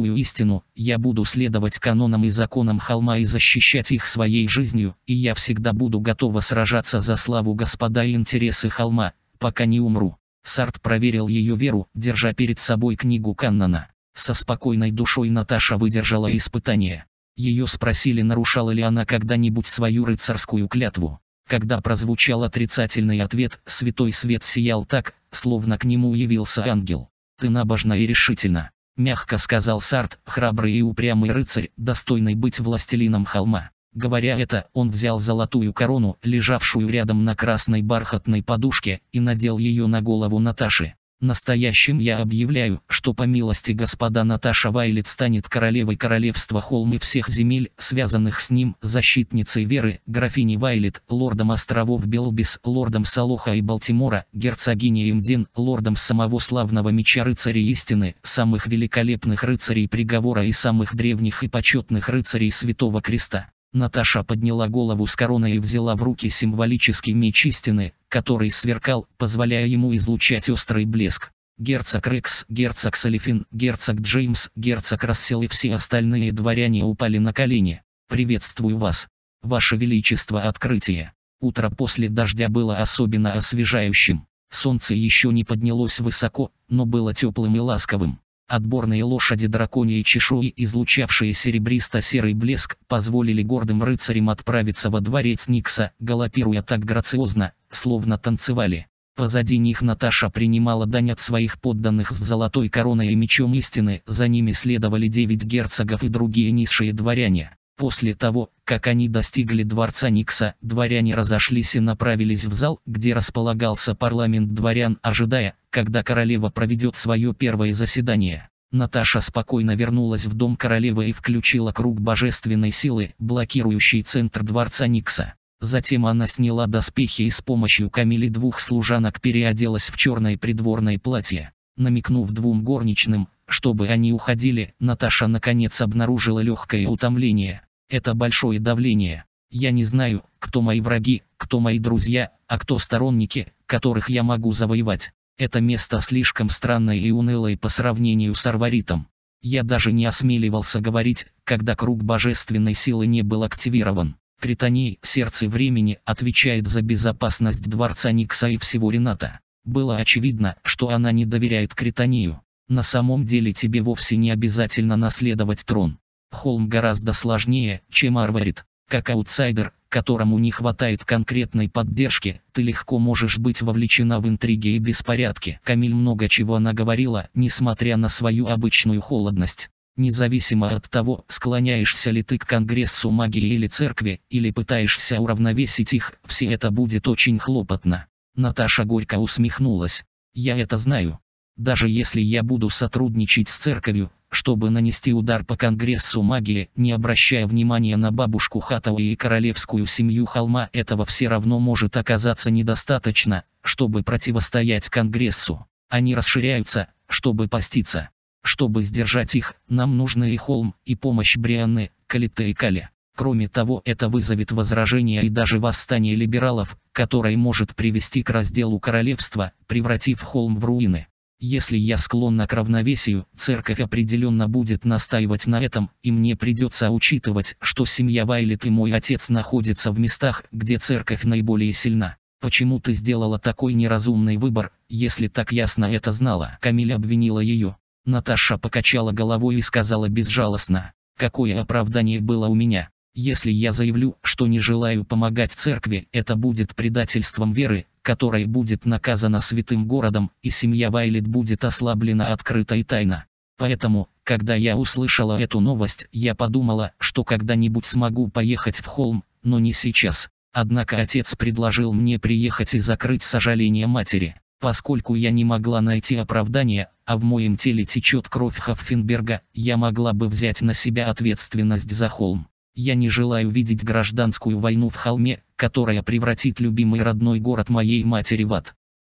истину, я буду следовать канонам и законам холма и защищать их своей жизнью, и я всегда буду готова сражаться за славу Господа и интересы холма, пока не умру. Сарт проверил ее веру, держа перед собой книгу Каннана. Со спокойной душой Наташа выдержала испытание. Ее спросили, нарушала ли она когда-нибудь свою рыцарскую клятву. Когда прозвучал отрицательный ответ, святой свет сиял так, словно к нему явился ангел. Ты набожна и решительна. Мягко сказал Сарт, храбрый и упрямый рыцарь, достойный быть властелином холма. Говоря это, он взял золотую корону, лежавшую рядом на красной бархатной подушке, и надел ее на голову Наташи. Настоящим я объявляю, что по милости господа Наташа Вайлет станет королевой королевства холм и всех земель, связанных с ним, защитницей веры, графини Вайлет, лордом островов Белбис, лордом Салоха и Балтимора, герцогиней Имден, лордом самого славного меча рыцарей истины, самых великолепных рыцарей приговора и самых древних и почетных рыцарей Святого Креста. Наташа подняла голову с короной и взяла в руки символический меч истины, который сверкал, позволяя ему излучать острый блеск. Герцог Рекс, герцог Салифин, герцог Джеймс, герцог Рассел и все остальные дворяне упали на колени. «Приветствую вас, Ваше Величество Открытие!» Утро после дождя было особенно освежающим. Солнце еще не поднялось высоко, но было теплым и ласковым. Отборные лошади драконьей чешуи, излучавшие серебристо-серый блеск, позволили гордым рыцарям отправиться во дворец Никса, галопируя так грациозно, словно танцевали. Позади них Наташа принимала дань от своих подданных с золотой короной и мечом истины, за ними следовали девять герцогов и другие низшие дворяне. После того, как они достигли дворца Никса, дворяне разошлись и направились в зал, где располагался парламент дворян, ожидая, когда королева проведет свое первое заседание. Наташа спокойно вернулась в дом королевы и включила круг божественной силы, блокирующий центр дворца Никса. Затем она сняла доспехи и с помощью камели двух служанок переоделась в черное придворное платье. Намекнув двум горничным, чтобы они уходили, Наташа наконец обнаружила легкое утомление. Это большое давление. Я не знаю, кто мои враги, кто мои друзья, а кто сторонники, которых я могу завоевать. Это место слишком странное и унылое по сравнению с Арваритом. Я даже не осмеливался говорить, когда круг божественной силы не был активирован. Критоний, сердце времени, отвечает за безопасность дворца Никса и всего Рената. Было очевидно, что она не доверяет Критонию. На самом деле тебе вовсе не обязательно наследовать трон. Холм гораздо сложнее, чем Арварит. Как аутсайдер, которому не хватает конкретной поддержки, ты легко можешь быть вовлечена в интриги и беспорядки. Камиль много чего она говорила, несмотря на свою обычную холодность. Независимо от того, склоняешься ли ты к Конгрессу магии или церкви, или пытаешься уравновесить их, все это будет очень хлопотно. Наташа горько усмехнулась. Я это знаю даже если я буду сотрудничать с церковью, чтобы нанести удар по Конгрессу магии, не обращая внимания на бабушку Хатова и королевскую семью холма, этого все равно может оказаться недостаточно, чтобы противостоять Конгрессу. Они расширяются, чтобы поститься. Чтобы сдержать их, нам нужны и холм, и помощь Брианны, Калите и Кале. Кроме того, это вызовет возражения и даже восстание либералов, которое может привести к разделу королевства, превратив холм в руины. Если я склонна к равновесию, церковь определенно будет настаивать на этом, и мне придется учитывать, что семья Вайлет и мой отец находятся в местах, где церковь наиболее сильна. Почему ты сделала такой неразумный выбор, если так ясно это знала? Камиль обвинила ее. Наташа покачала головой и сказала безжалостно. Какое оправдание было у меня? Если я заявлю, что не желаю помогать церкви, это будет предательством веры, которая будет наказана святым городом, и семья Вайлет будет ослаблена открыто и тайно. Поэтому, когда я услышала эту новость, я подумала, что когда-нибудь смогу поехать в холм, но не сейчас. Однако отец предложил мне приехать и закрыть сожаление матери. Поскольку я не могла найти оправдания, а в моем теле течет кровь Хоффенберга, я могла бы взять на себя ответственность за холм. Я не желаю видеть гражданскую войну в холме, которая превратит любимый родной город моей матери в ад.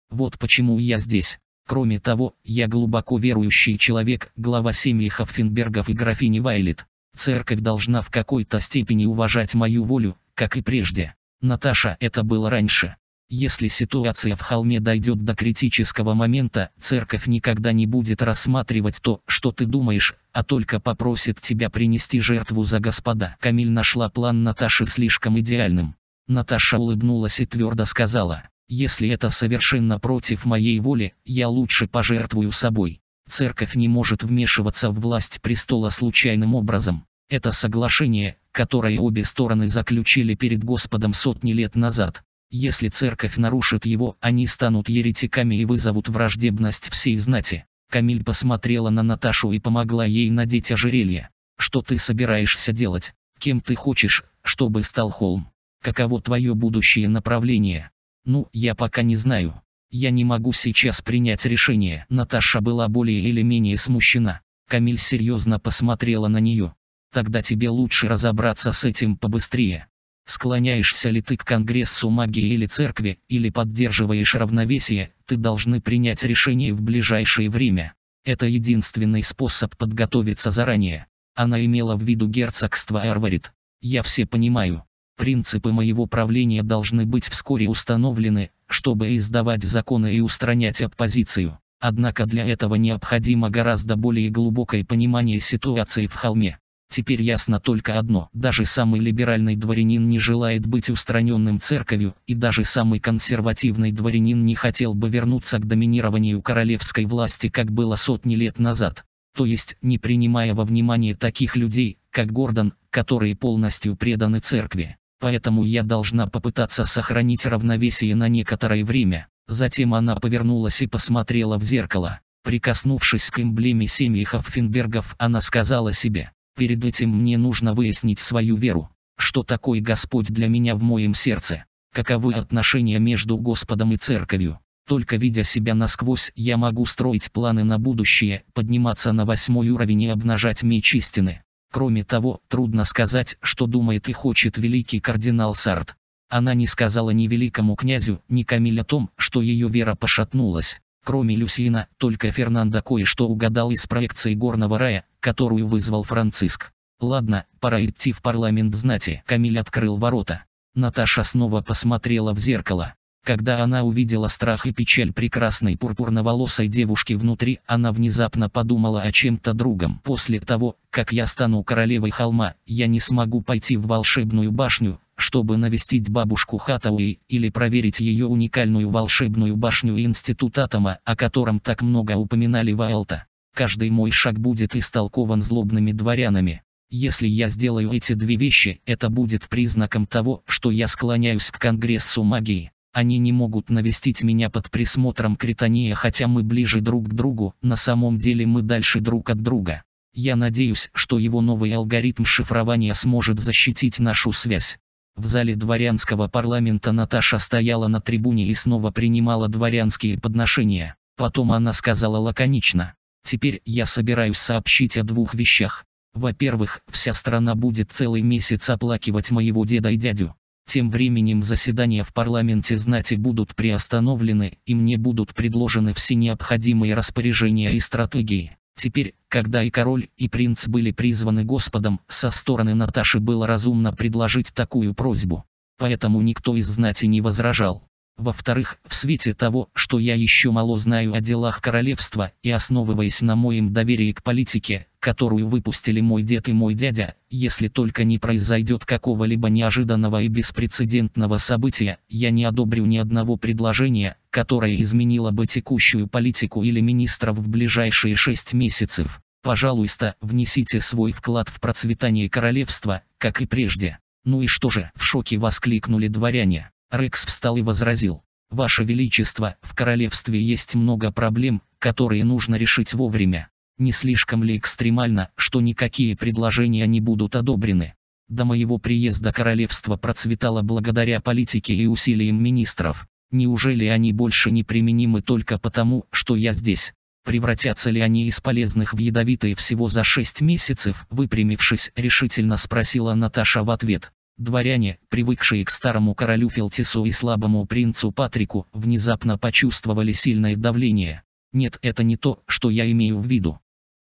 Вот почему я здесь. Кроме того, я глубоко верующий человек, глава семьи Хоффенбергов и графини Вайлет. Церковь должна в какой-то степени уважать мою волю, как и прежде. Наташа это было раньше. Если ситуация в холме дойдет до критического момента, церковь никогда не будет рассматривать то, что ты думаешь, а только попросит тебя принести жертву за Господа. Камиль нашла план Наташи слишком идеальным. Наташа улыбнулась и твердо сказала, «Если это совершенно против моей воли, я лучше пожертвую собой. Церковь не может вмешиваться в власть престола случайным образом. Это соглашение, которое обе стороны заключили перед Господом сотни лет назад. Если церковь нарушит его, они станут еретиками и вызовут враждебность всей знати. Камиль посмотрела на Наташу и помогла ей надеть ожерелье. Что ты собираешься делать? Кем ты хочешь, чтобы стал Холм? Каково твое будущее направление? Ну, я пока не знаю. Я не могу сейчас принять решение. Наташа была более или менее смущена. Камиль серьезно посмотрела на нее. Тогда тебе лучше разобраться с этим побыстрее. Склоняешься ли ты к Конгрессу магии или церкви, или поддерживаешь равновесие, ты должны принять решение в ближайшее время. Это единственный способ подготовиться заранее. Она имела в виду герцогство Эрварит. Я все понимаю. Принципы моего правления должны быть вскоре установлены, чтобы издавать законы и устранять оппозицию. Однако для этого необходимо гораздо более глубокое понимание ситуации в холме. Теперь ясно только одно. Даже самый либеральный дворянин не желает быть устраненным церковью, и даже самый консервативный дворянин не хотел бы вернуться к доминированию королевской власти, как было сотни лет назад. То есть, не принимая во внимание таких людей, как Гордон, которые полностью преданы церкви. Поэтому я должна попытаться сохранить равновесие на некоторое время. Затем она повернулась и посмотрела в зеркало. Прикоснувшись к эмблеме семьи Хоффенбергов, она сказала себе, Перед этим мне нужно выяснить свою веру, что такое Господь для меня в моем сердце, каковы отношения между Господом и Церковью. Только видя себя насквозь, я могу строить планы на будущее, подниматься на восьмой уровень и обнажать меч истины. Кроме того, трудно сказать, что думает и хочет великий кардинал Сарт. Она не сказала ни великому князю, ни Камиль о том, что ее вера пошатнулась. Кроме Люсина, только Фернандо кое-что угадал из проекции горного рая, которую вызвал Франциск. «Ладно, пора идти в парламент знати», — Камиль открыл ворота. Наташа снова посмотрела в зеркало. Когда она увидела страх и печаль прекрасной пурпурноволосой девушки внутри, она внезапно подумала о чем-то другом. «После того, как я стану королевой холма, я не смогу пойти в волшебную башню, чтобы навестить бабушку Хатауэй или проверить ее уникальную волшебную башню Институт Атома, о котором так много упоминали Ваэлта. Каждый мой шаг будет истолкован злобными дворянами. Если я сделаю эти две вещи, это будет признаком того, что я склоняюсь к Конгрессу магии. Они не могут навестить меня под присмотром Критония, хотя мы ближе друг к другу, на самом деле мы дальше друг от друга. Я надеюсь, что его новый алгоритм шифрования сможет защитить нашу связь. В зале дворянского парламента Наташа стояла на трибуне и снова принимала дворянские подношения. Потом она сказала лаконично. Теперь я собираюсь сообщить о двух вещах. Во-первых, вся страна будет целый месяц оплакивать моего деда и дядю. Тем временем заседания в парламенте знати будут приостановлены, и мне будут предложены все необходимые распоряжения и стратегии. Теперь, когда и король, и принц были призваны Господом, со стороны Наташи было разумно предложить такую просьбу. Поэтому никто из знати не возражал. Во-вторых, в свете того, что я еще мало знаю о делах королевства, и основываясь на моем доверии к политике, которую выпустили мой дед и мой дядя, если только не произойдет какого-либо неожиданного и беспрецедентного события, я не одобрю ни одного предложения, которое изменило бы текущую политику или министров в ближайшие шесть месяцев. Пожалуйста, внесите свой вклад в процветание королевства, как и прежде. Ну и что же, в шоке воскликнули дворяне. Рекс встал и возразил. «Ваше Величество, в королевстве есть много проблем, которые нужно решить вовремя. Не слишком ли экстремально, что никакие предложения не будут одобрены? До моего приезда королевство процветало благодаря политике и усилиям министров. Неужели они больше не применимы только потому, что я здесь? Превратятся ли они из полезных в ядовитые всего за шесть месяцев, выпрямившись, решительно спросила Наташа в ответ. Дворяне, привыкшие к старому королю Фелтису и слабому принцу Патрику, внезапно почувствовали сильное давление. Нет, это не то, что я имею в виду.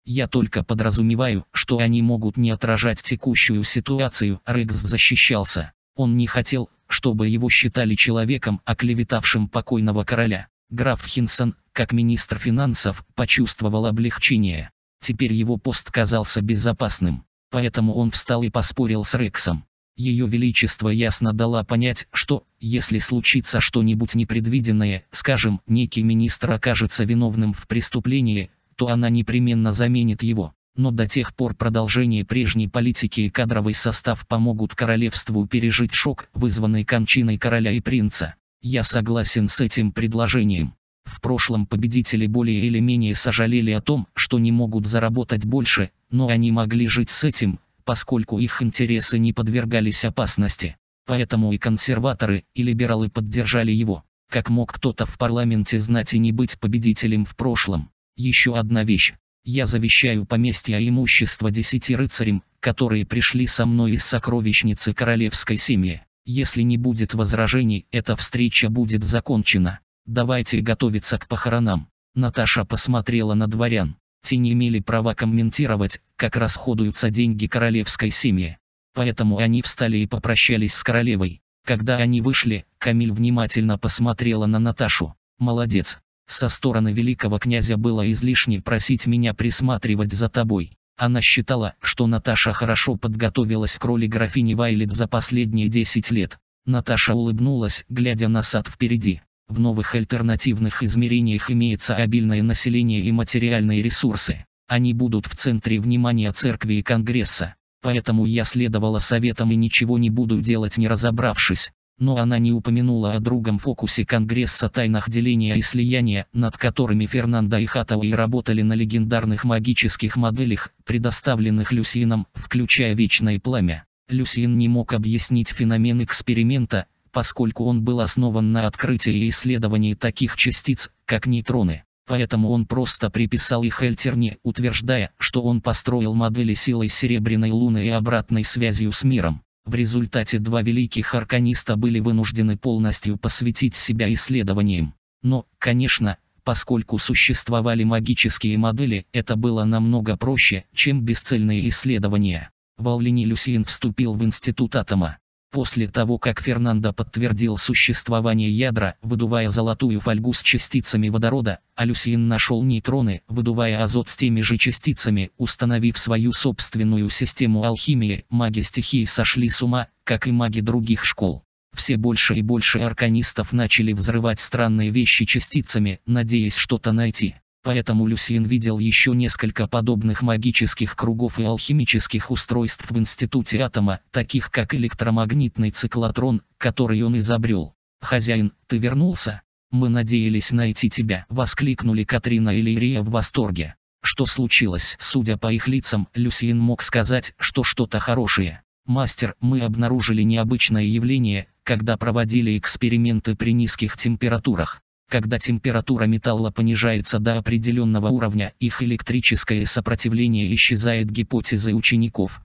Я только подразумеваю, что они могут не отражать текущую ситуацию. Рекс защищался. Он не хотел, чтобы его считали человеком, оклеветавшим покойного короля. Граф Хинсон, как министр финансов, почувствовал облегчение. Теперь его пост казался безопасным. Поэтому он встал и поспорил с Рексом. Ее Величество ясно дала понять, что, если случится что-нибудь непредвиденное, скажем, некий министр окажется виновным в преступлении, то она непременно заменит его. Но до тех пор продолжение прежней политики и кадровый состав помогут королевству пережить шок, вызванный кончиной короля и принца. Я согласен с этим предложением. В прошлом победители более или менее сожалели о том, что не могут заработать больше, но они могли жить с этим, поскольку их интересы не подвергались опасности. Поэтому и консерваторы, и либералы поддержали его. Как мог кто-то в парламенте знать и не быть победителем в прошлом? Еще одна вещь. Я завещаю поместье и имущество десяти рыцарям, которые пришли со мной из сокровищницы королевской семьи. Если не будет возражений, эта встреча будет закончена. Давайте готовиться к похоронам. Наташа посмотрела на дворян. Те не имели права комментировать, как расходуются деньги королевской семьи. Поэтому они встали и попрощались с королевой. Когда они вышли, Камиль внимательно посмотрела на Наташу. «Молодец. Со стороны великого князя было излишне просить меня присматривать за тобой». Она считала, что Наташа хорошо подготовилась к роли графини Вайлет за последние 10 лет. Наташа улыбнулась, глядя на сад впереди. В новых альтернативных измерениях имеется обильное население и материальные ресурсы. Они будут в центре внимания церкви и Конгресса. Поэтому я следовала советам и ничего не буду делать не разобравшись. Но она не упомянула о другом фокусе Конгресса тайнах деления и слияния, над которыми Фернандо и и работали на легендарных магических моделях, предоставленных Люсином, включая Вечное Пламя. Люсин не мог объяснить феномен эксперимента, поскольку он был основан на открытии и исследовании таких частиц, как нейтроны. Поэтому он просто приписал их Эльтерне, утверждая, что он построил модели силой Серебряной Луны и обратной связью с миром. В результате два великих арканиста были вынуждены полностью посвятить себя исследованиям. Но, конечно, поскольку существовали магические модели, это было намного проще, чем бесцельные исследования. Валлини Люсиен вступил в Институт Атома. После того, как Фернандо подтвердил существование ядра, выдувая золотую фольгу с частицами водорода, а нашел нейтроны, выдувая азот с теми же частицами, установив свою собственную систему алхимии, маги стихии сошли с ума, как и маги других школ. Все больше и больше арканистов начали взрывать странные вещи частицами, надеясь что-то найти. Поэтому Люсиен видел еще несколько подобных магических кругов и алхимических устройств в институте атома, таких как электромагнитный циклотрон, который он изобрел. «Хозяин, ты вернулся? Мы надеялись найти тебя!» – воскликнули Катрина и Лирия в восторге. Что случилось? Судя по их лицам, Люсиен мог сказать, что что-то хорошее. «Мастер, мы обнаружили необычное явление, когда проводили эксперименты при низких температурах. Когда температура металла понижается до определенного уровня, их электрическое сопротивление исчезает гипотезы учеников.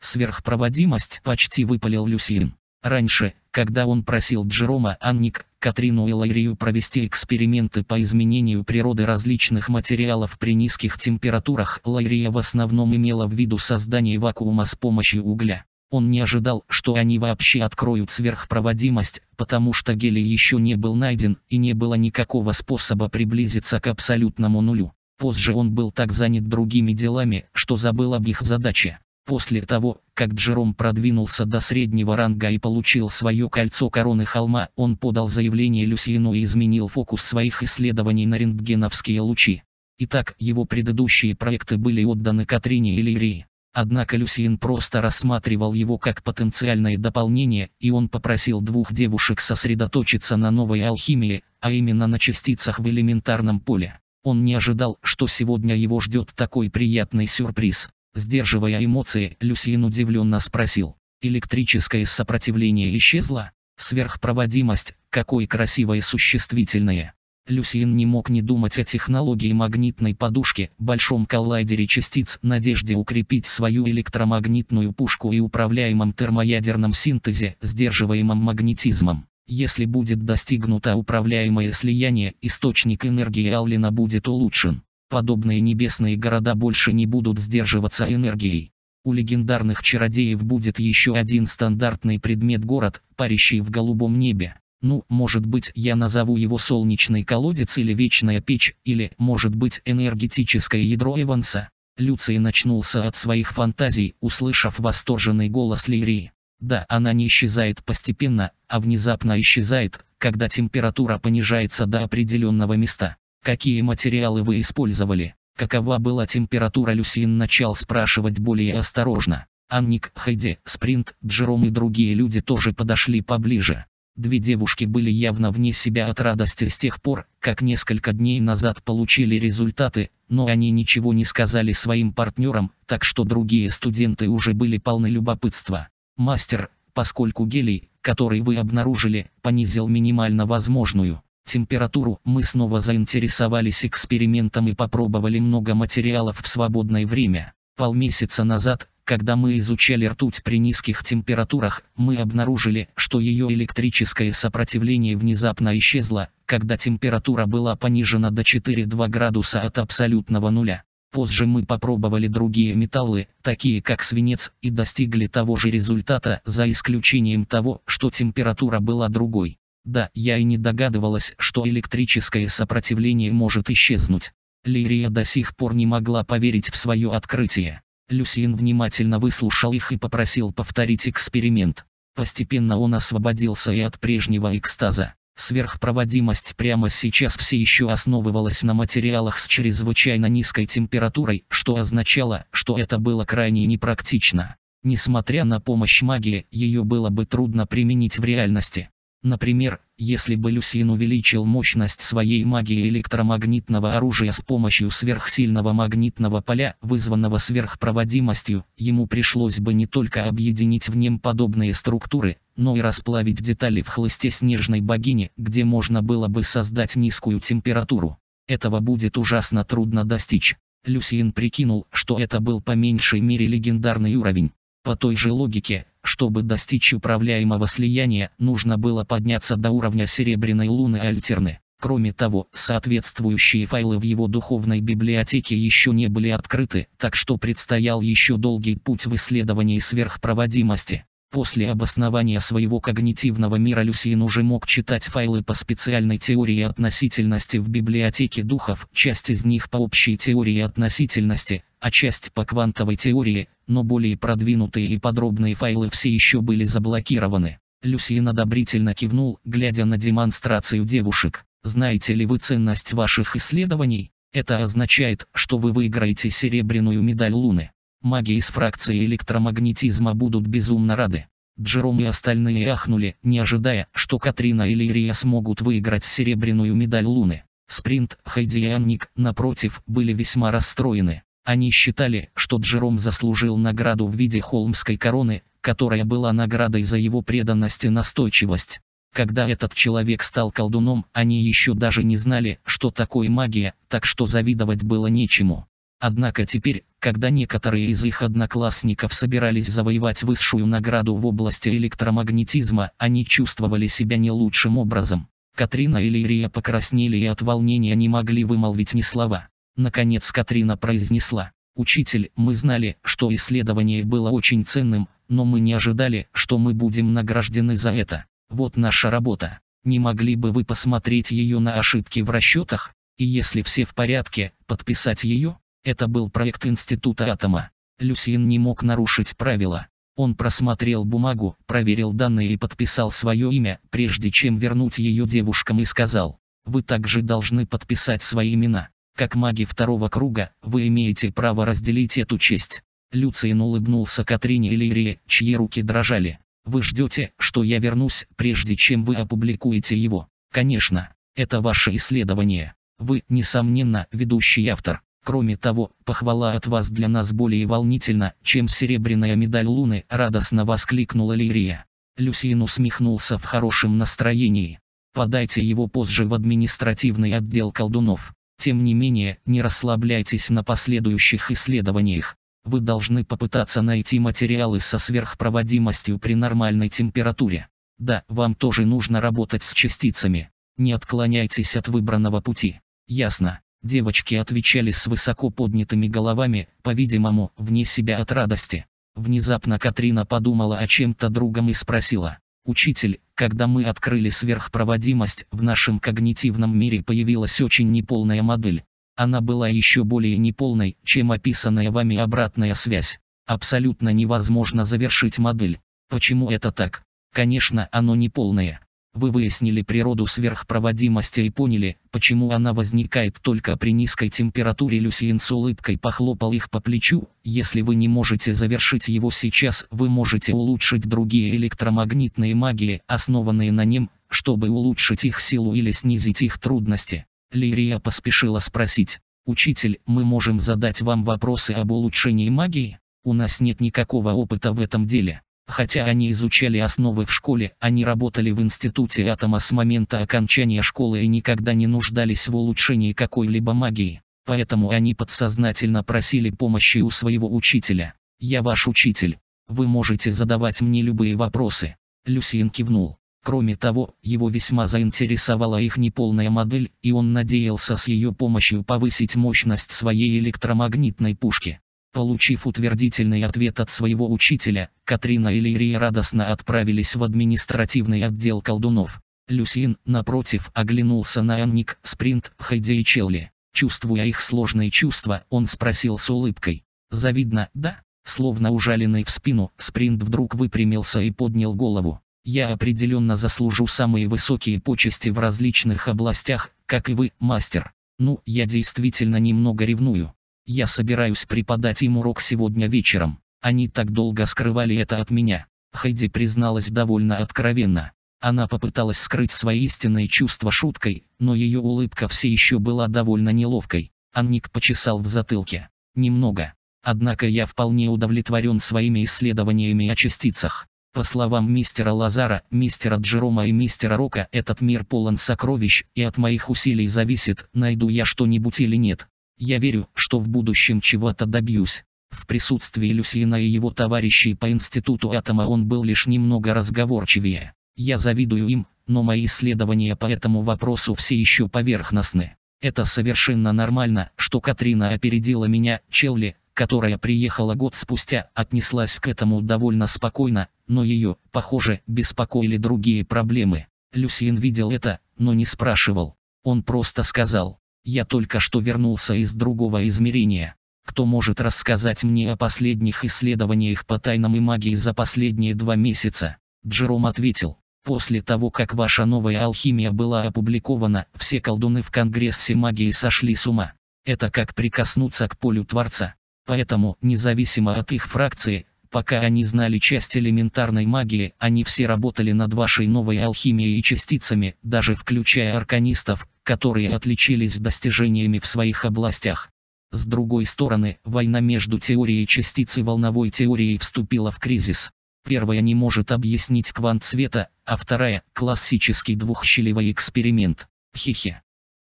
Сверхпроводимость почти выпалил Люсиин. Раньше, когда он просил Джерома Анник, Катрину и Лайрию провести эксперименты по изменению природы различных материалов при низких температурах, Лайрия в основном имела в виду создание вакуума с помощью угля. Он не ожидал, что они вообще откроют сверхпроводимость, потому что гелий еще не был найден и не было никакого способа приблизиться к абсолютному нулю. Позже он был так занят другими делами, что забыл об их задаче. После того, как Джером продвинулся до среднего ранга и получил свое кольцо короны холма, он подал заявление Люсиену и изменил фокус своих исследований на рентгеновские лучи. Итак, его предыдущие проекты были отданы Катрине и Лирии. Однако Люсиен просто рассматривал его как потенциальное дополнение, и он попросил двух девушек сосредоточиться на новой алхимии, а именно на частицах в элементарном поле. Он не ожидал, что сегодня его ждет такой приятный сюрприз. Сдерживая эмоции, Люсиен удивленно спросил. «Электрическое сопротивление исчезло? Сверхпроводимость, какое красивое существительное!» Люсиен не мог не думать о технологии магнитной подушки, большом коллайдере частиц, надежде укрепить свою электромагнитную пушку и управляемом термоядерном синтезе, сдерживаемом магнетизмом. Если будет достигнуто управляемое слияние, источник энергии Аллина будет улучшен. Подобные небесные города больше не будут сдерживаться энергией. У легендарных чародеев будет еще один стандартный предмет город, парящий в голубом небе. Ну, может быть, я назову его солнечный колодец или вечная печь, или, может быть, энергетическое ядро Эванса. Люций начнулся от своих фантазий, услышав восторженный голос Лирии. Да, она не исчезает постепенно, а внезапно исчезает, когда температура понижается до определенного места. Какие материалы вы использовали? Какова была температура Люсин начал спрашивать более осторожно. Анник, Хайде, Спринт, Джером и другие люди тоже подошли поближе. Две девушки были явно вне себя от радости с тех пор, как несколько дней назад получили результаты, но они ничего не сказали своим партнерам, так что другие студенты уже были полны любопытства. Мастер, поскольку гелий, который вы обнаружили, понизил минимально возможную температуру, мы снова заинтересовались экспериментом и попробовали много материалов в свободное время. Полмесяца назад, когда мы изучали ртуть при низких температурах, мы обнаружили, что ее электрическое сопротивление внезапно исчезло, когда температура была понижена до 4,2 градуса от абсолютного нуля. Позже мы попробовали другие металлы, такие как свинец, и достигли того же результата, за исключением того, что температура была другой. Да, я и не догадывалась, что электрическое сопротивление может исчезнуть. Лирия до сих пор не могла поверить в свое открытие. Люсин внимательно выслушал их и попросил повторить эксперимент. Постепенно он освободился и от прежнего экстаза. Сверхпроводимость прямо сейчас все еще основывалась на материалах с чрезвычайно низкой температурой, что означало, что это было крайне непрактично. Несмотря на помощь магии, ее было бы трудно применить в реальности. Например, если бы Люсин увеличил мощность своей магии электромагнитного оружия с помощью сверхсильного магнитного поля, вызванного сверхпроводимостью, ему пришлось бы не только объединить в нем подобные структуры, но и расплавить детали в хлысте снежной богини, где можно было бы создать низкую температуру. Этого будет ужасно трудно достичь. Люсиен прикинул, что это был по меньшей мере легендарный уровень. По той же логике, чтобы достичь управляемого слияния, нужно было подняться до уровня Серебряной Луны Альтерны. Кроме того, соответствующие файлы в его духовной библиотеке еще не были открыты, так что предстоял еще долгий путь в исследовании сверхпроводимости. После обоснования своего когнитивного мира Люсиен уже мог читать файлы по специальной теории относительности в библиотеке духов, часть из них по общей теории относительности, а часть по квантовой теории, но более продвинутые и подробные файлы все еще были заблокированы. Люсиен одобрительно кивнул, глядя на демонстрацию девушек. Знаете ли вы ценность ваших исследований? Это означает, что вы выиграете серебряную медаль Луны. Маги из фракции электромагнетизма будут безумно рады. Джером и остальные ахнули, не ожидая, что Катрина и Ирия смогут выиграть серебряную медаль Луны. Спринт, Хайди и Анник, напротив, были весьма расстроены. Они считали, что Джером заслужил награду в виде холмской короны, которая была наградой за его преданность и настойчивость. Когда этот человек стал колдуном, они еще даже не знали, что такое магия, так что завидовать было нечему. Однако теперь, когда некоторые из их одноклассников собирались завоевать высшую награду в области электромагнетизма, они чувствовали себя не лучшим образом. Катрина и Лирия покраснели и от волнения не могли вымолвить ни слова. Наконец Катрина произнесла. «Учитель, мы знали, что исследование было очень ценным, но мы не ожидали, что мы будем награждены за это. Вот наша работа. Не могли бы вы посмотреть ее на ошибки в расчетах? И если все в порядке, подписать ее?» Это был проект Института Атома. Люсин не мог нарушить правила. Он просмотрел бумагу, проверил данные и подписал свое имя, прежде чем вернуть ее девушкам и сказал, «Вы также должны подписать свои имена». Как маги второго круга, вы имеете право разделить эту честь. Люциен улыбнулся Катрине и Лирии, чьи руки дрожали. Вы ждете, что я вернусь, прежде чем вы опубликуете его. Конечно, это ваше исследование. Вы, несомненно, ведущий автор. Кроме того, похвала от вас для нас более волнительна, чем серебряная медаль Луны, радостно воскликнула Лирия. Люсиен усмехнулся в хорошем настроении. Подайте его позже в административный отдел колдунов. Тем не менее, не расслабляйтесь на последующих исследованиях. Вы должны попытаться найти материалы со сверхпроводимостью при нормальной температуре. Да, вам тоже нужно работать с частицами. Не отклоняйтесь от выбранного пути. Ясно. Девочки отвечали с высоко поднятыми головами, по-видимому, вне себя от радости. Внезапно Катрина подумала о чем-то другом и спросила. «Учитель, когда мы открыли сверхпроводимость, в нашем когнитивном мире появилась очень неполная модель. Она была еще более неполной, чем описанная вами обратная связь. Абсолютно невозможно завершить модель. Почему это так? Конечно, оно неполное. Вы выяснили природу сверхпроводимости и поняли, почему она возникает только при низкой температуре. Люсиен с улыбкой похлопал их по плечу. Если вы не можете завершить его сейчас, вы можете улучшить другие электромагнитные магии, основанные на нем, чтобы улучшить их силу или снизить их трудности. Лирия поспешила спросить. «Учитель, мы можем задать вам вопросы об улучшении магии? У нас нет никакого опыта в этом деле». Хотя они изучали основы в школе, они работали в институте атома с момента окончания школы и никогда не нуждались в улучшении какой-либо магии. Поэтому они подсознательно просили помощи у своего учителя. «Я ваш учитель. Вы можете задавать мне любые вопросы». Люсиен кивнул. Кроме того, его весьма заинтересовала их неполная модель, и он надеялся с ее помощью повысить мощность своей электромагнитной пушки. Получив утвердительный ответ от своего учителя, Катрина и Лирия радостно отправились в административный отдел колдунов. Люсин, напротив, оглянулся на Анник, Спринт, Хайди и Челли. Чувствуя их сложные чувства, он спросил с улыбкой. «Завидно, да?» Словно ужаленный в спину, Спринт вдруг выпрямился и поднял голову. «Я определенно заслужу самые высокие почести в различных областях, как и вы, мастер. Ну, я действительно немного ревную». Я собираюсь преподать им урок сегодня вечером. Они так долго скрывали это от меня. Хэдди призналась довольно откровенно. Она попыталась скрыть свои истинные чувства шуткой, но ее улыбка все еще была довольно неловкой. Анник почесал в затылке. Немного. Однако я вполне удовлетворен своими исследованиями о частицах. По словам мистера Лазара, мистера Джерома и мистера Рока, этот мир полон сокровищ, и от моих усилий зависит, найду я что-нибудь или нет. Я верю, что в будущем чего-то добьюсь. В присутствии Люсина и его товарищей по институту атома он был лишь немного разговорчивее. Я завидую им, но мои исследования по этому вопросу все еще поверхностны. Это совершенно нормально, что Катрина опередила меня, Челли, которая приехала год спустя, отнеслась к этому довольно спокойно, но ее, похоже, беспокоили другие проблемы. Люсин видел это, но не спрашивал. Он просто сказал, я только что вернулся из другого измерения. Кто может рассказать мне о последних исследованиях по тайнам и магии за последние два месяца? Джером ответил. После того, как ваша новая алхимия была опубликована, все колдуны в Конгрессе магии сошли с ума. Это как прикоснуться к полю Творца. Поэтому, независимо от их фракции, Пока они знали часть элементарной магии, они все работали над вашей новой алхимией и частицами, даже включая арканистов, которые отличились достижениями в своих областях. С другой стороны, война между теорией частиц и волновой теорией вступила в кризис. Первая не может объяснить квант света, а вторая – классический двухщелевой эксперимент. Хихи.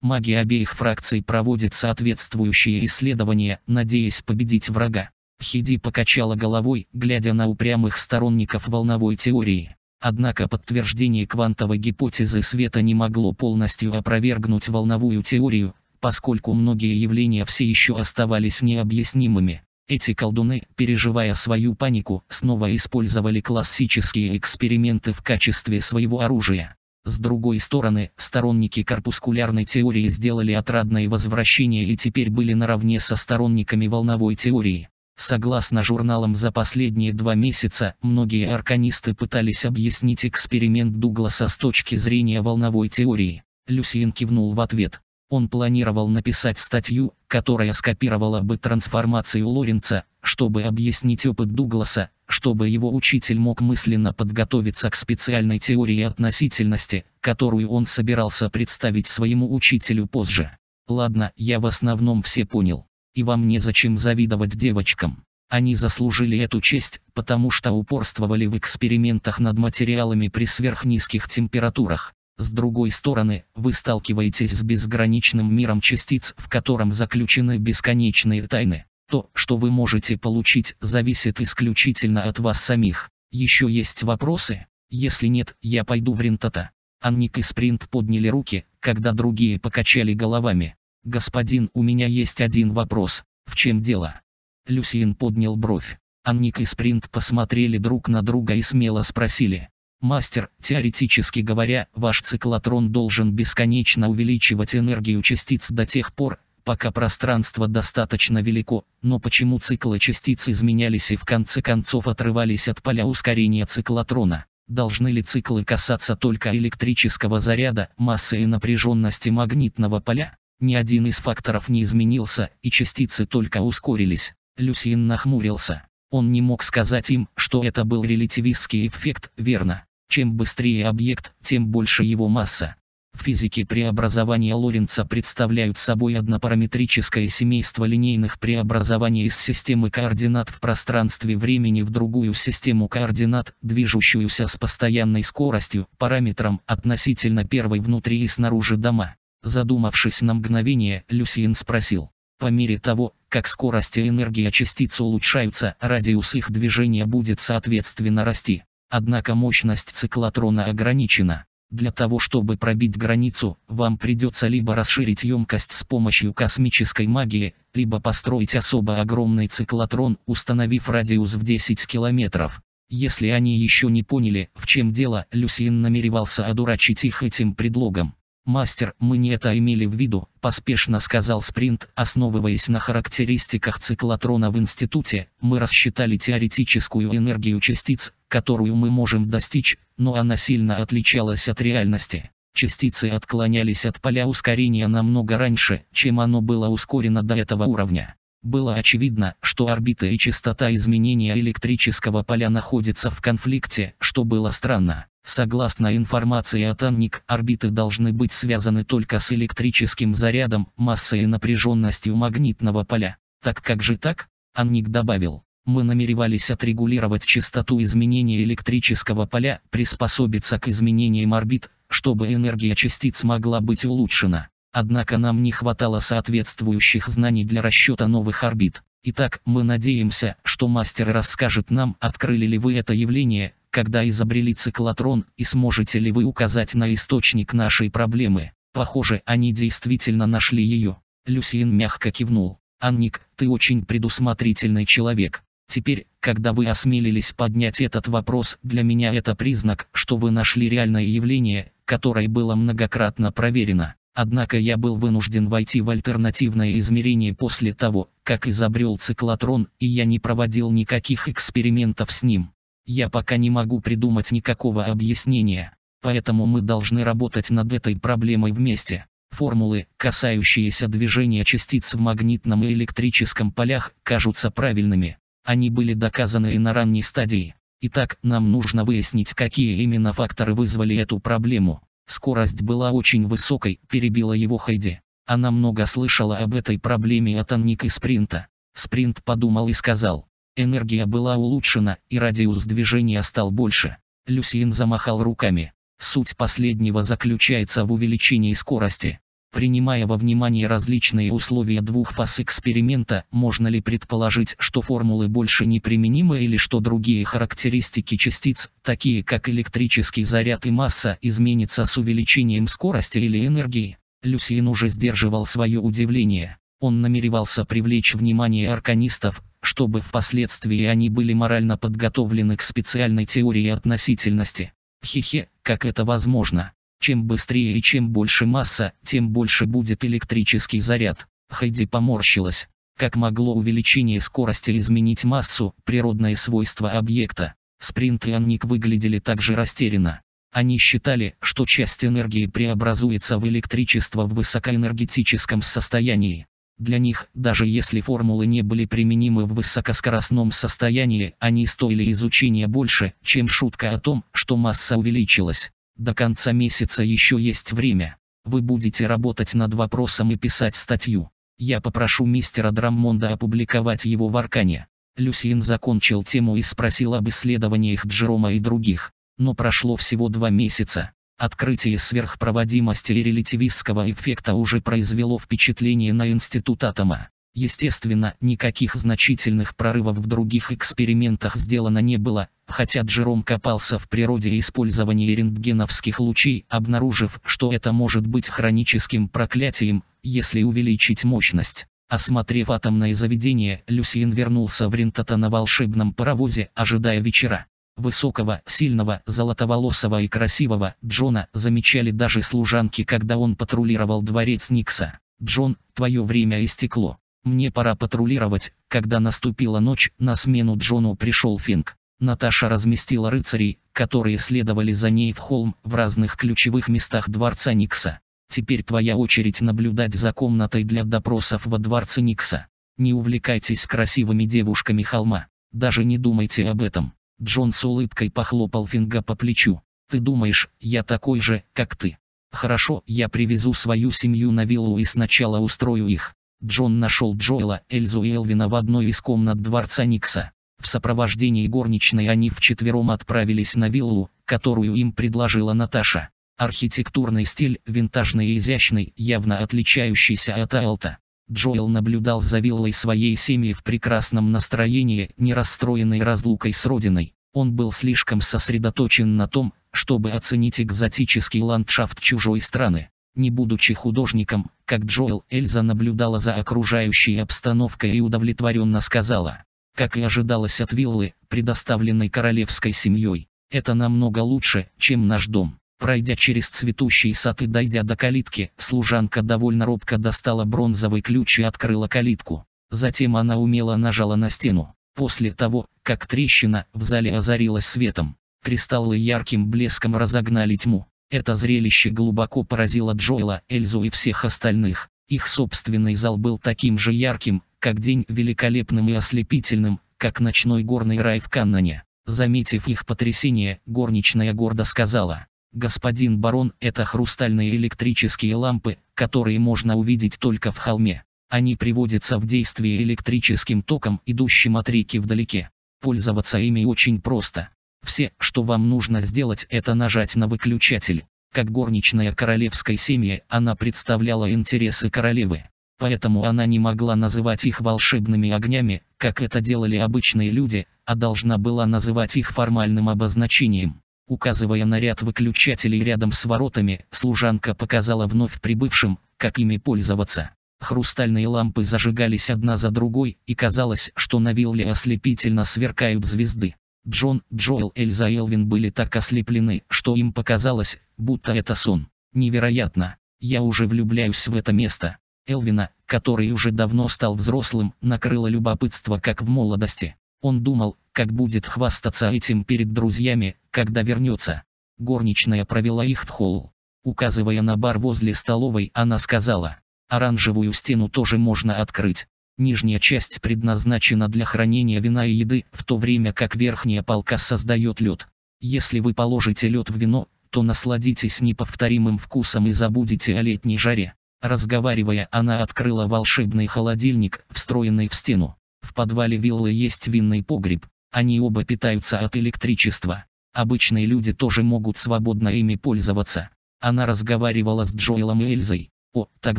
Маги обеих фракций проводят соответствующие исследования, надеясь победить врага. Хиди покачала головой, глядя на упрямых сторонников волновой теории. Однако подтверждение квантовой гипотезы света не могло полностью опровергнуть волновую теорию, поскольку многие явления все еще оставались необъяснимыми. Эти колдуны, переживая свою панику, снова использовали классические эксперименты в качестве своего оружия. С другой стороны, сторонники корпускулярной теории сделали отрадное возвращение и теперь были наравне со сторонниками волновой теории. Согласно журналам за последние два месяца, многие арканисты пытались объяснить эксперимент Дугласа с точки зрения волновой теории. Люсиен кивнул в ответ. Он планировал написать статью, которая скопировала бы трансформацию Лоренца, чтобы объяснить опыт Дугласа, чтобы его учитель мог мысленно подготовиться к специальной теории относительности, которую он собирался представить своему учителю позже. Ладно, я в основном все понял. И вам незачем завидовать девочкам. Они заслужили эту честь, потому что упорствовали в экспериментах над материалами при сверхнизких температурах. С другой стороны, вы сталкиваетесь с безграничным миром частиц, в котором заключены бесконечные тайны. То, что вы можете получить, зависит исключительно от вас самих. Еще есть вопросы? Если нет, я пойду в рентата. Анник и Спринт подняли руки, когда другие покачали головами. «Господин, у меня есть один вопрос. В чем дело?» Люсиен поднял бровь. Анник и Спринг посмотрели друг на друга и смело спросили. «Мастер, теоретически говоря, ваш циклотрон должен бесконечно увеличивать энергию частиц до тех пор, пока пространство достаточно велико, но почему циклы частиц изменялись и в конце концов отрывались от поля ускорения циклотрона? Должны ли циклы касаться только электрического заряда, массы и напряженности магнитного поля? Ни один из факторов не изменился, и частицы только ускорились. Люсиен нахмурился. Он не мог сказать им, что это был релятивистский эффект, верно? Чем быстрее объект, тем больше его масса. В физике преобразования Лоренца представляют собой однопараметрическое семейство линейных преобразований из системы координат в пространстве времени в другую систему координат, движущуюся с постоянной скоростью, параметром относительно первой внутри и снаружи дома. Задумавшись на мгновение, Люсиен спросил. По мере того, как скорость и энергия частиц улучшаются, радиус их движения будет соответственно расти. Однако мощность циклотрона ограничена. Для того чтобы пробить границу, вам придется либо расширить емкость с помощью космической магии, либо построить особо огромный циклотрон, установив радиус в 10 километров. Если они еще не поняли, в чем дело, Люсиен намеревался одурачить их этим предлогом. «Мастер, мы не это имели в виду», – поспешно сказал Спринт, основываясь на характеристиках циклотрона в институте, мы рассчитали теоретическую энергию частиц, которую мы можем достичь, но она сильно отличалась от реальности. Частицы отклонялись от поля ускорения намного раньше, чем оно было ускорено до этого уровня. Было очевидно, что орбита и частота изменения электрического поля находятся в конфликте, что было странно. Согласно информации от Анник, орбиты должны быть связаны только с электрическим зарядом, массой и напряженностью магнитного поля. Так как же так? Анник добавил. Мы намеревались отрегулировать частоту изменения электрического поля, приспособиться к изменениям орбит, чтобы энергия частиц могла быть улучшена. Однако нам не хватало соответствующих знаний для расчета новых орбит. Итак, мы надеемся, что мастер расскажет нам, открыли ли вы это явление, когда изобрели циклотрон, и сможете ли вы указать на источник нашей проблемы. Похоже, они действительно нашли ее. Люсиен мягко кивнул. Анник, ты очень предусмотрительный человек. Теперь, когда вы осмелились поднять этот вопрос, для меня это признак, что вы нашли реальное явление, которое было многократно проверено. Однако я был вынужден войти в альтернативное измерение после того, как изобрел циклотрон, и я не проводил никаких экспериментов с ним. Я пока не могу придумать никакого объяснения, поэтому мы должны работать над этой проблемой вместе. Формулы, касающиеся движения частиц в магнитном и электрическом полях, кажутся правильными. Они были доказаны и на ранней стадии. Итак, нам нужно выяснить, какие именно факторы вызвали эту проблему. Скорость была очень высокой, перебила его Хайди. Она много слышала об этой проблеме от Анник и Спринта. Спринт подумал и сказал, Энергия была улучшена, и радиус движения стал больше. Люсиен замахал руками. Суть последнего заключается в увеличении скорости. Принимая во внимание различные условия двух фаз эксперимента, можно ли предположить, что формулы больше не применимы или что другие характеристики частиц, такие как электрический заряд и масса, изменятся с увеличением скорости или энергии? Люсиен уже сдерживал свое удивление. Он намеревался привлечь внимание арканистов, чтобы впоследствии они были морально подготовлены к специальной теории относительности. Хе-хе, как это возможно? Чем быстрее и чем больше масса, тем больше будет электрический заряд. Хайди поморщилась. Как могло увеличение скорости изменить массу, природное свойство объекта? Спринт и Анник выглядели также растерянно. Они считали, что часть энергии преобразуется в электричество в высокоэнергетическом состоянии. Для них, даже если формулы не были применимы в высокоскоростном состоянии, они стоили изучения больше, чем шутка о том, что масса увеличилась. До конца месяца еще есть время. Вы будете работать над вопросом и писать статью. Я попрошу мистера Драммонда опубликовать его в Аркане. Люсиен закончил тему и спросил об исследованиях Джерома и других. Но прошло всего два месяца. Открытие сверхпроводимости и релятивистского эффекта уже произвело впечатление на институт атома. Естественно, никаких значительных прорывов в других экспериментах сделано не было, хотя Джером копался в природе использования рентгеновских лучей, обнаружив, что это может быть хроническим проклятием, если увеличить мощность. Осмотрев атомное заведение, Люсиен вернулся в Рентата на волшебном паровозе, ожидая вечера. Высокого, сильного, золотоволосого и красивого Джона замечали даже служанки, когда он патрулировал дворец Никса. «Джон, твое время истекло. Мне пора патрулировать». Когда наступила ночь, на смену Джону пришел Финк. Наташа разместила рыцарей, которые следовали за ней в холм в разных ключевых местах дворца Никса. Теперь твоя очередь наблюдать за комнатой для допросов во дворце Никса. Не увлекайтесь красивыми девушками холма. Даже не думайте об этом. Джон с улыбкой похлопал Финга по плечу. «Ты думаешь, я такой же, как ты? Хорошо, я привезу свою семью на виллу и сначала устрою их». Джон нашел Джоэла, Эльзу и Элвина в одной из комнат дворца Никса. В сопровождении горничной они вчетвером отправились на виллу, которую им предложила Наташа. Архитектурный стиль, винтажный и изящный, явно отличающийся от Аэлта. Джоэл наблюдал за виллой своей семьи в прекрасном настроении, не расстроенной разлукой с родиной. Он был слишком сосредоточен на том, чтобы оценить экзотический ландшафт чужой страны. Не будучи художником, как Джоэл, Эльза наблюдала за окружающей обстановкой и удовлетворенно сказала. Как и ожидалось от виллы, предоставленной королевской семьей, это намного лучше, чем наш дом. Пройдя через цветущий сад и дойдя до калитки, служанка довольно робко достала бронзовый ключ и открыла калитку. Затем она умело нажала на стену. После того, как трещина в зале озарилась светом, кристаллы ярким блеском разогнали тьму. Это зрелище глубоко поразило Джоэла, Эльзу и всех остальных. Их собственный зал был таким же ярким, как день великолепным и ослепительным, как ночной горный рай в Каннане. Заметив их потрясение, горничная гордо сказала, Господин барон, это хрустальные электрические лампы, которые можно увидеть только в холме. Они приводятся в действие электрическим током, идущим от реки вдалеке. Пользоваться ими очень просто. Все, что вам нужно сделать, это нажать на выключатель. Как горничная королевской семьи, она представляла интересы королевы. Поэтому она не могла называть их волшебными огнями, как это делали обычные люди, а должна была называть их формальным обозначением. Указывая на ряд выключателей рядом с воротами, служанка показала вновь прибывшим, как ими пользоваться. Хрустальные лампы зажигались одна за другой, и казалось, что на вилле ослепительно сверкают звезды. Джон, Джоэл, Эльза и Элвин были так ослеплены, что им показалось, будто это сон. Невероятно. Я уже влюбляюсь в это место. Элвина, который уже давно стал взрослым, накрыло любопытство как в молодости. Он думал, как будет хвастаться этим перед друзьями, когда вернется. Горничная провела их в холл. Указывая на бар возле столовой, она сказала, «Оранжевую стену тоже можно открыть. Нижняя часть предназначена для хранения вина и еды, в то время как верхняя полка создает лед. Если вы положите лед в вино, то насладитесь неповторимым вкусом и забудете о летней жаре». Разговаривая, она открыла волшебный холодильник, встроенный в стену. В подвале виллы есть винный погреб, они оба питаются от электричества. Обычные люди тоже могут свободно ими пользоваться. Она разговаривала с Джоэлом и Эльзой. О, так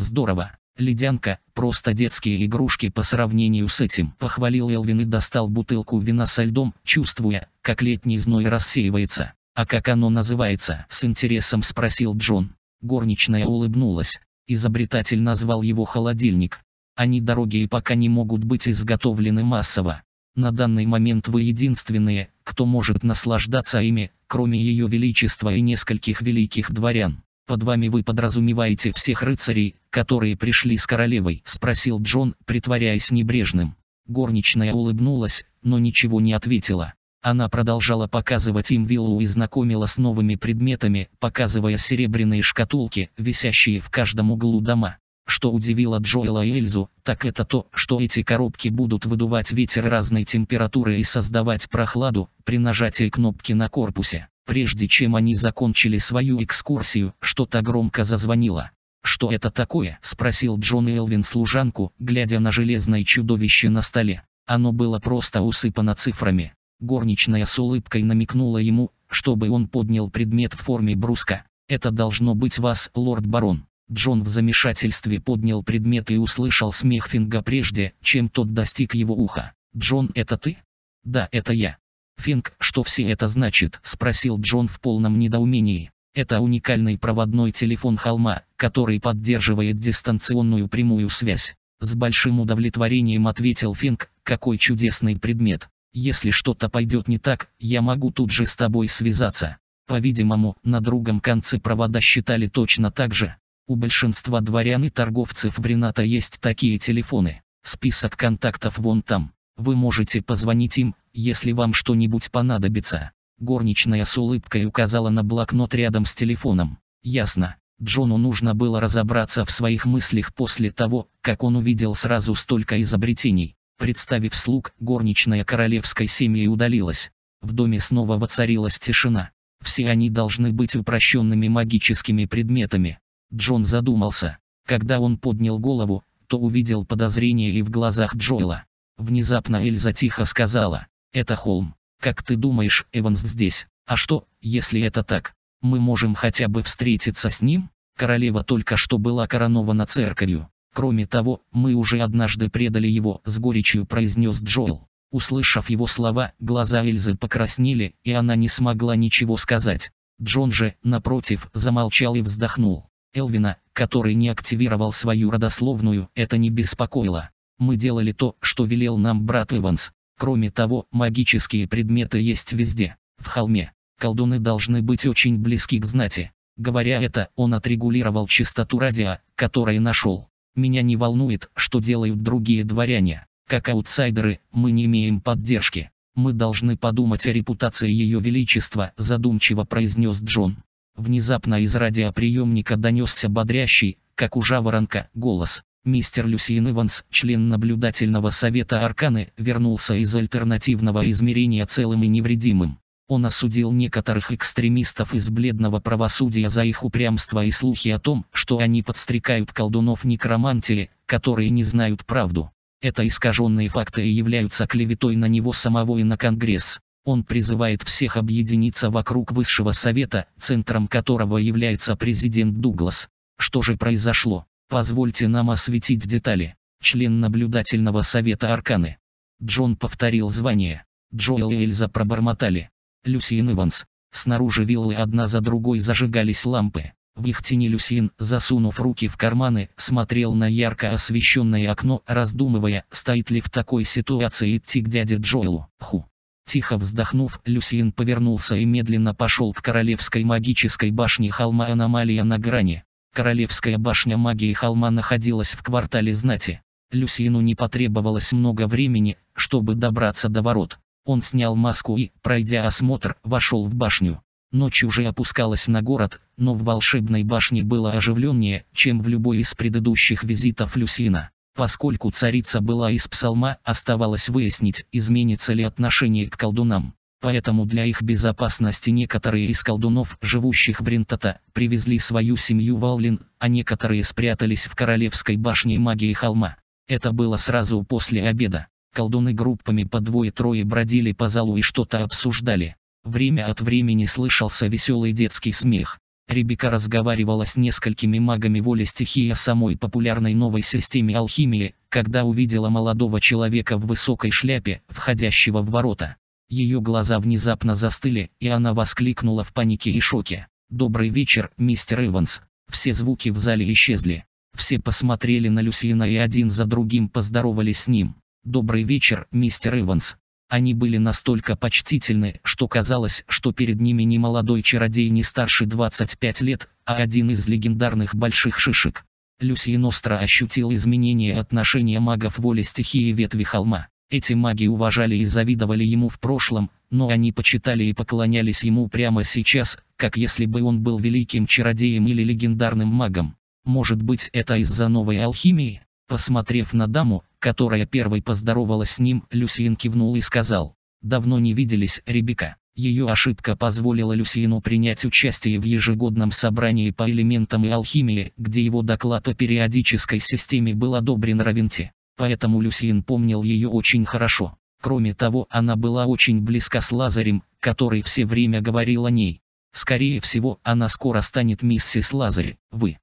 здорово. Ледянка, просто детские игрушки по сравнению с этим. Похвалил Элвин и достал бутылку вина со льдом, чувствуя, как летний зной рассеивается. А как оно называется? С интересом спросил Джон. Горничная улыбнулась. Изобретатель назвал его холодильник. Они дорогие пока не могут быть изготовлены массово. На данный момент вы единственные, кто может наслаждаться ими, кроме ее величества и нескольких великих дворян. «Под вами вы подразумеваете всех рыцарей, которые пришли с королевой?» – спросил Джон, притворяясь небрежным. Горничная улыбнулась, но ничего не ответила. Она продолжала показывать им виллу и знакомила с новыми предметами, показывая серебряные шкатулки, висящие в каждом углу дома. Что удивило Джоэла и Эльзу, так это то, что эти коробки будут выдувать ветер разной температуры и создавать прохладу при нажатии кнопки на корпусе. Прежде чем они закончили свою экскурсию, что-то громко зазвонило. «Что это такое?» – спросил Джон Элвин служанку, глядя на железное чудовище на столе. Оно было просто усыпано цифрами. Горничная с улыбкой намекнула ему, чтобы он поднял предмет в форме бруска. «Это должно быть вас, лорд-барон». Джон в замешательстве поднял предмет и услышал смех Финга прежде, чем тот достиг его уха. «Джон, это ты?» «Да, это я». «Финг, что все это значит?» – спросил Джон в полном недоумении. Это уникальный проводной телефон холма, который поддерживает дистанционную прямую связь. С большим удовлетворением ответил Финк, какой чудесный предмет. Если что-то пойдет не так, я могу тут же с тобой связаться. По-видимому, на другом конце провода считали точно так же. У большинства дворян и торговцев в Рената есть такие телефоны. Список контактов вон там. Вы можете позвонить им, если вам что-нибудь понадобится. Горничная с улыбкой указала на блокнот рядом с телефоном. Ясно. Джону нужно было разобраться в своих мыслях после того, как он увидел сразу столько изобретений. Представив слуг, горничная королевской семьи удалилась. В доме снова воцарилась тишина. Все они должны быть упрощенными магическими предметами. Джон задумался. Когда он поднял голову, то увидел подозрение и в глазах Джоэла. Внезапно Эльза тихо сказала, «Это Холм. Как ты думаешь, Эванс здесь? А что, если это так? Мы можем хотя бы встретиться с ним? Королева только что была коронована церковью. Кроме того, мы уже однажды предали его», — с горечью произнес Джоэл. Услышав его слова, глаза Эльзы покраснели, и она не смогла ничего сказать. Джон же, напротив, замолчал и вздохнул. Элвина, который не активировал свою родословную, это не беспокоило. Мы делали то, что велел нам брат Эванс. Кроме того, магические предметы есть везде. В холме. Колдуны должны быть очень близки к знати. Говоря это, он отрегулировал частоту радио, которое нашел. Меня не волнует, что делают другие дворяне. Как аутсайдеры, мы не имеем поддержки. Мы должны подумать о репутации Ее Величества, задумчиво произнес Джон. Внезапно из радиоприемника донесся бодрящий, как у жаворонка, голос. Мистер Люсиен Иванс, член наблюдательного совета Арканы, вернулся из альтернативного измерения целым и невредимым. Он осудил некоторых экстремистов из бледного правосудия за их упрямство и слухи о том, что они подстрекают колдунов-некромантии, которые не знают правду. Это искаженные факты и являются клеветой на него самого и на Конгресс. Он призывает всех объединиться вокруг Высшего Совета, центром которого является президент Дуглас. Что же произошло? Позвольте нам осветить детали. Член наблюдательного совета Арканы. Джон повторил звание. Джоэл и Эльза пробормотали. Люсиен Иванс. Снаружи виллы одна за другой зажигались лампы. В их тени Люсиен, засунув руки в карманы, смотрел на ярко освещенное окно, раздумывая, стоит ли в такой ситуации идти к дяде Джоэлу. Ху. Тихо вздохнув, Люсиен повернулся и медленно пошел к королевской магической башне холма Аномалия на грани. Королевская башня магии холма находилась в квартале знати. Люсиену не потребовалось много времени, чтобы добраться до ворот. Он снял маску и, пройдя осмотр, вошел в башню. Ночь уже опускалась на город, но в волшебной башне было оживленнее, чем в любой из предыдущих визитов Люсина. Поскольку царица была из псалма, оставалось выяснить, изменится ли отношение к колдунам. Поэтому для их безопасности некоторые из колдунов, живущих в Рентата, привезли свою семью в Аллин, а некоторые спрятались в королевской башне магии холма. Это было сразу после обеда. Колдуны группами по двое-трое бродили по залу и что-то обсуждали. Время от времени слышался веселый детский смех. Ребека разговаривала с несколькими магами воли стихии о самой популярной новой системе алхимии, когда увидела молодого человека в высокой шляпе, входящего в ворота. Ее глаза внезапно застыли, и она воскликнула в панике и шоке. «Добрый вечер, мистер Эванс!» Все звуки в зале исчезли. Все посмотрели на Люсина и один за другим поздоровались с ним. «Добрый вечер, мистер Эванс!» Они были настолько почтительны, что казалось, что перед ними не молодой чародей не старше 25 лет, а один из легендарных больших шишек. Люсьен остро ощутил изменение отношения магов воли стихии ветви холма. Эти маги уважали и завидовали ему в прошлом, но они почитали и поклонялись ему прямо сейчас, как если бы он был великим чародеем или легендарным магом. Может быть это из-за новой алхимии? Посмотрев на даму, которая первой поздоровалась с ним, Люсиен кивнул и сказал, «Давно не виделись, Ребека». Ее ошибка позволила Люсиену принять участие в ежегодном собрании по элементам и алхимии, где его доклад о периодической системе был одобрен Равенте. Поэтому Люсиен помнил ее очень хорошо. Кроме того, она была очень близка с Лазарем, который все время говорил о ней. Скорее всего, она скоро станет миссис Лазарь, вы.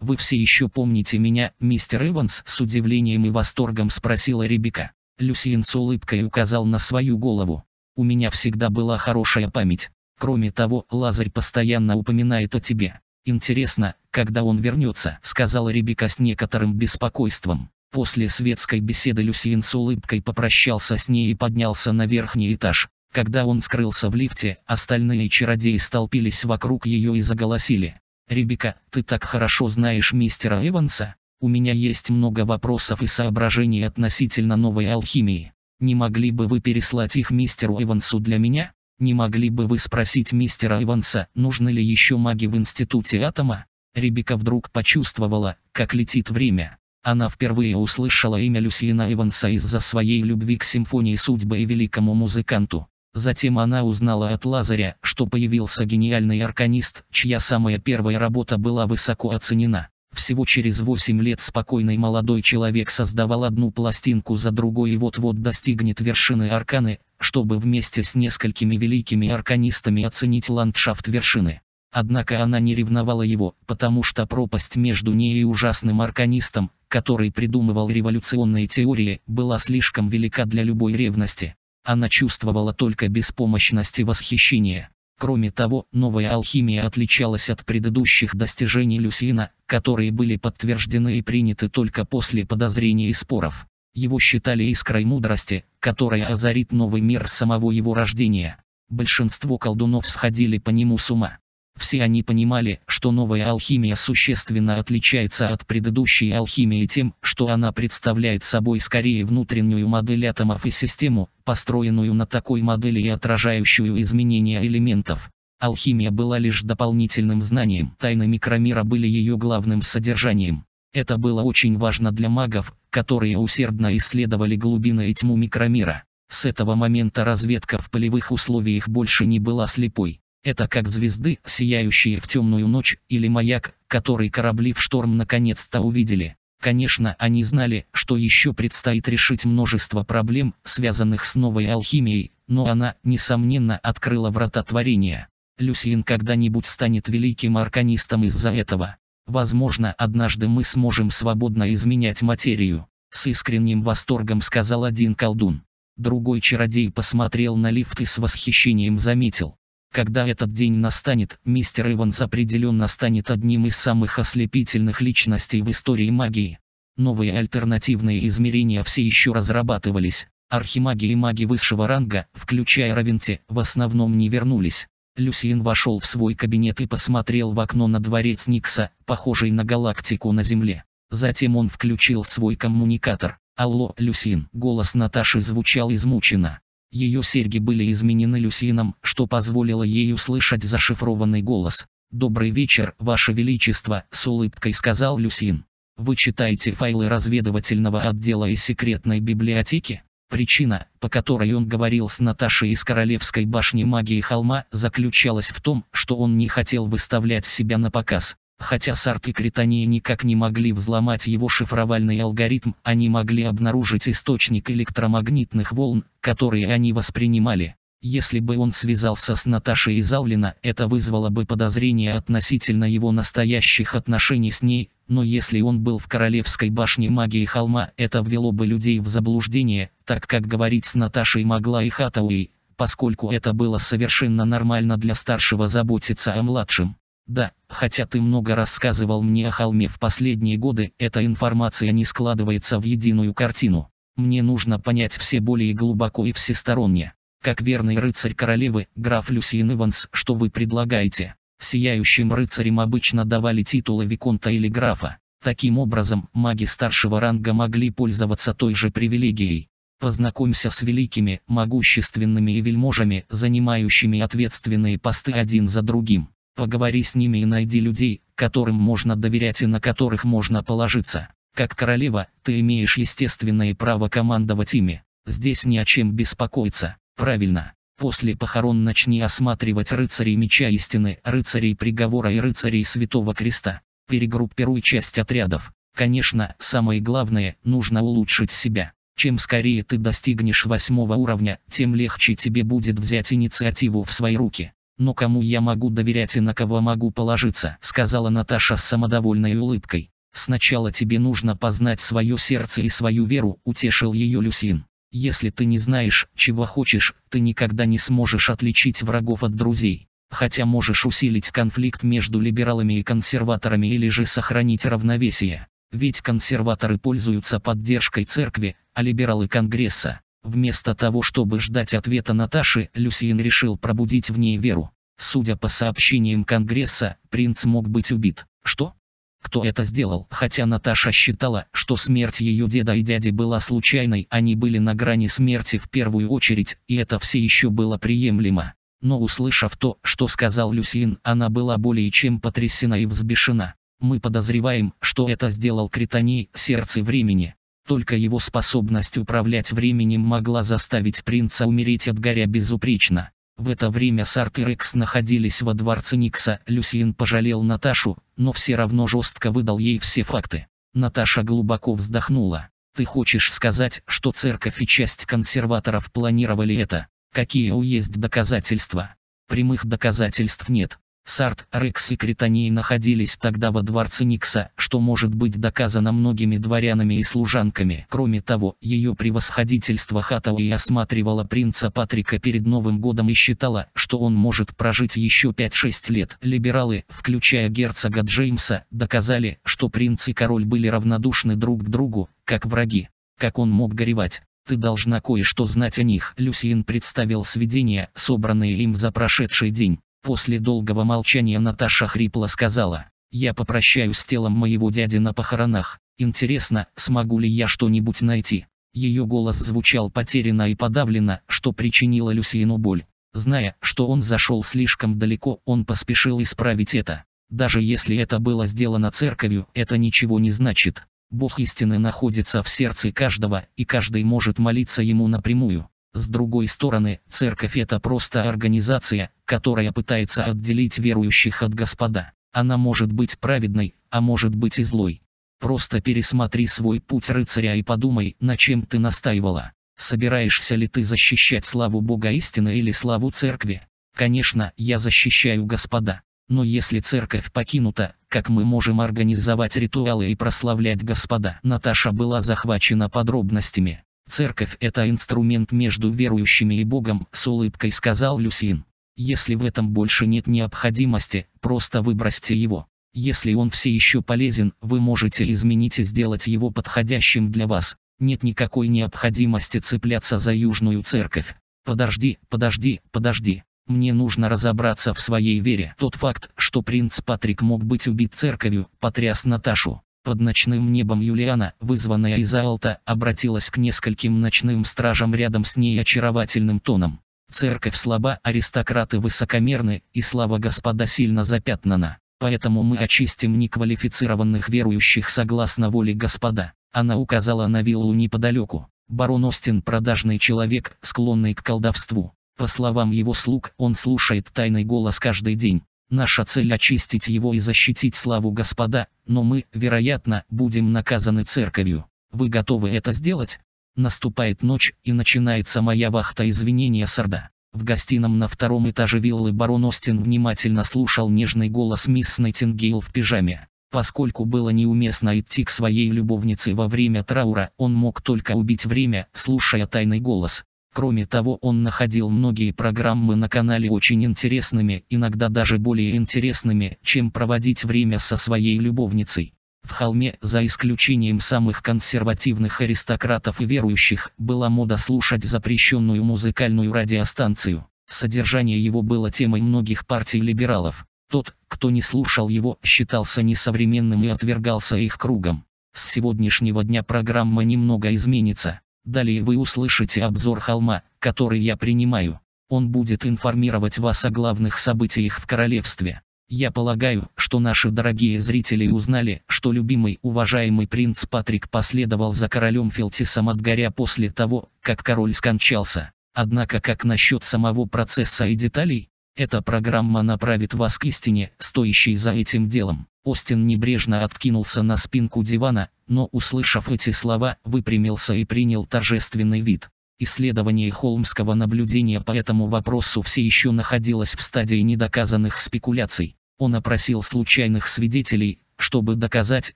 «Вы все еще помните меня, мистер Эванс?» С удивлением и восторгом спросила Ребека. Люсиен с улыбкой указал на свою голову. «У меня всегда была хорошая память. Кроме того, Лазарь постоянно упоминает о тебе. Интересно, когда он вернется?» Сказала Ребека с некоторым беспокойством. После светской беседы Люсиен с улыбкой попрощался с ней и поднялся на верхний этаж. Когда он скрылся в лифте, остальные чародеи столпились вокруг ее и заголосили. «Ребека, ты так хорошо знаешь мистера Эванса. У меня есть много вопросов и соображений относительно новой алхимии. Не могли бы вы переслать их мистеру Эвансу для меня? Не могли бы вы спросить мистера Эванса, нужны ли еще маги в институте атома? Ребека вдруг почувствовала, как летит время. Она впервые услышала имя Люсиена Эванса из-за своей любви к симфонии судьбы и великому музыканту. Затем она узнала от Лазаря, что появился гениальный арканист, чья самая первая работа была высоко оценена. Всего через 8 лет спокойный молодой человек создавал одну пластинку за другой и вот-вот достигнет вершины арканы, чтобы вместе с несколькими великими арканистами оценить ландшафт вершины. Однако она не ревновала его, потому что пропасть между ней и ужасным арканистом, который придумывал революционные теории, была слишком велика для любой ревности. Она чувствовала только беспомощность и восхищение. Кроме того, новая алхимия отличалась от предыдущих достижений Люсина, которые были подтверждены и приняты только после подозрений и споров. Его считали искрой мудрости, которая озарит новый мир самого его рождения. Большинство колдунов сходили по нему с ума. Все они понимали, что новая алхимия существенно отличается от предыдущей алхимии тем, что она представляет собой скорее внутреннюю модель атомов и систему, построенную на такой модели и отражающую изменения элементов. Алхимия была лишь дополнительным знанием, тайны микромира были ее главным содержанием. Это было очень важно для магов, которые усердно исследовали глубины и тьму микромира. С этого момента разведка в полевых условиях больше не была слепой. Это как звезды, сияющие в темную ночь, или маяк, который корабли в шторм наконец-то увидели. Конечно, они знали, что еще предстоит решить множество проблем, связанных с новой алхимией, но она, несомненно, открыла врата творения. Люсиен когда-нибудь станет великим арканистом из-за этого. Возможно, однажды мы сможем свободно изменять материю. С искренним восторгом сказал один колдун. Другой чародей посмотрел на лифт и с восхищением заметил. Когда этот день настанет, мистер Эванс определенно станет одним из самых ослепительных личностей в истории магии. Новые альтернативные измерения все еще разрабатывались. Архимаги и маги высшего ранга, включая Равенти, в основном не вернулись. Люсиен вошел в свой кабинет и посмотрел в окно на дворец Никса, похожий на галактику на Земле. Затем он включил свой коммуникатор. «Алло, Люсин!» Голос Наташи звучал измученно. Ее серьги были изменены Люсином, что позволило ей услышать зашифрованный голос. «Добрый вечер, Ваше Величество», — с улыбкой сказал Люсин. «Вы читаете файлы разведывательного отдела и секретной библиотеки?» Причина, по которой он говорил с Наташей из Королевской башни магии холма, заключалась в том, что он не хотел выставлять себя на показ. Хотя Сарк и Критания никак не могли взломать его шифровальный алгоритм, они могли обнаружить источник электромагнитных волн, которые они воспринимали. Если бы он связался с Наташей из Аллина, это вызвало бы подозрения относительно его настоящих отношений с ней, но если он был в королевской башне магии холма, это ввело бы людей в заблуждение, так как говорить с Наташей могла и Хатауэй, поскольку это было совершенно нормально для старшего заботиться о младшем. Да, хотя ты много рассказывал мне о холме в последние годы, эта информация не складывается в единую картину. Мне нужно понять все более глубоко и всесторонне. Как верный рыцарь королевы, граф Люсиен Иванс, что вы предлагаете? Сияющим рыцарям обычно давали титулы виконта или графа. Таким образом, маги старшего ранга могли пользоваться той же привилегией. Познакомься с великими, могущественными и вельможами, занимающими ответственные посты один за другим. Поговори с ними и найди людей, которым можно доверять и на которых можно положиться. Как королева, ты имеешь естественное право командовать ими. Здесь ни о чем беспокоиться. Правильно. После похорон начни осматривать рыцарей меча истины, рыцарей приговора и рыцарей Святого Креста. Перегруппируй часть отрядов. Конечно, самое главное, нужно улучшить себя. Чем скорее ты достигнешь восьмого уровня, тем легче тебе будет взять инициативу в свои руки. «Но кому я могу доверять и на кого могу положиться?» — сказала Наташа с самодовольной улыбкой. «Сначала тебе нужно познать свое сердце и свою веру», — утешил ее Люсин. «Если ты не знаешь, чего хочешь, ты никогда не сможешь отличить врагов от друзей. Хотя можешь усилить конфликт между либералами и консерваторами или же сохранить равновесие. Ведь консерваторы пользуются поддержкой церкви, а либералы Конгресса. Вместо того, чтобы ждать ответа Наташи, Люсиен решил пробудить в ней веру. Судя по сообщениям Конгресса, принц мог быть убит. Что? Кто это сделал? Хотя Наташа считала, что смерть ее деда и дяди была случайной, они были на грани смерти в первую очередь, и это все еще было приемлемо. Но услышав то, что сказал Люсиен, она была более чем потрясена и взбешена. Мы подозреваем, что это сделал Критоний, сердце времени. Только его способность управлять временем могла заставить принца умереть от горя безупречно. В это время Сарт и Рекс находились во дворце Никса, Люсиен пожалел Наташу, но все равно жестко выдал ей все факты. Наташа глубоко вздохнула. «Ты хочешь сказать, что церковь и часть консерваторов планировали это? Какие у есть доказательства?» «Прямых доказательств нет. Сарт, Рекс и Критонии находились тогда во дворце Никса, что может быть доказано многими дворянами и служанками. Кроме того, ее превосходительство и осматривала принца Патрика перед Новым годом и считала, что он может прожить еще 5-6 лет. Либералы, включая герцога Джеймса, доказали, что принц и король были равнодушны друг к другу, как враги. Как он мог горевать? ты должна кое-что знать о них. Люсиен представил сведения, собранные им за прошедший день. После долгого молчания Наташа хрипло сказала, «Я попрощаюсь с телом моего дяди на похоронах. Интересно, смогу ли я что-нибудь найти?» Ее голос звучал потерянно и подавленно, что причинило Люсину боль. Зная, что он зашел слишком далеко, он поспешил исправить это. Даже если это было сделано церковью, это ничего не значит. Бог истины находится в сердце каждого, и каждый может молиться ему напрямую. С другой стороны, церковь это просто организация, которая пытается отделить верующих от Господа. Она может быть праведной, а может быть и злой. Просто пересмотри свой путь рыцаря и подумай, на чем ты настаивала. Собираешься ли ты защищать славу Бога истины или славу церкви? Конечно, я защищаю Господа. Но если церковь покинута, как мы можем организовать ритуалы и прославлять Господа? Наташа была захвачена подробностями. Церковь – это инструмент между верующими и Богом, с улыбкой сказал Люсин. Если в этом больше нет необходимости, просто выбросьте его. Если он все еще полезен, вы можете изменить и сделать его подходящим для вас. Нет никакой необходимости цепляться за Южную Церковь. Подожди, подожди, подожди. Мне нужно разобраться в своей вере. Тот факт, что принц Патрик мог быть убит церковью, потряс Наташу под ночным небом Юлиана, вызванная из Алта, обратилась к нескольким ночным стражам рядом с ней очаровательным тоном. Церковь слаба, аристократы высокомерны, и слава Господа сильно запятнана. Поэтому мы очистим неквалифицированных верующих согласно воле Господа. Она указала на виллу неподалеку. Барон Остин продажный человек, склонный к колдовству. По словам его слуг, он слушает тайный голос каждый день. Наша цель очистить его и защитить славу Господа, но мы, вероятно, будем наказаны церковью. Вы готовы это сделать? Наступает ночь, и начинается моя вахта извинения Сарда. В гостином на втором этаже виллы барон Остин внимательно слушал нежный голос мисс Найтингейл в пижаме. Поскольку было неуместно идти к своей любовнице во время траура, он мог только убить время, слушая тайный голос, Кроме того, он находил многие программы на канале очень интересными, иногда даже более интересными, чем проводить время со своей любовницей. В холме, за исключением самых консервативных аристократов и верующих, была мода слушать запрещенную музыкальную радиостанцию. Содержание его было темой многих партий либералов. Тот, кто не слушал его, считался несовременным и отвергался их кругом. С сегодняшнего дня программа немного изменится. Далее вы услышите обзор холма, который я принимаю. Он будет информировать вас о главных событиях в королевстве. Я полагаю, что наши дорогие зрители узнали, что любимый уважаемый принц Патрик последовал за королем Филтисом от горя после того, как король скончался. Однако как насчет самого процесса и деталей? Эта программа направит вас к истине, стоящей за этим делом. Остин небрежно откинулся на спинку дивана, но, услышав эти слова, выпрямился и принял торжественный вид. Исследование холмского наблюдения по этому вопросу все еще находилось в стадии недоказанных спекуляций. Он опросил случайных свидетелей, чтобы доказать,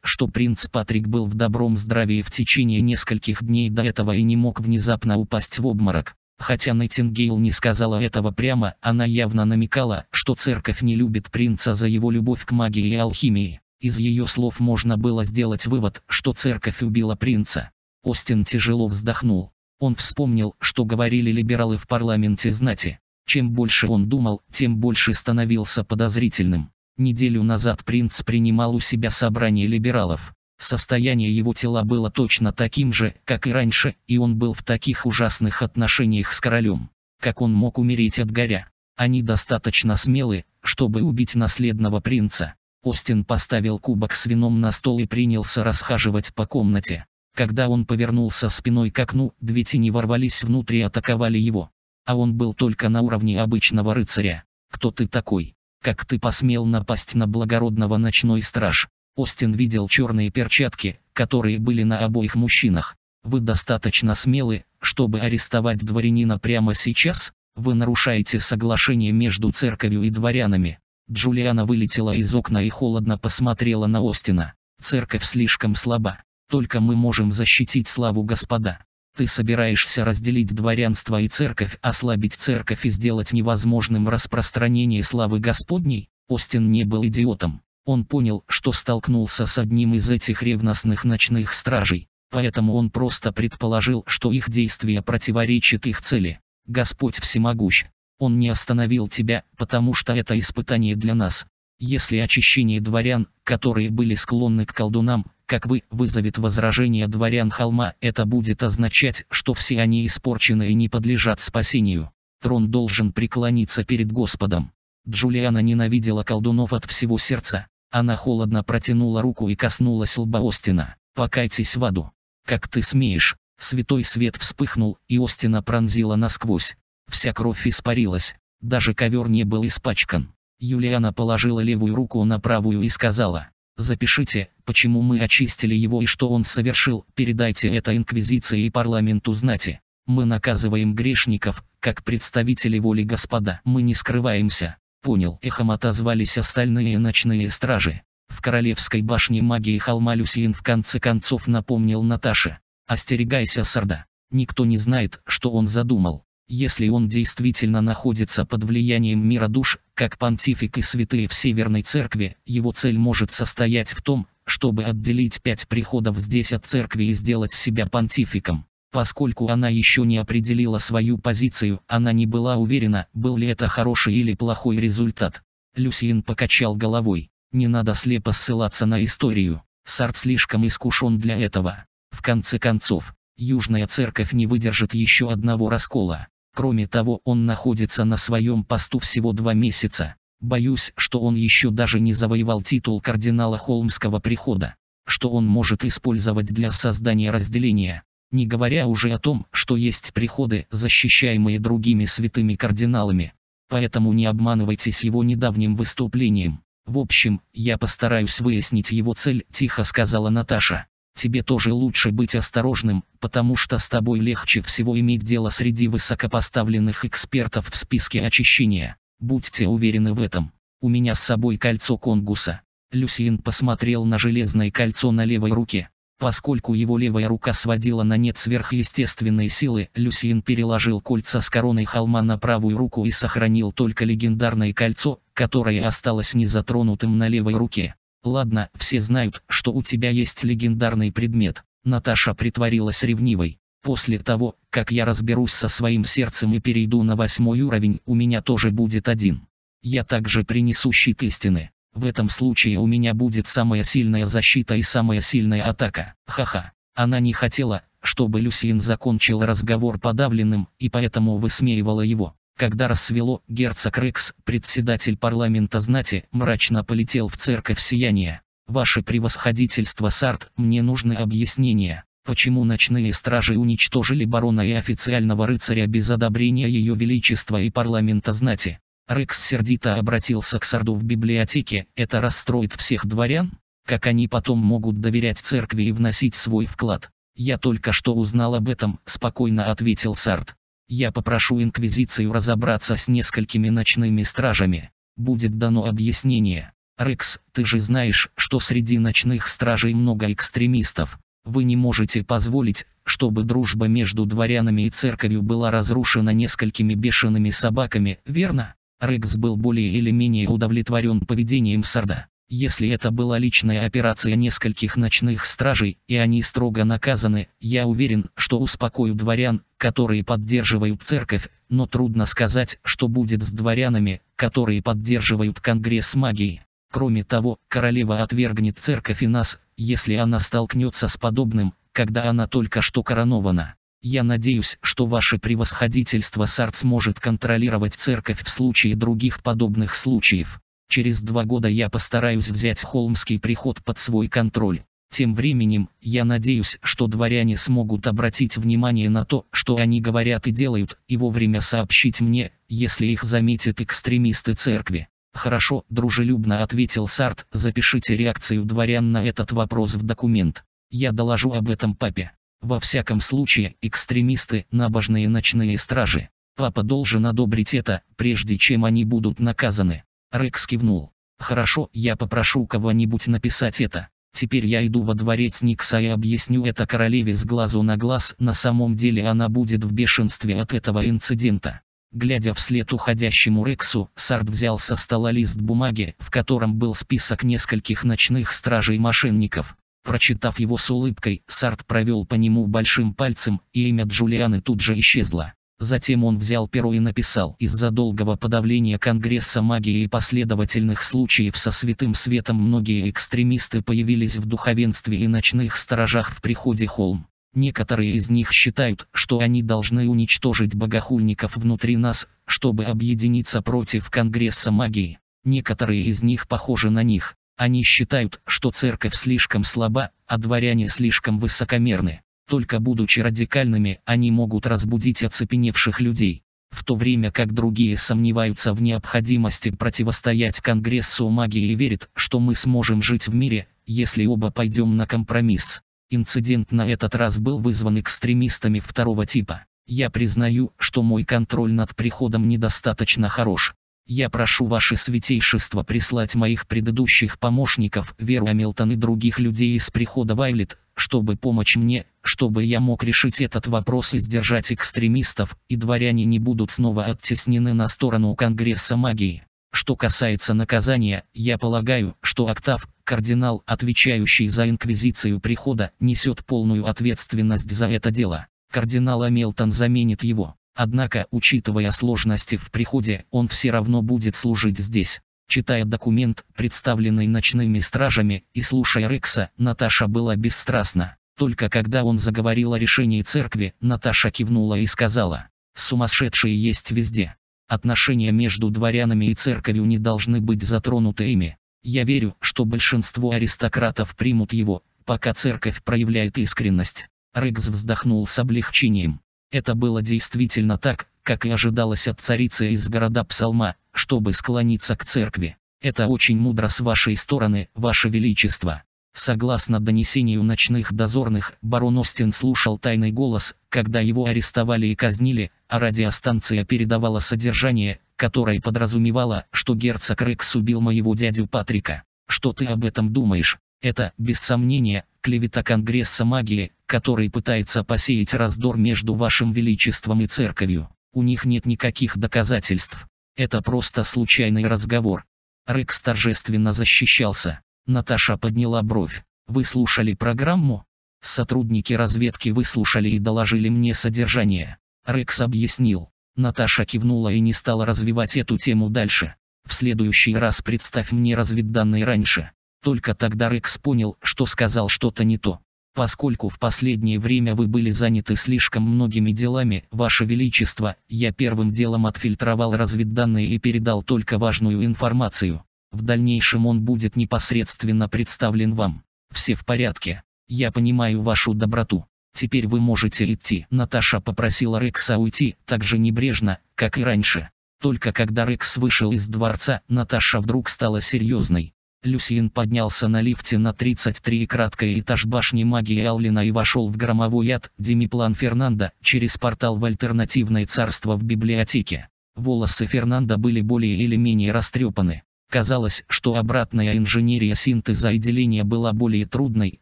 что принц Патрик был в добром здравии в течение нескольких дней до этого и не мог внезапно упасть в обморок. Хотя Найтингейл не сказала этого прямо, она явно намекала, что церковь не любит принца за его любовь к магии и алхимии. Из ее слов можно было сделать вывод, что церковь убила принца. Остин тяжело вздохнул. Он вспомнил, что говорили либералы в парламенте знати. Чем больше он думал, тем больше становился подозрительным. Неделю назад принц принимал у себя собрание либералов. Состояние его тела было точно таким же, как и раньше, и он был в таких ужасных отношениях с королем. Как он мог умереть от горя? Они достаточно смелы, чтобы убить наследного принца. Остин поставил кубок с вином на стол и принялся расхаживать по комнате. Когда он повернулся спиной к окну, две тени ворвались внутрь и атаковали его. А он был только на уровне обычного рыцаря. Кто ты такой? Как ты посмел напасть на благородного ночной страж? Остин видел черные перчатки, которые были на обоих мужчинах. Вы достаточно смелы, чтобы арестовать дворянина прямо сейчас? Вы нарушаете соглашение между церковью и дворянами. Джулиана вылетела из окна и холодно посмотрела на Остина. Церковь слишком слаба. Только мы можем защитить славу Господа. Ты собираешься разделить дворянство и церковь, ослабить церковь и сделать невозможным распространение славы Господней? Остин не был идиотом. Он понял, что столкнулся с одним из этих ревностных ночных стражей, поэтому он просто предположил, что их действия противоречат их цели. Господь всемогущ. Он не остановил тебя, потому что это испытание для нас. Если очищение дворян, которые были склонны к колдунам, как вы, вызовет возражение дворян холма, это будет означать, что все они испорчены и не подлежат спасению. Трон должен преклониться перед Господом. Джулиана ненавидела колдунов от всего сердца. Она холодно протянула руку и коснулась лба Остина. «Покайтесь в аду. Как ты смеешь?» Святой свет вспыхнул, и Остина пронзила насквозь. Вся кровь испарилась, даже ковер не был испачкан. Юлиана положила левую руку на правую и сказала, «Запишите, почему мы очистили его и что он совершил, передайте это инквизиции и парламенту знати. Мы наказываем грешников, как представители воли Господа. Мы не скрываемся, Понял, эхом отозвались остальные ночные стражи. В королевской башне магии холма Люсиен в конце концов напомнил Наташе. Остерегайся Сарда. Никто не знает, что он задумал. Если он действительно находится под влиянием мира душ, как понтифик и святые в Северной Церкви, его цель может состоять в том, чтобы отделить пять приходов здесь от церкви и сделать себя понтификом. Поскольку она еще не определила свою позицию, она не была уверена, был ли это хороший или плохой результат. Люсиен покачал головой. Не надо слепо ссылаться на историю. Сарт слишком искушен для этого. В конце концов, Южная Церковь не выдержит еще одного раскола. Кроме того, он находится на своем посту всего два месяца. Боюсь, что он еще даже не завоевал титул кардинала Холмского прихода, что он может использовать для создания разделения не говоря уже о том, что есть приходы, защищаемые другими святыми кардиналами. Поэтому не обманывайтесь его недавним выступлением. В общем, я постараюсь выяснить его цель, тихо сказала Наташа. Тебе тоже лучше быть осторожным, потому что с тобой легче всего иметь дело среди высокопоставленных экспертов в списке очищения. Будьте уверены в этом. У меня с собой кольцо Конгуса. Люсиен посмотрел на железное кольцо на левой руке. Поскольку его левая рука сводила на нет сверхъестественные силы, Люсиен переложил кольца с короной холма на правую руку и сохранил только легендарное кольцо, которое осталось незатронутым на левой руке. «Ладно, все знают, что у тебя есть легендарный предмет», — Наташа притворилась ревнивой. «После того, как я разберусь со своим сердцем и перейду на восьмой уровень, у меня тоже будет один. Я также принесу щит истины». В этом случае у меня будет самая сильная защита и самая сильная атака. Ха-ха. Она не хотела, чтобы Люсиен закончил разговор подавленным, и поэтому высмеивала его. Когда рассвело, герцог Рекс, председатель парламента знати, мрачно полетел в церковь сияния. «Ваше превосходительство, Сарт, мне нужны объяснения, почему ночные стражи уничтожили барона и официального рыцаря без одобрения ее величества и парламента знати. Рыкс сердито обратился к Сарду в библиотеке, это расстроит всех дворян? Как они потом могут доверять церкви и вносить свой вклад? Я только что узнал об этом, спокойно ответил Сард. Я попрошу Инквизицию разобраться с несколькими ночными стражами. Будет дано объяснение. Рекс, ты же знаешь, что среди ночных стражей много экстремистов. Вы не можете позволить, чтобы дружба между дворянами и церковью была разрушена несколькими бешеными собаками, верно? Рекс был более или менее удовлетворен поведением Сарда. Если это была личная операция нескольких ночных стражей, и они строго наказаны, я уверен, что успокою дворян, которые поддерживают церковь, но трудно сказать, что будет с дворянами, которые поддерживают Конгресс магии. Кроме того, королева отвергнет церковь и нас, если она столкнется с подобным, когда она только что коронована. Я надеюсь, что ваше превосходительство САРТ сможет контролировать церковь в случае других подобных случаев. Через два года я постараюсь взять холмский приход под свой контроль. Тем временем, я надеюсь, что дворяне смогут обратить внимание на то, что они говорят и делают, и вовремя сообщить мне, если их заметят экстремисты церкви. Хорошо, дружелюбно ответил Сарт, запишите реакцию дворян на этот вопрос в документ. Я доложу об этом папе. Во всяком случае, экстремисты – набожные ночные стражи. Папа должен одобрить это, прежде чем они будут наказаны. Рекс кивнул. «Хорошо, я попрошу кого-нибудь написать это. Теперь я иду во дворец Никса и объясню это королеве с глазу на глаз. На самом деле она будет в бешенстве от этого инцидента». Глядя вслед уходящему Рексу, Сард взял со стола лист бумаги, в котором был список нескольких ночных стражей-мошенников, Прочитав его с улыбкой, Сарт провел по нему большим пальцем, и имя Джулианы тут же исчезло. Затем он взял перо и написал «Из-за долгого подавления Конгресса магии и последовательных случаев со святым светом многие экстремисты появились в духовенстве и ночных сторожах в приходе Холм. Некоторые из них считают, что они должны уничтожить богохульников внутри нас, чтобы объединиться против Конгресса магии. Некоторые из них похожи на них, они считают, что церковь слишком слаба, а дворяне слишком высокомерны. Только будучи радикальными, они могут разбудить оцепеневших людей. В то время как другие сомневаются в необходимости противостоять Конгрессу магии и верят, что мы сможем жить в мире, если оба пойдем на компромисс. Инцидент на этот раз был вызван экстремистами второго типа. Я признаю, что мой контроль над приходом недостаточно хорош. Я прошу ваше святейшество прислать моих предыдущих помощников Веру Амилтон и других людей из прихода Вайлет, чтобы помочь мне, чтобы я мог решить этот вопрос и сдержать экстремистов, и дворяне не будут снова оттеснены на сторону Конгресса магии. Что касается наказания, я полагаю, что Октав, кардинал, отвечающий за инквизицию прихода, несет полную ответственность за это дело. Кардинал Амилтон заменит его. Однако, учитывая сложности в приходе, он все равно будет служить здесь. Читая документ, представленный ночными стражами, и слушая Рекса, Наташа была бесстрастна. Только когда он заговорил о решении церкви, Наташа кивнула и сказала, «Сумасшедшие есть везде. Отношения между дворянами и церковью не должны быть затронуты ими. Я верю, что большинство аристократов примут его, пока церковь проявляет искренность». Рекс вздохнул с облегчением. Это было действительно так, как и ожидалось от царицы из города Псалма, чтобы склониться к церкви. Это очень мудро с вашей стороны, ваше величество. Согласно донесению ночных дозорных, барон Остин слушал тайный голос, когда его арестовали и казнили, а радиостанция передавала содержание, которое подразумевало, что герцог Рекс убил моего дядю Патрика. Что ты об этом думаешь? Это, без сомнения, клевета Конгресса магии, который пытается посеять раздор между вашим величеством и церковью. У них нет никаких доказательств. Это просто случайный разговор. Рекс торжественно защищался. Наташа подняла бровь. Вы слушали программу? Сотрудники разведки выслушали и доложили мне содержание. Рекс объяснил. Наташа кивнула и не стала развивать эту тему дальше. В следующий раз представь мне разведданные раньше. Только тогда Рекс понял, что сказал что-то не то. Поскольку в последнее время вы были заняты слишком многими делами, Ваше Величество, я первым делом отфильтровал разведданные и передал только важную информацию. В дальнейшем он будет непосредственно представлен вам. Все в порядке. Я понимаю вашу доброту. Теперь вы можете идти. Наташа попросила Рекса уйти, так же небрежно, как и раньше. Только когда Рекс вышел из дворца, Наташа вдруг стала серьезной. Люсиен поднялся на лифте на 33 и краткий этаж башни магии Аллина и вошел в громовой ад Демиплан Фернанда через портал в альтернативное царство в библиотеке. Волосы Фернанда были более или менее растрепаны. Казалось, что обратная инженерия синтеза и деления была более трудной,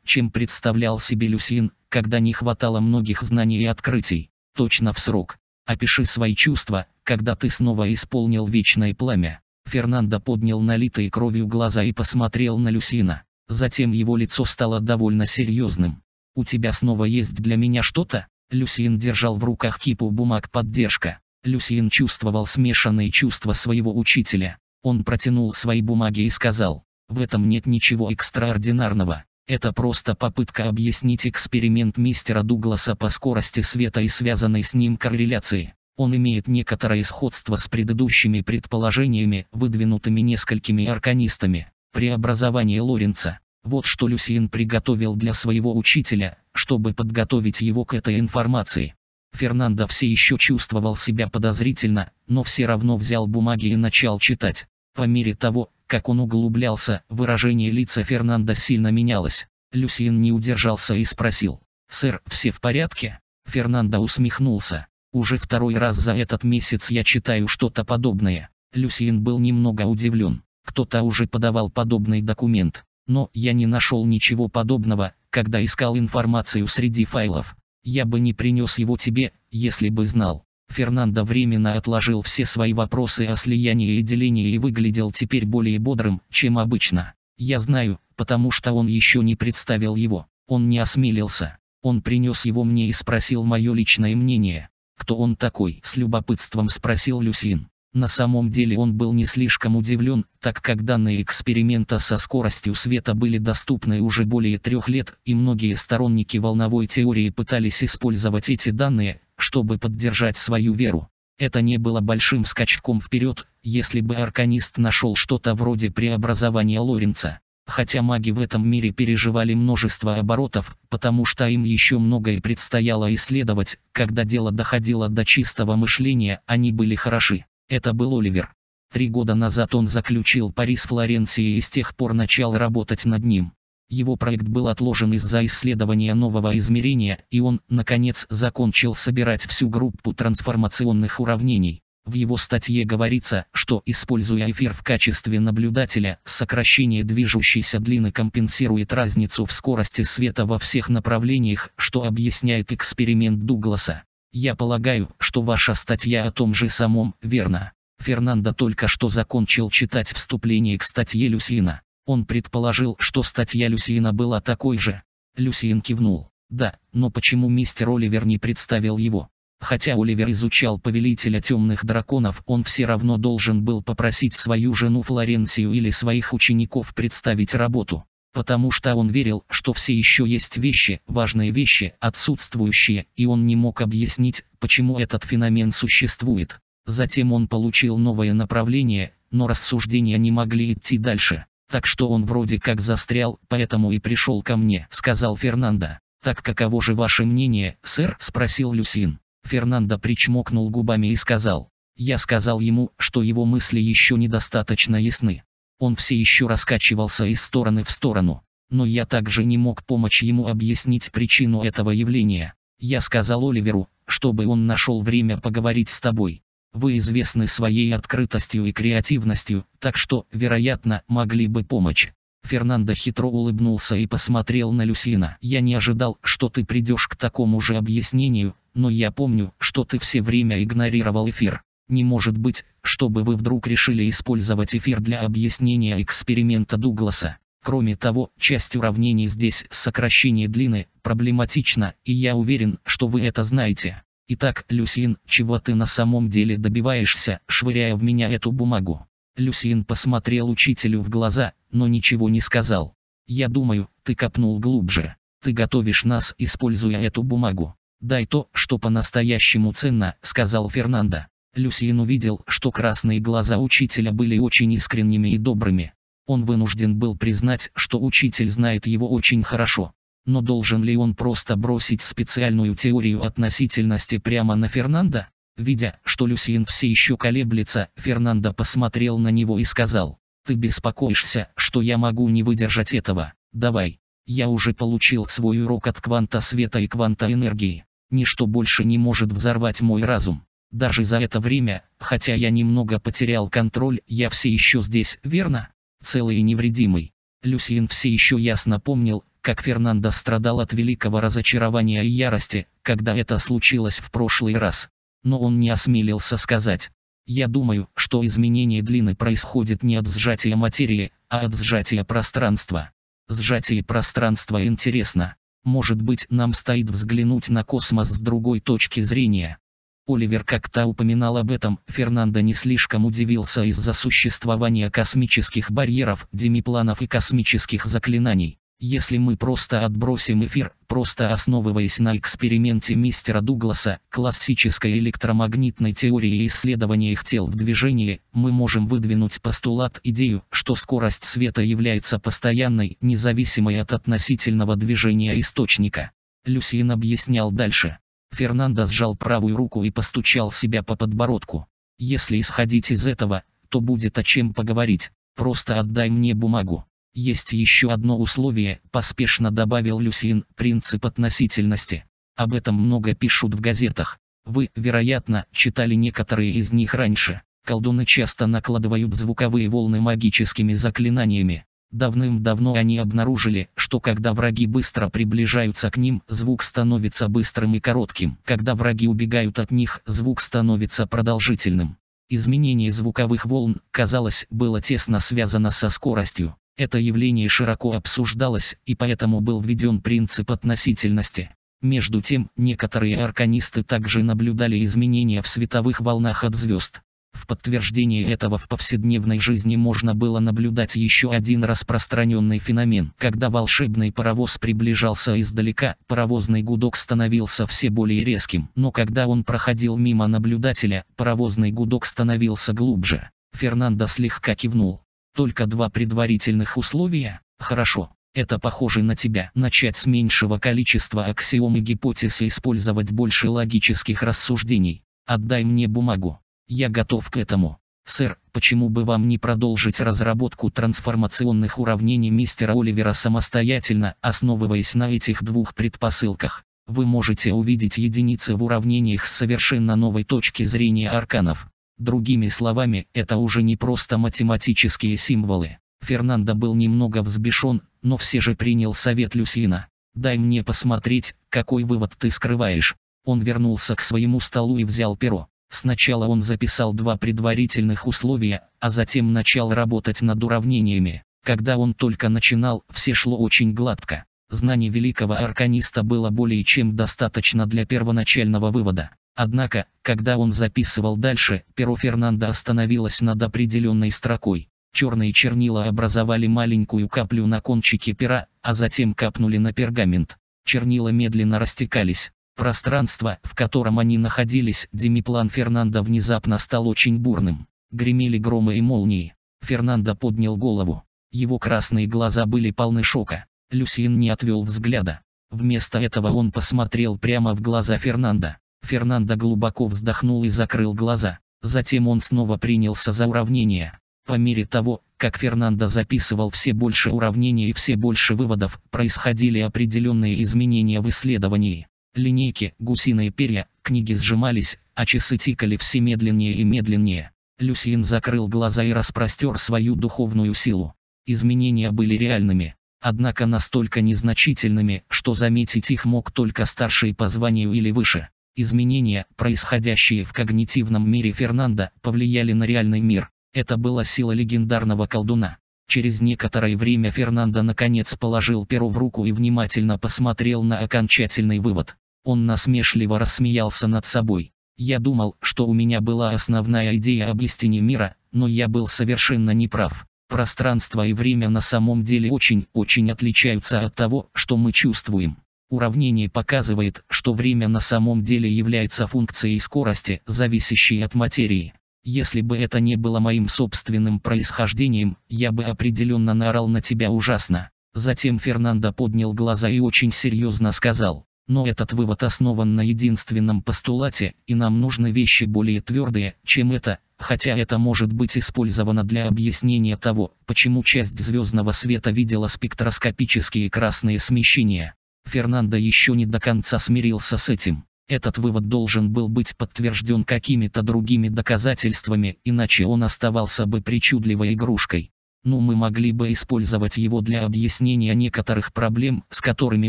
чем представлял себе Люсин, когда не хватало многих знаний и открытий. Точно в срок. Опиши свои чувства, когда ты снова исполнил вечное пламя. Фернандо поднял налитые кровью глаза и посмотрел на Люсина. Затем его лицо стало довольно серьезным. «У тебя снова есть для меня что-то?» Люсин держал в руках кипу бумаг поддержка. Люсин чувствовал смешанные чувства своего учителя. Он протянул свои бумаги и сказал, «В этом нет ничего экстраординарного. Это просто попытка объяснить эксперимент мистера Дугласа по скорости света и связанной с ним корреляции. Он имеет некоторое сходство с предыдущими предположениями, выдвинутыми несколькими арканистами. Преобразование Лоренца. Вот что Люсиен приготовил для своего учителя, чтобы подготовить его к этой информации. Фернандо все еще чувствовал себя подозрительно, но все равно взял бумаги и начал читать. По мере того, как он углублялся, выражение лица Фернандо сильно менялось. Люсиен не удержался и спросил. «Сэр, все в порядке?» Фернандо усмехнулся. Уже второй раз за этот месяц я читаю что-то подобное. Люсиен был немного удивлен. Кто-то уже подавал подобный документ. Но я не нашел ничего подобного, когда искал информацию среди файлов. Я бы не принес его тебе, если бы знал. Фернандо временно отложил все свои вопросы о слиянии и делении и выглядел теперь более бодрым, чем обычно. Я знаю, потому что он еще не представил его. Он не осмелился. Он принес его мне и спросил мое личное мнение. «Кто он такой?» – с любопытством спросил Люсин. На самом деле он был не слишком удивлен, так как данные эксперимента со скоростью света были доступны уже более трех лет, и многие сторонники волновой теории пытались использовать эти данные, чтобы поддержать свою веру. Это не было большим скачком вперед, если бы арканист нашел что-то вроде преобразования Лоренца. Хотя маги в этом мире переживали множество оборотов, потому что им еще многое предстояло исследовать, когда дело доходило до чистого мышления, они были хороши. Это был Оливер. Три года назад он заключил пари с Флоренцией и с тех пор начал работать над ним. Его проект был отложен из-за исследования нового измерения, и он, наконец, закончил собирать всю группу трансформационных уравнений. В его статье говорится, что, используя эфир в качестве наблюдателя, сокращение движущейся длины компенсирует разницу в скорости света во всех направлениях, что объясняет эксперимент Дугласа. Я полагаю, что ваша статья о том же самом, верно? Фернандо только что закончил читать вступление к статье Люсина. Он предположил, что статья Люсина была такой же. Люсин кивнул. Да, но почему мистер Оливер не представил его? Хотя Оливер изучал повелителя темных драконов, он все равно должен был попросить свою жену Флоренцию или своих учеников представить работу. Потому что он верил, что все еще есть вещи, важные вещи, отсутствующие, и он не мог объяснить, почему этот феномен существует. Затем он получил новое направление, но рассуждения не могли идти дальше. Так что он вроде как застрял, поэтому и пришел ко мне, сказал Фернандо. Так каково же ваше мнение, сэр, спросил Люсин. Фернандо причмокнул губами и сказал. Я сказал ему, что его мысли еще недостаточно ясны. Он все еще раскачивался из стороны в сторону. Но я также не мог помочь ему объяснить причину этого явления. Я сказал Оливеру, чтобы он нашел время поговорить с тобой. Вы известны своей открытостью и креативностью, так что, вероятно, могли бы помочь. Фернандо хитро улыбнулся и посмотрел на Люсина. «Я не ожидал, что ты придешь к такому же объяснению, но я помню, что ты все время игнорировал эфир. Не может быть, чтобы вы вдруг решили использовать эфир для объяснения эксперимента Дугласа. Кроме того, часть уравнений здесь сокращение длины проблематично, и я уверен, что вы это знаете. Итак, Люсин, чего ты на самом деле добиваешься, швыряя в меня эту бумагу? Люсин посмотрел учителю в глаза, но ничего не сказал. Я думаю, ты копнул глубже. Ты готовишь нас, используя эту бумагу. «Дай то, что по-настоящему ценно», — сказал Фернандо. Люсиен увидел, что красные глаза учителя были очень искренними и добрыми. Он вынужден был признать, что учитель знает его очень хорошо. Но должен ли он просто бросить специальную теорию относительности прямо на Фернандо? Видя, что Люсиен все еще колеблется, Фернандо посмотрел на него и сказал, «Ты беспокоишься, что я могу не выдержать этого, давай, я уже получил свой урок от кванта света и кванта энергии». Ничто больше не может взорвать мой разум. Даже за это время, хотя я немного потерял контроль, я все еще здесь, верно? Целый и невредимый. Люсиен все еще ясно помнил, как Фернандо страдал от великого разочарования и ярости, когда это случилось в прошлый раз. Но он не осмелился сказать. Я думаю, что изменение длины происходит не от сжатия материи, а от сжатия пространства. Сжатие пространства интересно. Может быть, нам стоит взглянуть на космос с другой точки зрения. Оливер как-то упоминал об этом, Фернандо не слишком удивился из-за существования космических барьеров, демипланов и космических заклинаний. Если мы просто отбросим эфир, просто основываясь на эксперименте мистера Дугласа, классической электромагнитной теории и исследования их тел в движении, мы можем выдвинуть постулат идею, что скорость света является постоянной, независимой от относительного движения источника. Люсиен объяснял дальше. Фернандо сжал правую руку и постучал себя по подбородку. Если исходить из этого, то будет о чем поговорить, просто отдай мне бумагу. Есть еще одно условие, поспешно добавил Люсин, принцип относительности. Об этом много пишут в газетах. Вы, вероятно, читали некоторые из них раньше. Колдуны часто накладывают звуковые волны магическими заклинаниями. Давным-давно они обнаружили, что когда враги быстро приближаются к ним, звук становится быстрым и коротким. Когда враги убегают от них, звук становится продолжительным. Изменение звуковых волн, казалось, было тесно связано со скоростью. Это явление широко обсуждалось и поэтому был введен принцип относительности. Между тем, некоторые арканисты также наблюдали изменения в световых волнах от звезд. В подтверждение этого в повседневной жизни можно было наблюдать еще один распространенный феномен. Когда волшебный паровоз приближался издалека, паровозный гудок становился все более резким, но когда он проходил мимо наблюдателя, паровозный гудок становился глубже. Фернандо слегка кивнул. Только два предварительных условия, хорошо, это похоже на тебя. Начать с меньшего количества аксиом и гипотез и использовать больше логических рассуждений. Отдай мне бумагу. Я готов к этому. Сэр, почему бы вам не продолжить разработку трансформационных уравнений мистера Оливера самостоятельно, основываясь на этих двух предпосылках? Вы можете увидеть единицы в уравнениях с совершенно новой точки зрения арканов. Другими словами, это уже не просто математические символы. Фернандо был немного взбешен, но все же принял совет Люсина. «Дай мне посмотреть, какой вывод ты скрываешь». Он вернулся к своему столу и взял перо. Сначала он записал два предварительных условия, а затем начал работать над уравнениями. Когда он только начинал, все шло очень гладко. Знаний великого арканиста было более чем достаточно для первоначального вывода. Однако, когда он записывал дальше, перо Фернанда остановилось над определенной строкой. Черные чернила образовали маленькую каплю на кончике пера, а затем капнули на пергамент. Чернила медленно растекались. Пространство, в котором они находились, демиплан Фернанда внезапно стал очень бурным. Гремели громы и молнии. Фернанда поднял голову. Его красные глаза были полны шока. Люсин не отвел взгляда. Вместо этого он посмотрел прямо в глаза Фернанда. Фернандо глубоко вздохнул и закрыл глаза. Затем он снова принялся за уравнение. По мере того, как Фернандо записывал все больше уравнений и все больше выводов, происходили определенные изменения в исследовании. Линейки, гусиные перья, книги сжимались, а часы тикали все медленнее и медленнее. Люсиен закрыл глаза и распростер свою духовную силу. Изменения были реальными, однако настолько незначительными, что заметить их мог только старший по званию или выше. Изменения, происходящие в когнитивном мире Фернанда, повлияли на реальный мир. Это была сила легендарного колдуна. Через некоторое время Фернандо наконец положил перо в руку и внимательно посмотрел на окончательный вывод. Он насмешливо рассмеялся над собой. Я думал, что у меня была основная идея об истине мира, но я был совершенно неправ. Пространство и время на самом деле очень-очень отличаются от того, что мы чувствуем. Уравнение показывает, что время на самом деле является функцией скорости, зависящей от материи. Если бы это не было моим собственным происхождением, я бы определенно наорал на тебя ужасно. Затем Фернандо поднял глаза и очень серьезно сказал. Но этот вывод основан на единственном постулате, и нам нужны вещи более твердые, чем это, хотя это может быть использовано для объяснения того, почему часть звездного света видела спектроскопические красные смещения. Фернандо еще не до конца смирился с этим. Этот вывод должен был быть подтвержден какими-то другими доказательствами, иначе он оставался бы причудливой игрушкой. Но мы могли бы использовать его для объяснения некоторых проблем, с которыми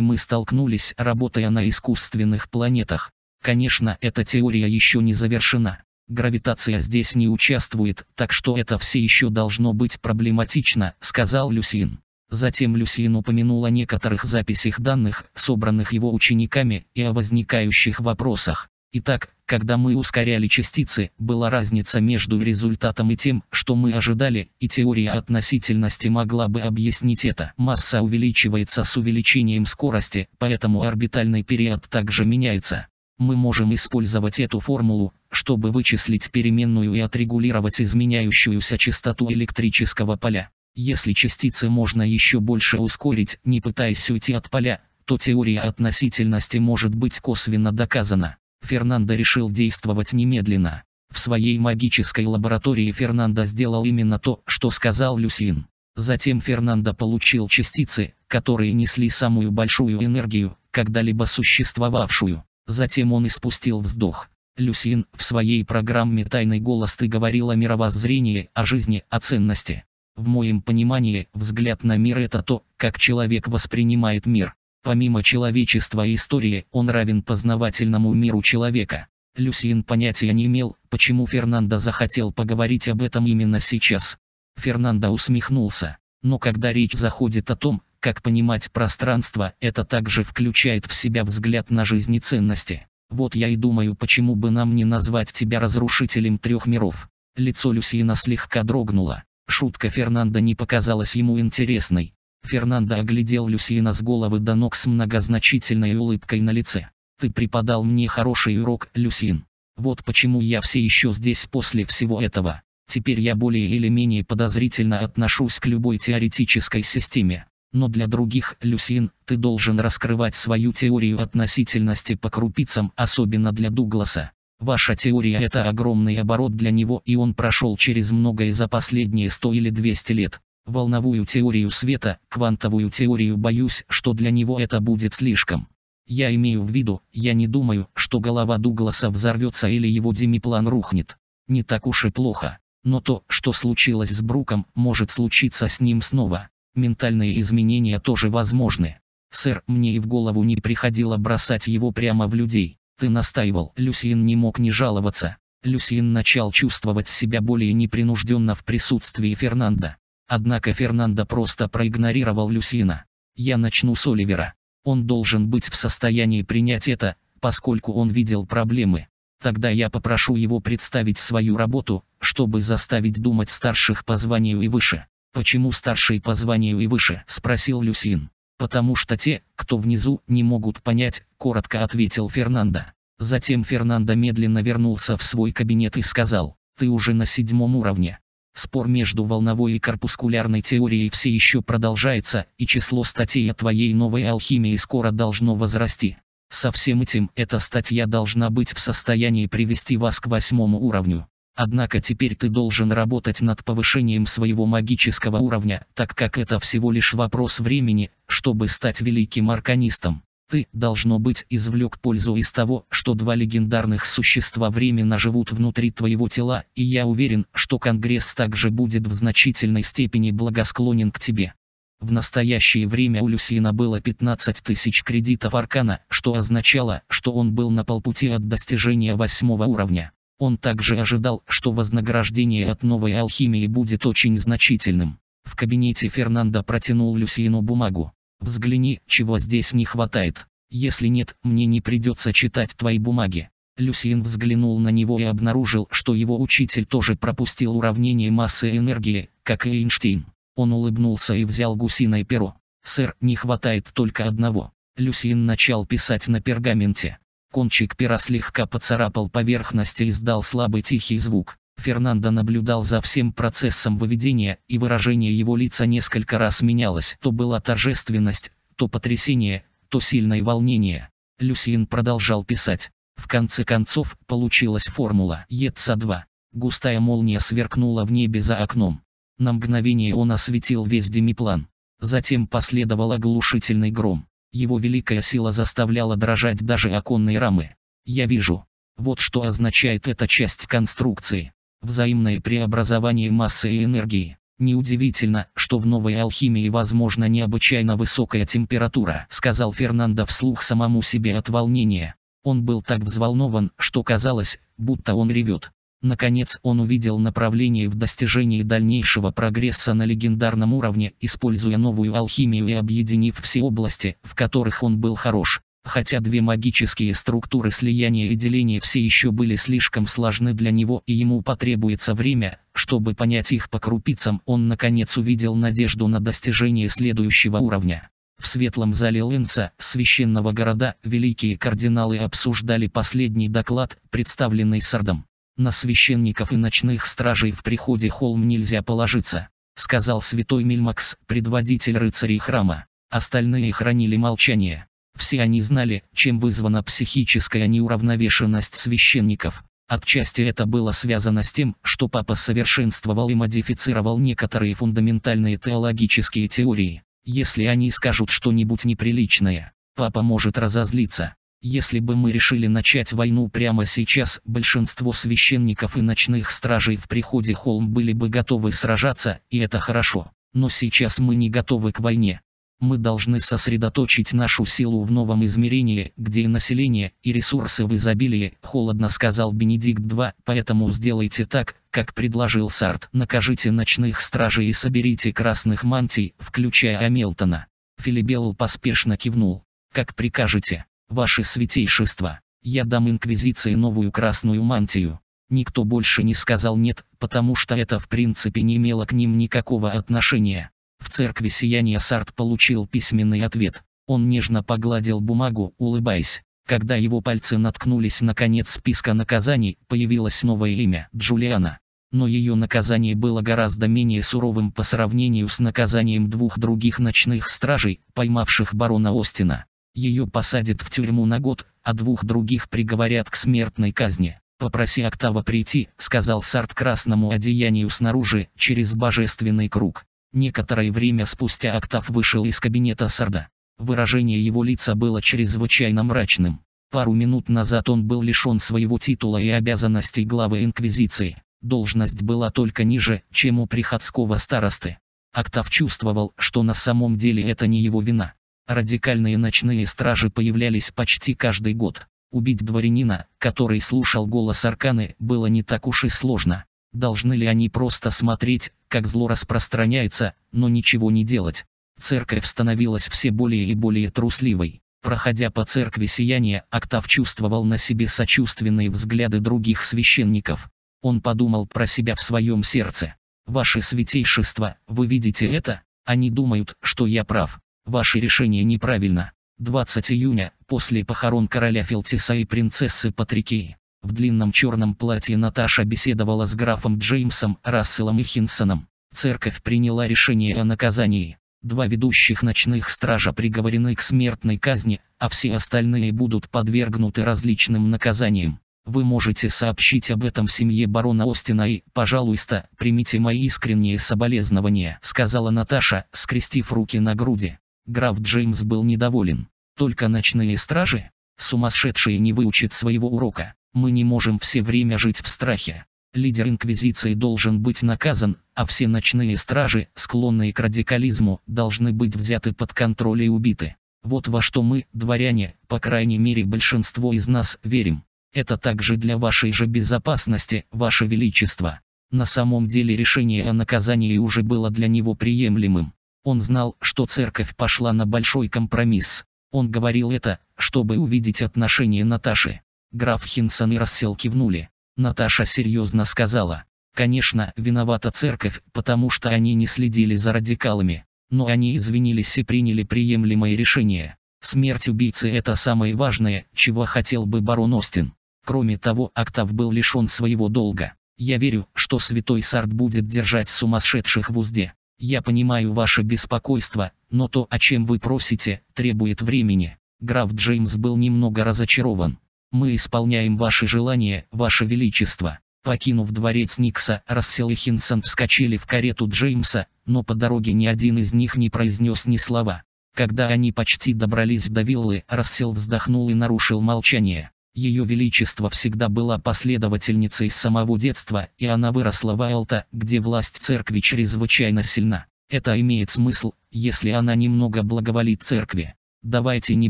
мы столкнулись, работая на искусственных планетах. Конечно, эта теория еще не завершена. Гравитация здесь не участвует, так что это все еще должно быть проблематично, сказал Люсин. Затем Люсьен упомянул о некоторых записях данных, собранных его учениками, и о возникающих вопросах. Итак, когда мы ускоряли частицы, была разница между результатом и тем, что мы ожидали, и теория относительности могла бы объяснить это. Масса увеличивается с увеличением скорости, поэтому орбитальный период также меняется. Мы можем использовать эту формулу, чтобы вычислить переменную и отрегулировать изменяющуюся частоту электрического поля. Если частицы можно еще больше ускорить, не пытаясь уйти от поля, то теория относительности может быть косвенно доказана. Фернандо решил действовать немедленно. В своей магической лаборатории Фернандо сделал именно то, что сказал Люсин. Затем Фернандо получил частицы, которые несли самую большую энергию, когда-либо существовавшую. Затем он испустил вздох. Люсин в своей программе «Тайный голос» ты говорил о мировоззрении, о жизни, о ценности. В моем понимании, взгляд на мир это то, как человек воспринимает мир. Помимо человечества и истории, он равен познавательному миру человека. Люсиен понятия не имел, почему Фернандо захотел поговорить об этом именно сейчас. Фернандо усмехнулся. Но когда речь заходит о том, как понимать пространство, это также включает в себя взгляд на жизнь и ценности. Вот я и думаю, почему бы нам не назвать тебя разрушителем трех миров. Лицо Люсиена слегка дрогнуло. Шутка Фернанда не показалась ему интересной. Фернандо оглядел Люсиена с головы до ног с многозначительной улыбкой на лице. «Ты преподал мне хороший урок, Люсин. Вот почему я все еще здесь после всего этого. Теперь я более или менее подозрительно отношусь к любой теоретической системе. Но для других, Люсин, ты должен раскрывать свою теорию относительности по крупицам, особенно для Дугласа. Ваша теория – это огромный оборот для него и он прошел через многое за последние 100 или 200 лет. Волновую теорию света, квантовую теорию боюсь, что для него это будет слишком. Я имею в виду, я не думаю, что голова Дугласа взорвется или его демиплан рухнет. Не так уж и плохо. Но то, что случилось с Бруком, может случиться с ним снова. Ментальные изменения тоже возможны. Сэр, мне и в голову не приходило бросать его прямо в людей. Ты настаивал. Люсиен не мог не жаловаться. Люсиен начал чувствовать себя более непринужденно в присутствии Фернанда. Однако Фернандо просто проигнорировал Люсиена. «Я начну с Оливера. Он должен быть в состоянии принять это, поскольку он видел проблемы. Тогда я попрошу его представить свою работу, чтобы заставить думать старших по званию и выше». «Почему старшие по званию и выше?» – спросил Люсин. Потому что те, кто внизу, не могут понять, коротко ответил Фернандо. Затем Фернандо медленно вернулся в свой кабинет и сказал, ты уже на седьмом уровне. Спор между волновой и корпускулярной теорией все еще продолжается, и число статей о твоей новой алхимии скоро должно возрасти. Со всем этим эта статья должна быть в состоянии привести вас к восьмому уровню. Однако теперь ты должен работать над повышением своего магического уровня, так как это всего лишь вопрос времени, чтобы стать великим арканистом. Ты, должно быть, извлек пользу из того, что два легендарных существа временно живут внутри твоего тела, и я уверен, что Конгресс также будет в значительной степени благосклонен к тебе. В настоящее время у Люсина было 15 тысяч кредитов Аркана, что означало, что он был на полпути от достижения восьмого уровня. Он также ожидал, что вознаграждение от новой алхимии будет очень значительным. В кабинете Фернандо протянул Люсину бумагу. «Взгляни, чего здесь не хватает. Если нет, мне не придется читать твои бумаги». Люсин взглянул на него и обнаружил, что его учитель тоже пропустил уравнение массы энергии, как и Эйнштейн. Он улыбнулся и взял гусиное перо. «Сэр, не хватает только одного». Люсин начал писать на пергаменте. Кончик пера слегка поцарапал поверхность и издал слабый тихий звук. Фернандо наблюдал за всем процессом выведения, и выражение его лица несколько раз менялось. То была торжественность, то потрясение, то сильное волнение. Люсиен продолжал писать. В конце концов, получилась формула ЕЦА-2. Густая молния сверкнула в небе за окном. На мгновение он осветил весь демиплан. Затем последовал оглушительный гром. Его великая сила заставляла дрожать даже оконные рамы. Я вижу. Вот что означает эта часть конструкции. Взаимное преобразование массы и энергии. Неудивительно, что в новой алхимии возможна необычайно высокая температура, сказал Фернандо вслух самому себе от волнения. Он был так взволнован, что казалось, будто он ревет. Наконец он увидел направление в достижении дальнейшего прогресса на легендарном уровне, используя новую алхимию и объединив все области, в которых он был хорош. Хотя две магические структуры слияния и деления все еще были слишком сложны для него и ему потребуется время, чтобы понять их по крупицам, он наконец увидел надежду на достижение следующего уровня. В светлом зале Лэнса, священного города, великие кардиналы обсуждали последний доклад, представленный Сардом. На священников и ночных стражей в приходе холм нельзя положиться, сказал святой Мильмакс, предводитель рыцарей храма. Остальные хранили молчание. Все они знали, чем вызвана психическая неуравновешенность священников. Отчасти это было связано с тем, что папа совершенствовал и модифицировал некоторые фундаментальные теологические теории. Если они скажут что-нибудь неприличное, папа может разозлиться. Если бы мы решили начать войну прямо сейчас, большинство священников и ночных стражей в приходе Холм были бы готовы сражаться, и это хорошо. Но сейчас мы не готовы к войне. Мы должны сосредоточить нашу силу в новом измерении, где и население и ресурсы в изобилии, холодно сказал Бенедикт II, поэтому сделайте так, как предложил Сарт. Накажите ночных стражей и соберите красных мантий, включая Амелтона. Филибелл поспешно кивнул. Как прикажете. Ваше святейшество, я дам инквизиции новую красную мантию. Никто больше не сказал «нет», потому что это в принципе не имело к ним никакого отношения. В церкви сияния Сарт получил письменный ответ. Он нежно погладил бумагу, улыбаясь. Когда его пальцы наткнулись на конец списка наказаний, появилось новое имя – Джулиана. Но ее наказание было гораздо менее суровым по сравнению с наказанием двух других ночных стражей, поймавших барона Остина. Ее посадят в тюрьму на год, а двух других приговорят к смертной казни. «Попроси Октава прийти», — сказал Сарт красному одеянию снаружи, через божественный круг. Некоторое время спустя Октав вышел из кабинета Сарда. Выражение его лица было чрезвычайно мрачным. Пару минут назад он был лишен своего титула и обязанностей главы Инквизиции. Должность была только ниже, чем у приходского старосты. Октав чувствовал, что на самом деле это не его вина. Радикальные ночные стражи появлялись почти каждый год. Убить дворянина, который слушал голос Арканы, было не так уж и сложно. Должны ли они просто смотреть, как зло распространяется, но ничего не делать? Церковь становилась все более и более трусливой. Проходя по церкви сияние, Октав чувствовал на себе сочувственные взгляды других священников. Он подумал про себя в своем сердце. «Ваше святейшество, вы видите это? Они думают, что я прав. Ваше решение неправильно. 20 июня, после похорон короля Фелтиса и принцессы Патрикеи. В длинном черном платье Наташа беседовала с графом Джеймсом, Расселом и Хинсоном. Церковь приняла решение о наказании. Два ведущих ночных стража приговорены к смертной казни, а все остальные будут подвергнуты различным наказаниям. Вы можете сообщить об этом семье барона Остина и, пожалуйста, примите мои искренние соболезнования», сказала Наташа, скрестив руки на груди. Граф Джеймс был недоволен. Только ночные стражи, сумасшедшие не выучат своего урока. Мы не можем все время жить в страхе. Лидер Инквизиции должен быть наказан, а все ночные стражи, склонные к радикализму, должны быть взяты под контроль и убиты. Вот во что мы, дворяне, по крайней мере большинство из нас, верим. Это также для вашей же безопасности, ваше величество. На самом деле решение о наказании уже было для него приемлемым. Он знал, что церковь пошла на большой компромисс. Он говорил это, чтобы увидеть отношение Наташи. Граф Хинсон и Рассел кивнули. Наташа серьезно сказала. Конечно, виновата церковь, потому что они не следили за радикалами. Но они извинились и приняли приемлемое решение. Смерть убийцы – это самое важное, чего хотел бы барон Остин. Кроме того, Октав был лишен своего долга. Я верю, что святой Сарт будет держать сумасшедших в узде. Я понимаю ваше беспокойство, но то, о чем вы просите, требует времени. Граф Джеймс был немного разочарован. Мы исполняем ваши желания, ваше величество. Покинув дворец Никса, Рассел и Хинсон вскочили в карету Джеймса, но по дороге ни один из них не произнес ни слова. Когда они почти добрались до виллы, Рассел вздохнул и нарушил молчание. Ее величество всегда была последовательницей самого детства, и она выросла в Айлта, где власть церкви чрезвычайно сильна. Это имеет смысл, если она немного благоволит церкви. Давайте не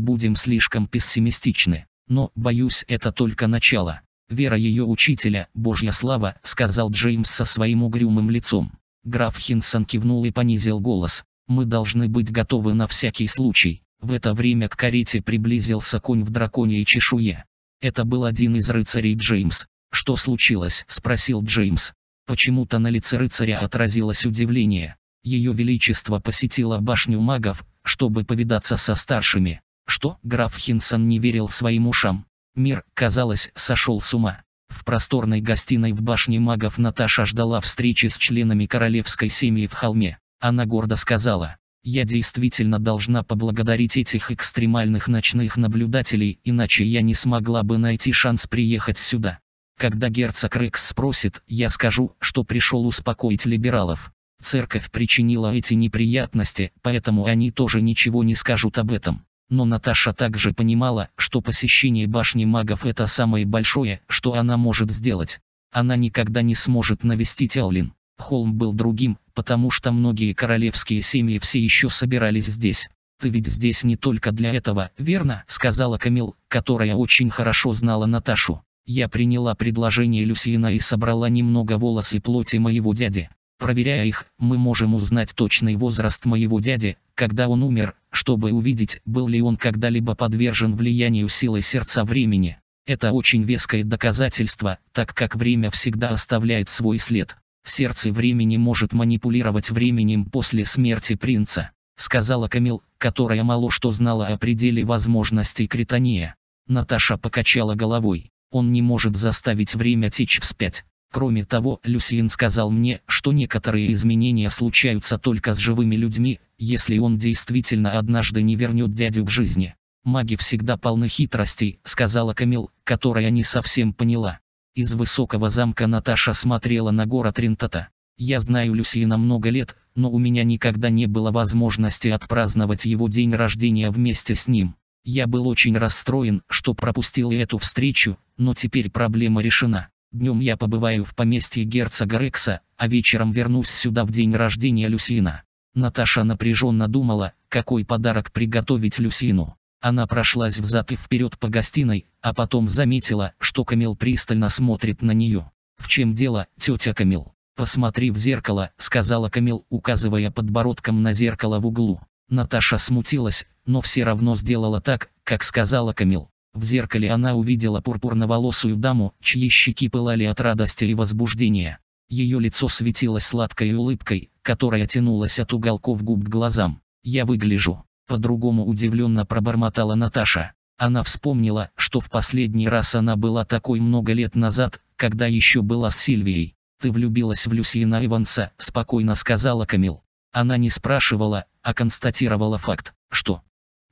будем слишком пессимистичны. Но, боюсь, это только начало. Вера ее учителя, Божья слава, сказал Джеймс со своим угрюмым лицом. Граф Хинсон кивнул и понизил голос. Мы должны быть готовы на всякий случай. В это время к карете приблизился конь в драконьей чешуе. Это был один из рыцарей Джеймс. «Что случилось?» – спросил Джеймс. Почему-то на лице рыцаря отразилось удивление. Ее Величество посетило башню магов, чтобы повидаться со старшими. Что? Граф Хинсон не верил своим ушам. Мир, казалось, сошел с ума. В просторной гостиной в башне магов Наташа ждала встречи с членами королевской семьи в холме. Она гордо сказала, я действительно должна поблагодарить этих экстремальных ночных наблюдателей, иначе я не смогла бы найти шанс приехать сюда. Когда герцог Рекс спросит, я скажу, что пришел успокоить либералов. Церковь причинила эти неприятности, поэтому они тоже ничего не скажут об этом. Но Наташа также понимала, что посещение башни магов это самое большое, что она может сделать. Она никогда не сможет навестить Эллин. Холм был другим, потому что многие королевские семьи все еще собирались здесь. «Ты ведь здесь не только для этого, верно?» – сказала Камил, которая очень хорошо знала Наташу. «Я приняла предложение Люсиена и собрала немного волос и плоти моего дяди. Проверяя их, мы можем узнать точный возраст моего дяди, когда он умер, чтобы увидеть, был ли он когда-либо подвержен влиянию силы сердца времени. Это очень веское доказательство, так как время всегда оставляет свой след. Сердце времени может манипулировать временем после смерти принца, сказала Камил, которая мало что знала о пределе возможностей Критания. Наташа покачала головой. Он не может заставить время течь вспять. Кроме того, Люсиен сказал мне, что некоторые изменения случаются только с живыми людьми, если он действительно однажды не вернет дядю к жизни. «Маги всегда полны хитростей», — сказала Камил, которая не совсем поняла. Из высокого замка Наташа смотрела на город Рентата. Я знаю Люсиена много лет, но у меня никогда не было возможности отпраздновать его день рождения вместе с ним. Я был очень расстроен, что пропустил эту встречу, но теперь проблема решена. Днем я побываю в поместье герцога Рекса, а вечером вернусь сюда в день рождения Люсина. Наташа напряженно думала, какой подарок приготовить Люсину. Она прошлась взад и вперед по гостиной, а потом заметила, что Камил пристально смотрит на нее. «В чем дело, тетя Камил?» «Посмотри в зеркало», — сказала Камил, указывая подбородком на зеркало в углу. Наташа смутилась, но все равно сделала так, как сказала Камил. В зеркале она увидела пурпурноволосую даму, чьи щеки пылали от радости и возбуждения. Ее лицо светилось сладкой улыбкой, которая тянулась от уголков губ к глазам. «Я выгляжу по-другому удивленно пробормотала Наташа. Она вспомнила, что в последний раз она была такой много лет назад, когда еще была с Сильвией. «Ты влюбилась в Люсиена Иванса», — спокойно сказала Камил. Она не спрашивала, а констатировала факт, что...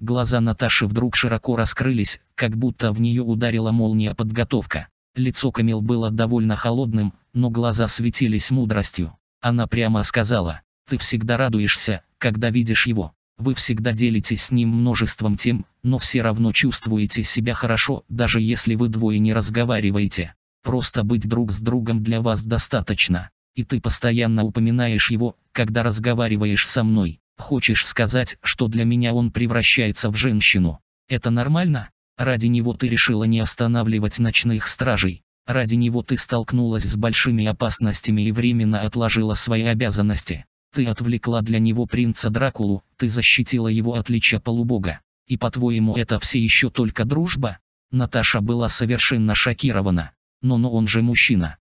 Глаза Наташи вдруг широко раскрылись, как будто в нее ударила молния подготовка. Лицо Камил было довольно холодным, но глаза светились мудростью. Она прямо сказала, «Ты всегда радуешься, когда видишь его». Вы всегда делитесь с ним множеством тем, но все равно чувствуете себя хорошо, даже если вы двое не разговариваете. Просто быть друг с другом для вас достаточно. И ты постоянно упоминаешь его, когда разговариваешь со мной. Хочешь сказать, что для меня он превращается в женщину. Это нормально? Ради него ты решила не останавливать ночных стражей. Ради него ты столкнулась с большими опасностями и временно отложила свои обязанности. Ты отвлекла для него принца Дракулу, ты защитила его от лича полубога. И по-твоему это все еще только дружба? Наташа была совершенно шокирована. Но но он же мужчина.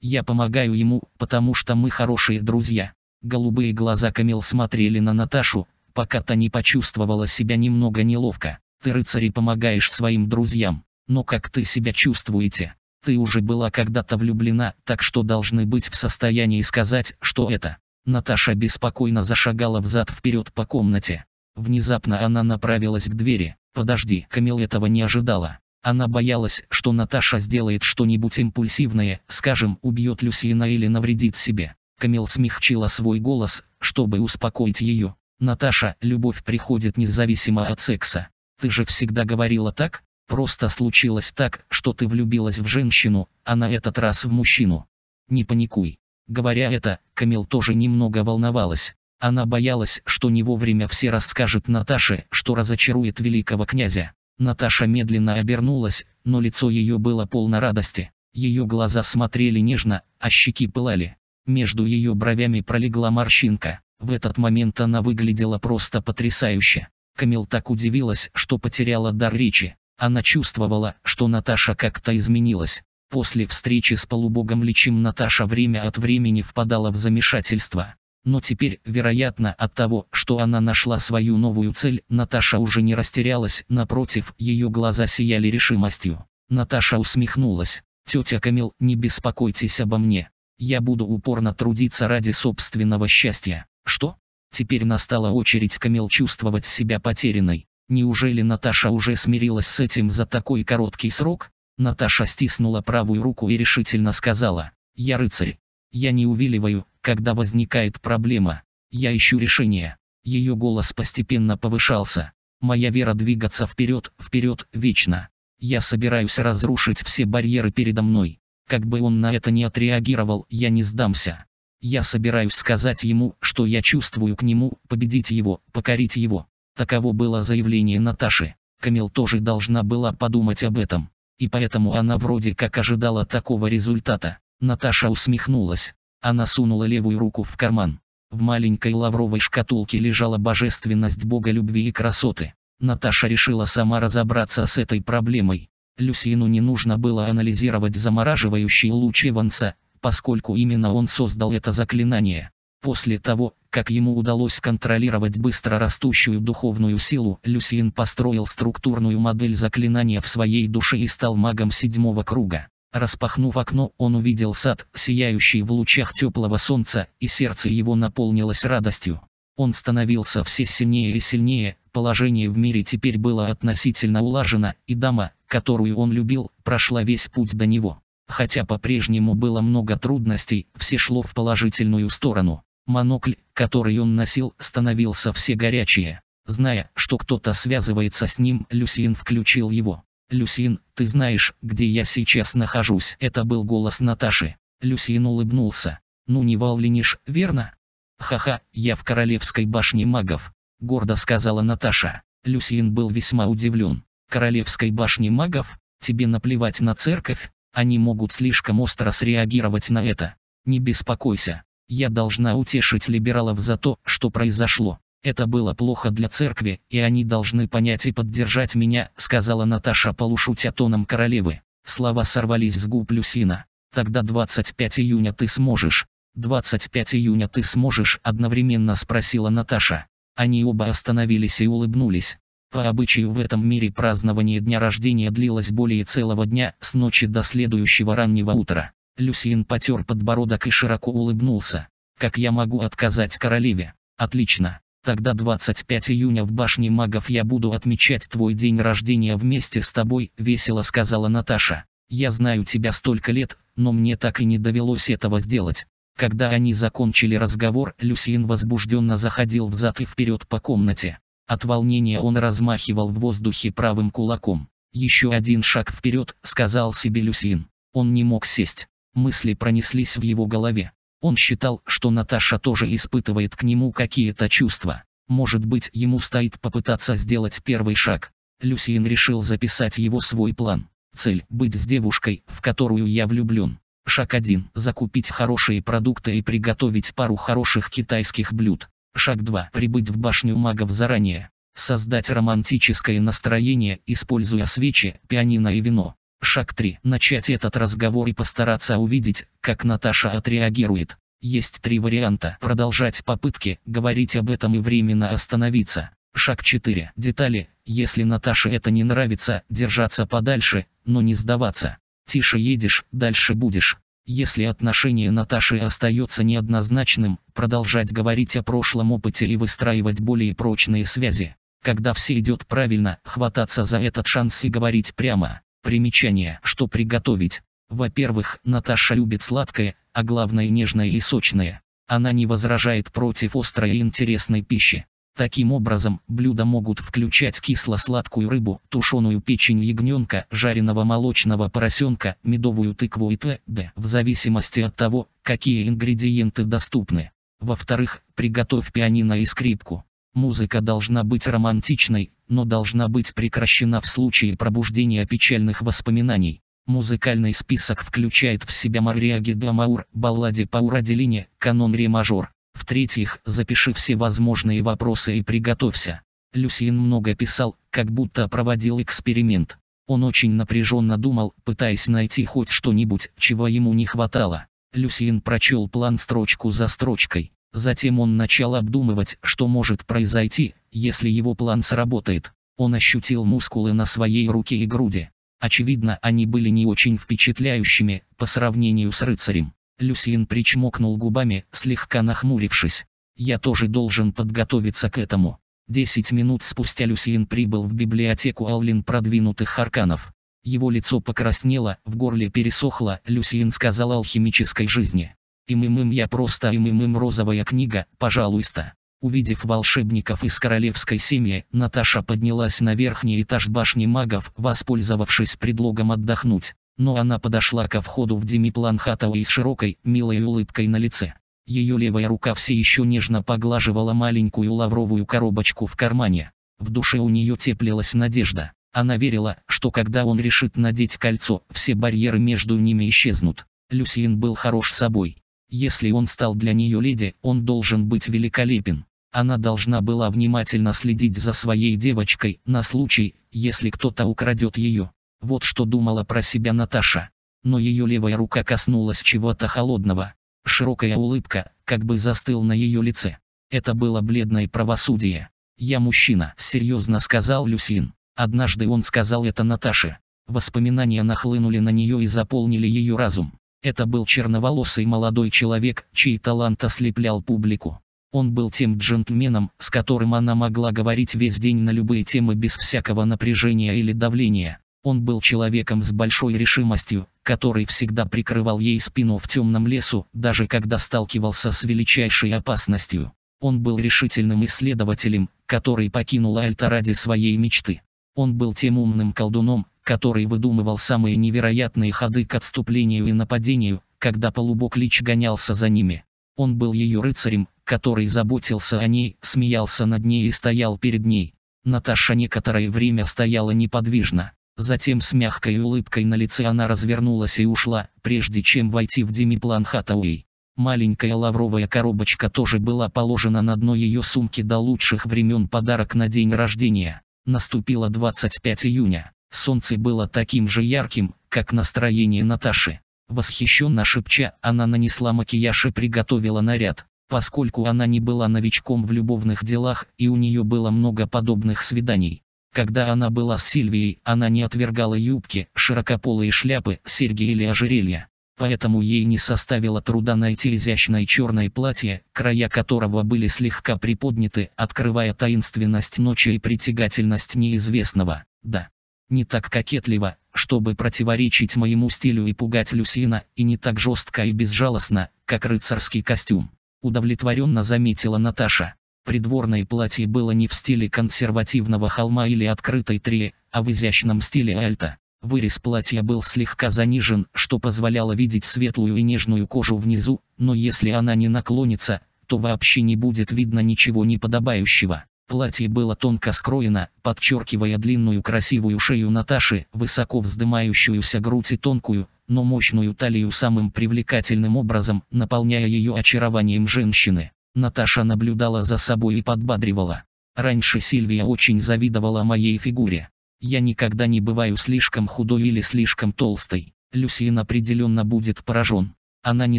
Я помогаю ему, потому что мы хорошие друзья. Голубые глаза Камил смотрели на Наташу, пока та не почувствовала себя немного неловко. Ты рыцарь и помогаешь своим друзьям. Но как ты себя чувствуете? Ты уже была когда-то влюблена, так что должны быть в состоянии сказать, что это. Наташа беспокойно зашагала взад-вперед по комнате. Внезапно она направилась к двери. Подожди, Камил этого не ожидала. Она боялась, что Наташа сделает что-нибудь импульсивное, скажем, убьет Люсина или навредит себе. Камил смягчила свой голос, чтобы успокоить ее. «Наташа, любовь приходит независимо от секса. Ты же всегда говорила так? Просто случилось так, что ты влюбилась в женщину, а на этот раз в мужчину. Не паникуй. Говоря это, Камил тоже немного волновалась. Она боялась, что не вовремя все расскажет Наташе, что разочарует великого князя. Наташа медленно обернулась, но лицо ее было полно радости. Ее глаза смотрели нежно, а щеки пылали. Между ее бровями пролегла морщинка. В этот момент она выглядела просто потрясающе. Камил так удивилась, что потеряла дар речи. Она чувствовала, что Наташа как-то изменилась. После встречи с полубогом Личим Наташа время от времени впадала в замешательство. Но теперь, вероятно, от того, что она нашла свою новую цель, Наташа уже не растерялась, напротив, ее глаза сияли решимостью. Наташа усмехнулась. «Тетя Камил, не беспокойтесь обо мне. Я буду упорно трудиться ради собственного счастья». «Что?» Теперь настала очередь Камил чувствовать себя потерянной. Неужели Наташа уже смирилась с этим за такой короткий срок? Наташа стиснула правую руку и решительно сказала, «Я рыцарь. Я не увиливаю, когда возникает проблема. Я ищу решение». Ее голос постепенно повышался. «Моя вера двигаться вперед, вперед, вечно. Я собираюсь разрушить все барьеры передо мной. Как бы он на это не отреагировал, я не сдамся. Я собираюсь сказать ему, что я чувствую к нему, победить его, покорить его». Таково было заявление Наташи. Камил тоже должна была подумать об этом. И поэтому она вроде как ожидала такого результата. Наташа усмехнулась. Она сунула левую руку в карман. В маленькой лавровой шкатулке лежала божественность бога любви и красоты. Наташа решила сама разобраться с этой проблемой. Люсину не нужно было анализировать замораживающий луч Эванса, поскольку именно он создал это заклинание. После того, как ему удалось контролировать быстро растущую духовную силу, Люсиен построил структурную модель заклинания в своей душе и стал магом седьмого круга. Распахнув окно, он увидел сад, сияющий в лучах теплого солнца, и сердце его наполнилось радостью. Он становился все сильнее и сильнее, положение в мире теперь было относительно улажено, и дама, которую он любил, прошла весь путь до него. Хотя по-прежнему было много трудностей, все шло в положительную сторону. Монокль, который он носил, становился все горячее. Зная, что кто-то связывается с ним, Люсин включил его. «Люсин, ты знаешь, где я сейчас нахожусь?» Это был голос Наташи. Люсин улыбнулся. «Ну не валинишь, верно?» «Ха-ха, я в королевской башне магов», — гордо сказала Наташа. Люсин был весьма удивлен. «Королевской башне магов? Тебе наплевать на церковь? Они могут слишком остро среагировать на это. Не беспокойся, я должна утешить либералов за то, что произошло. Это было плохо для церкви, и они должны понять и поддержать меня, сказала Наташа полушутя тоном королевы. Слова сорвались с губ Люсина. Тогда 25 июня ты сможешь. 25 июня ты сможешь, одновременно спросила Наташа. Они оба остановились и улыбнулись. По обычаю в этом мире празднование дня рождения длилось более целого дня, с ночи до следующего раннего утра. Люсиен потер подбородок и широко улыбнулся. «Как я могу отказать королеве? Отлично. Тогда 25 июня в башне магов я буду отмечать твой день рождения вместе с тобой», — весело сказала Наташа. «Я знаю тебя столько лет, но мне так и не довелось этого сделать». Когда они закончили разговор, Люсиен возбужденно заходил взад и вперед по комнате. От волнения он размахивал в воздухе правым кулаком. «Еще один шаг вперед», — сказал себе Люсиен. Он не мог сесть. Мысли пронеслись в его голове. Он считал, что Наташа тоже испытывает к нему какие-то чувства. Может быть, ему стоит попытаться сделать первый шаг. Люсиен решил записать его свой план. Цель – быть с девушкой, в которую я влюблен. Шаг 1 – закупить хорошие продукты и приготовить пару хороших китайских блюд. Шаг 2 – прибыть в башню магов заранее. Создать романтическое настроение, используя свечи, пианино и вино. Шаг 3. Начать этот разговор и постараться увидеть, как Наташа отреагирует. Есть три варианта. Продолжать попытки, говорить об этом и временно остановиться. Шаг 4. Детали. Если Наташе это не нравится, держаться подальше, но не сдаваться. Тише едешь, дальше будешь. Если отношение Наташи остается неоднозначным, продолжать говорить о прошлом опыте и выстраивать более прочные связи. Когда все идет правильно, хвататься за этот шанс и говорить прямо. Примечание, что приготовить. Во-первых, Наташа любит сладкое, а главное нежное и сочное. Она не возражает против острой и интересной пищи. Таким образом, блюда могут включать кисло-сладкую рыбу, тушеную печень ягненка, жареного молочного поросенка, медовую тыкву и т.д. в зависимости от того, какие ингредиенты доступны. Во-вторых, приготовь пианино и скрипку. Музыка должна быть романтичной, но должна быть прекращена в случае пробуждения печальных воспоминаний. Музыкальный список включает в себя Мариаги Маур, балладе по Ураделине, канон ре мажор. В-третьих, запиши все возможные вопросы и приготовься. Люсиен много писал, как будто проводил эксперимент. Он очень напряженно думал, пытаясь найти хоть что-нибудь, чего ему не хватало. Люсиен прочел план строчку за строчкой. Затем он начал обдумывать, что может произойти, если его план сработает. Он ощутил мускулы на своей руке и груди. Очевидно, они были не очень впечатляющими, по сравнению с рыцарем. Люсин причмокнул губами, слегка нахмурившись. «Я тоже должен подготовиться к этому». Десять минут спустя Люсин прибыл в библиотеку Аллин продвинутых арканов. Его лицо покраснело, в горле пересохло, Люсин сказал алхимической жизни. Имым я просто имым розовая книга, пожалуйста. Увидев волшебников из королевской семьи, Наташа поднялась на верхний этаж башни магов, воспользовавшись предлогом отдохнуть. Но она подошла ко входу в Демиплан и с широкой, милой улыбкой на лице. Ее левая рука все еще нежно поглаживала маленькую лавровую коробочку в кармане. В душе у нее теплилась надежда. Она верила, что когда он решит надеть кольцо, все барьеры между ними исчезнут. Люсиен был хорош собой. Если он стал для нее леди, он должен быть великолепен. Она должна была внимательно следить за своей девочкой, на случай, если кто-то украдет ее. Вот что думала про себя Наташа. Но ее левая рука коснулась чего-то холодного. Широкая улыбка, как бы застыл на ее лице. Это было бледное правосудие. «Я мужчина», — серьезно сказал Люсин. Однажды он сказал это Наташе. Воспоминания нахлынули на нее и заполнили ее разум. Это был черноволосый молодой человек, чей талант ослеплял публику. Он был тем джентльменом, с которым она могла говорить весь день на любые темы без всякого напряжения или давления. Он был человеком с большой решимостью, который всегда прикрывал ей спину в темном лесу, даже когда сталкивался с величайшей опасностью. Он был решительным исследователем, который покинул Альта ради своей мечты. Он был тем умным колдуном, который выдумывал самые невероятные ходы к отступлению и нападению, когда полубог Лич гонялся за ними. Он был ее рыцарем, который заботился о ней, смеялся над ней и стоял перед ней. Наташа некоторое время стояла неподвижно. Затем с мягкой улыбкой на лице она развернулась и ушла, прежде чем войти в Демиплан Хатауэй. Маленькая лавровая коробочка тоже была положена на дно ее сумки до лучших времен подарок на день рождения. Наступило 25 июня. Солнце было таким же ярким, как настроение Наташи. Восхищенно шепча, она нанесла макияж и приготовила наряд. Поскольку она не была новичком в любовных делах и у нее было много подобных свиданий. Когда она была с Сильвией, она не отвергала юбки, широкополые шляпы, серьги или ожерелья. Поэтому ей не составило труда найти изящное черное платье, края которого были слегка приподняты, открывая таинственность ночи и притягательность неизвестного. Да. Не так кокетливо, чтобы противоречить моему стилю и пугать Люсина, и не так жестко и безжалостно, как рыцарский костюм. Удовлетворенно заметила Наташа. Придворное платье было не в стиле консервативного холма или открытой трии, а в изящном стиле альта. Вырез платья был слегка занижен, что позволяло видеть светлую и нежную кожу внизу, но если она не наклонится, то вообще не будет видно ничего неподобающего. Платье было тонко скроено, подчеркивая длинную красивую шею Наташи, высоко вздымающуюся грудь и тонкую, но мощную талию самым привлекательным образом, наполняя ее очарованием женщины. Наташа наблюдала за собой и подбадривала. Раньше Сильвия очень завидовала моей фигуре. Я никогда не бываю слишком худой или слишком толстой. Люсиен определенно будет поражен. Она не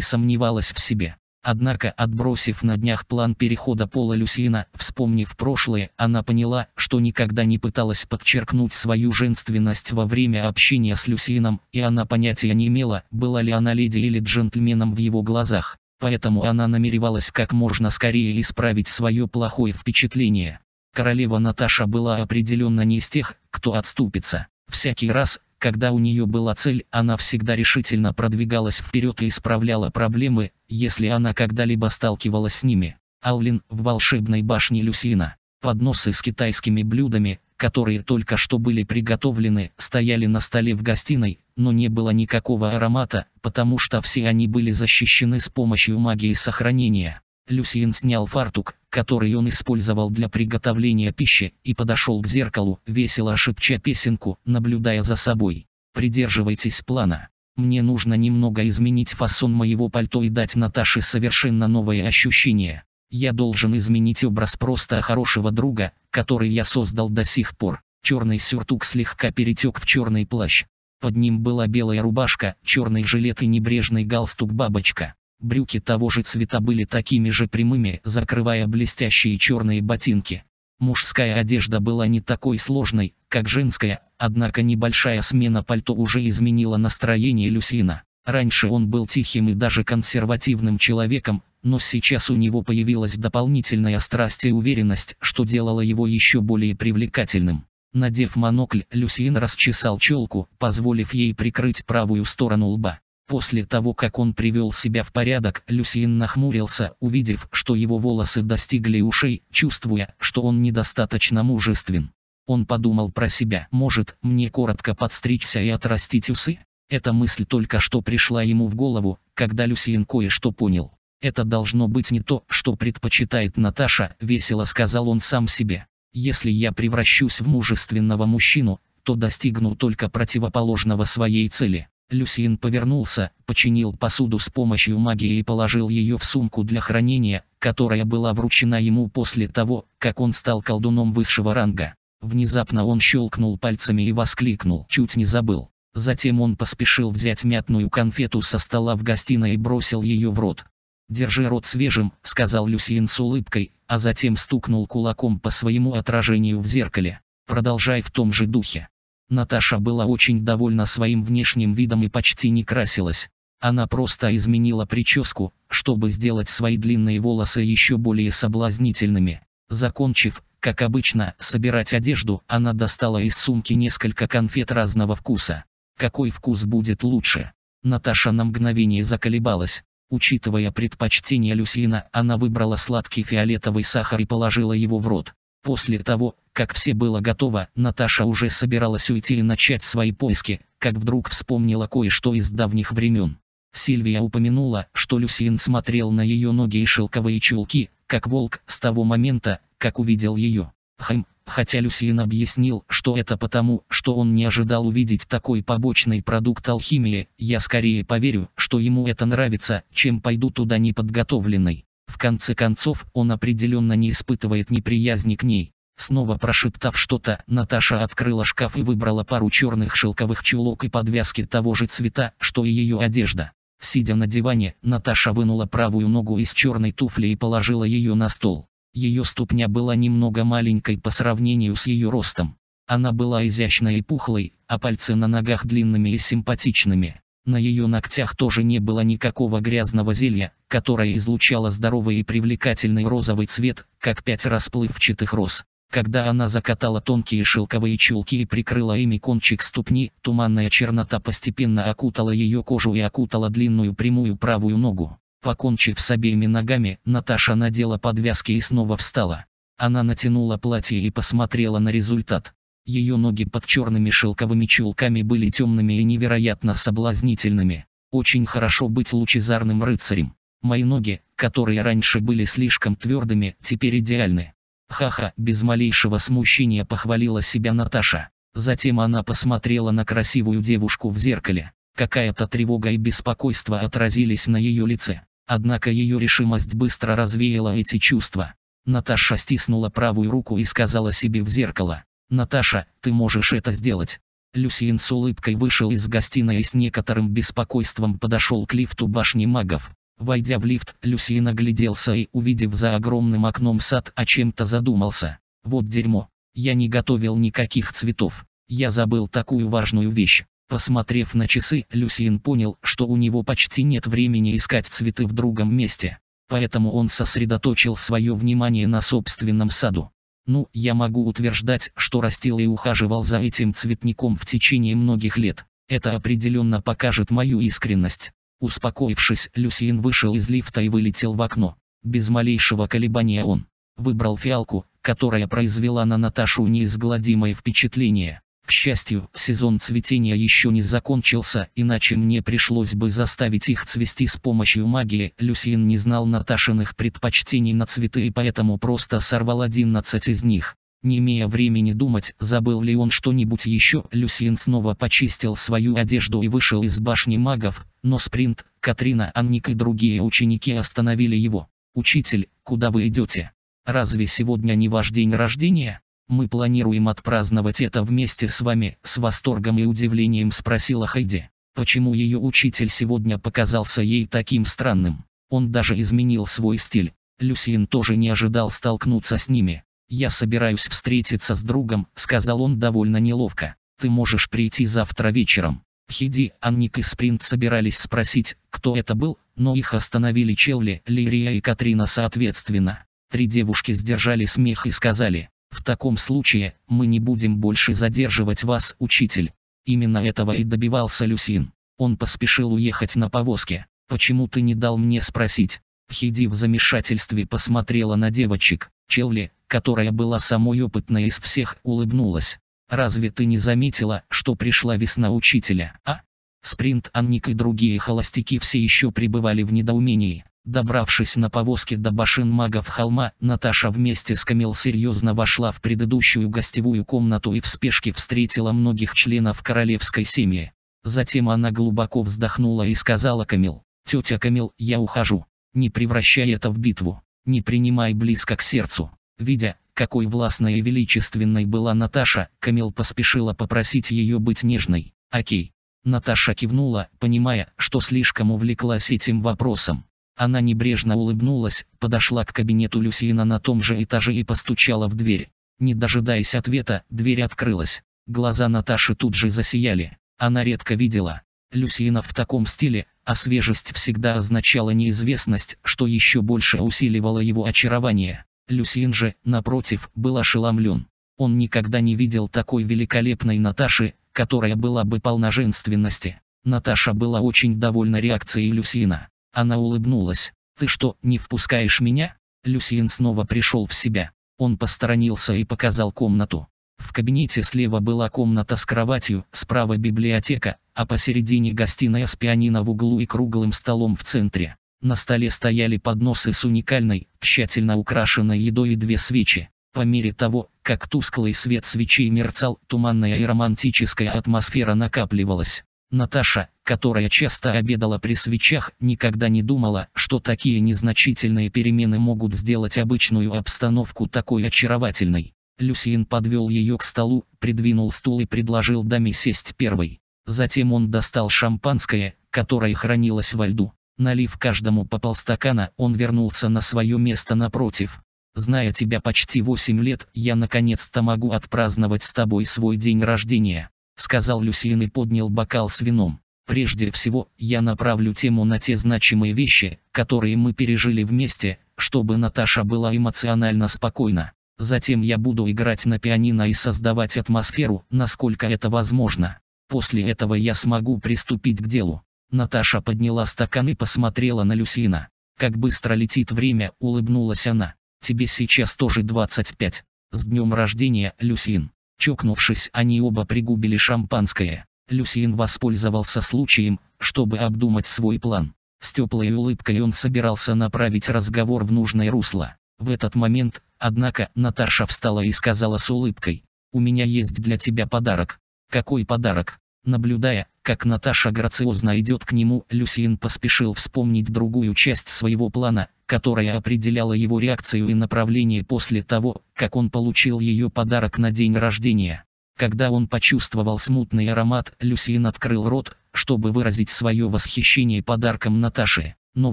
сомневалась в себе. Однако, отбросив на днях план перехода Пола Люсина, вспомнив прошлое, она поняла, что никогда не пыталась подчеркнуть свою женственность во время общения с Люсином, и она понятия не имела, была ли она леди или джентльменом в его глазах. Поэтому она намеревалась как можно скорее исправить свое плохое впечатление. Королева Наташа была определенно не из тех, кто отступится. Всякий раз, когда у нее была цель, она всегда решительно продвигалась вперед и исправляла проблемы, если она когда-либо сталкивалась с ними. Алвин в волшебной башне Люсина. Подносы с китайскими блюдами, которые только что были приготовлены, стояли на столе в гостиной, но не было никакого аромата, потому что все они были защищены с помощью магии сохранения. Люсиен снял фартук, который он использовал для приготовления пищи, и подошел к зеркалу, весело шепча песенку, наблюдая за собой. «Придерживайтесь плана. Мне нужно немного изменить фасон моего пальто и дать Наташе совершенно новые ощущения. Я должен изменить образ просто хорошего друга, который я создал до сих пор». Черный сюртук слегка перетек в черный плащ. Под ним была белая рубашка, черный жилет и небрежный галстук-бабочка. Брюки того же цвета были такими же прямыми, закрывая блестящие черные ботинки. Мужская одежда была не такой сложной, как женская, однако небольшая смена пальто уже изменила настроение Люсина. Раньше он был тихим и даже консервативным человеком, но сейчас у него появилась дополнительная страсть и уверенность, что делало его еще более привлекательным. Надев монокль, Люсин расчесал челку, позволив ей прикрыть правую сторону лба. После того, как он привел себя в порядок, Люсиен нахмурился, увидев, что его волосы достигли ушей, чувствуя, что он недостаточно мужествен. Он подумал про себя, может, мне коротко подстричься и отрастить усы? Эта мысль только что пришла ему в голову, когда Люсиен кое-что понял. «Это должно быть не то, что предпочитает Наташа», — весело сказал он сам себе. «Если я превращусь в мужественного мужчину, то достигну только противоположного своей цели». Люсин повернулся, починил посуду с помощью магии и положил ее в сумку для хранения, которая была вручена ему после того, как он стал колдуном высшего ранга. Внезапно он щелкнул пальцами и воскликнул, чуть не забыл. Затем он поспешил взять мятную конфету со стола в гостиной и бросил ее в рот. «Держи рот свежим», — сказал Люсиен с улыбкой, а затем стукнул кулаком по своему отражению в зеркале. «Продолжай в том же духе». Наташа была очень довольна своим внешним видом и почти не красилась. Она просто изменила прическу, чтобы сделать свои длинные волосы еще более соблазнительными. Закончив, как обычно, собирать одежду, она достала из сумки несколько конфет разного вкуса. Какой вкус будет лучше? Наташа на мгновение заколебалась. Учитывая предпочтение Люсьена, она выбрала сладкий фиолетовый сахар и положила его в рот. После того, как все было готово, Наташа уже собиралась уйти и начать свои поиски, как вдруг вспомнила кое-что из давних времен. Сильвия упомянула, что Люсин смотрел на ее ноги и шелковые чулки, как волк, с того момента, как увидел ее. Хм, хотя Люсин объяснил, что это потому, что он не ожидал увидеть такой побочный продукт алхимии, я скорее поверю, что ему это нравится, чем пойду туда неподготовленный. В конце концов, он определенно не испытывает неприязни к ней. Снова прошептав что-то, Наташа открыла шкаф и выбрала пару черных шелковых чулок и подвязки того же цвета, что и ее одежда. Сидя на диване, Наташа вынула правую ногу из черной туфли и положила ее на стол. Ее ступня была немного маленькой по сравнению с ее ростом. Она была изящной и пухлой, а пальцы на ногах длинными и симпатичными. На ее ногтях тоже не было никакого грязного зелья, которое излучало здоровый и привлекательный розовый цвет, как пять расплывчатых роз. Когда она закатала тонкие шелковые чулки и прикрыла ими кончик ступни, туманная чернота постепенно окутала ее кожу и окутала длинную прямую правую ногу. Покончив с обеими ногами, Наташа надела подвязки и снова встала. Она натянула платье и посмотрела на результат. Ее ноги под черными шелковыми чулками были темными и невероятно соблазнительными. Очень хорошо быть лучезарным рыцарем. Мои ноги, которые раньше были слишком твердыми, теперь идеальны. Ха-ха, без малейшего смущения похвалила себя Наташа. Затем она посмотрела на красивую девушку в зеркале. Какая-то тревога и беспокойство отразились на ее лице. Однако ее решимость быстро развеяла эти чувства. Наташа стиснула правую руку и сказала себе в зеркало. «Наташа, ты можешь это сделать». Люсиен с улыбкой вышел из гостиной и с некоторым беспокойством подошел к лифту башни магов. Войдя в лифт, Люсиен огляделся и, увидев за огромным окном сад, о чем-то задумался. «Вот дерьмо. Я не готовил никаких цветов. Я забыл такую важную вещь». Посмотрев на часы, Люсиен понял, что у него почти нет времени искать цветы в другом месте. Поэтому он сосредоточил свое внимание на собственном саду. Ну, я могу утверждать, что растил и ухаживал за этим цветником в течение многих лет. Это определенно покажет мою искренность. Успокоившись, Люсиен вышел из лифта и вылетел в окно. Без малейшего колебания он выбрал фиалку, которая произвела на Наташу неизгладимое впечатление. К счастью, сезон цветения еще не закончился, иначе мне пришлось бы заставить их цвести с помощью магии. Люсьен не знал Наташиных предпочтений на цветы и поэтому просто сорвал 11 из них. Не имея времени думать, забыл ли он что-нибудь еще, Люсьен снова почистил свою одежду и вышел из башни магов, но Спринт, Катрина, Анник и другие ученики остановили его. «Учитель, куда вы идете? Разве сегодня не ваш день рождения?» Мы планируем отпраздновать это вместе с вами, с восторгом и удивлением спросила Хайди. Почему ее учитель сегодня показался ей таким странным? Он даже изменил свой стиль. Люсиен тоже не ожидал столкнуться с ними. «Я собираюсь встретиться с другом», — сказал он довольно неловко. «Ты можешь прийти завтра вечером». Хиди, Анник и Спринт собирались спросить, кто это был, но их остановили Челли, Лирия и Катрина соответственно. Три девушки сдержали смех и сказали, в таком случае, мы не будем больше задерживать вас, учитель. Именно этого и добивался Люсин. Он поспешил уехать на повозке. Почему ты не дал мне спросить? Хиди в замешательстве посмотрела на девочек. Челли, которая была самой опытной из всех, улыбнулась. Разве ты не заметила, что пришла весна учителя, а? Спринт, Анник и другие холостяки все еще пребывали в недоумении. Добравшись на повозке до башин магов холма, Наташа вместе с Камил серьезно вошла в предыдущую гостевую комнату и в спешке встретила многих членов королевской семьи. Затем она глубоко вздохнула и сказала Камил, «Тетя Камил, я ухожу. Не превращай это в битву. Не принимай близко к сердцу». Видя, какой властной и величественной была Наташа, Камил поспешила попросить ее быть нежной. «Окей». Наташа кивнула, понимая, что слишком увлеклась этим вопросом. Она небрежно улыбнулась, подошла к кабинету Люсиена на том же этаже и постучала в дверь. Не дожидаясь ответа, дверь открылась. Глаза Наташи тут же засияли. Она редко видела. Люсиена в таком стиле, а свежесть всегда означала неизвестность, что еще больше усиливало его очарование. Люсиен же, напротив, был ошеломлен. Он никогда не видел такой великолепной Наташи, которая была бы полна женственности. Наташа была очень довольна реакцией Люсина. Она улыбнулась. «Ты что, не впускаешь меня?» Люсиен снова пришел в себя. Он посторонился и показал комнату. В кабинете слева была комната с кроватью, справа библиотека, а посередине гостиная с пианино в углу и круглым столом в центре. На столе стояли подносы с уникальной, тщательно украшенной едой и две свечи. По мере того, как тусклый свет свечей мерцал, туманная и романтическая атмосфера накапливалась. Наташа, которая часто обедала при свечах, никогда не думала, что такие незначительные перемены могут сделать обычную обстановку такой очаровательной. Люсиен подвел ее к столу, придвинул стул и предложил даме сесть первой. Затем он достал шампанское, которое хранилось во льду. Налив каждому по полстакана, он вернулся на свое место напротив. «Зная тебя почти 8 лет, я наконец-то могу отпраздновать с тобой свой день рождения сказал Люсьен и поднял бокал с вином. Прежде всего, я направлю тему на те значимые вещи, которые мы пережили вместе, чтобы Наташа была эмоционально спокойна. Затем я буду играть на пианино и создавать атмосферу, насколько это возможно. После этого я смогу приступить к делу. Наташа подняла стакан и посмотрела на Люсина. Как быстро летит время, улыбнулась она. Тебе сейчас тоже 25. С днем рождения, Люсин. Чокнувшись, они оба пригубили шампанское. Люсиен воспользовался случаем, чтобы обдумать свой план. С теплой улыбкой он собирался направить разговор в нужное русло. В этот момент, однако, Наташа встала и сказала с улыбкой. «У меня есть для тебя подарок». «Какой подарок?» Наблюдая, как Наташа грациозно идет к нему, Люсиен поспешил вспомнить другую часть своего плана, которая определяла его реакцию и направление после того, как он получил ее подарок на день рождения. Когда он почувствовал смутный аромат, Люсиен открыл рот, чтобы выразить свое восхищение подарком Наташи. Но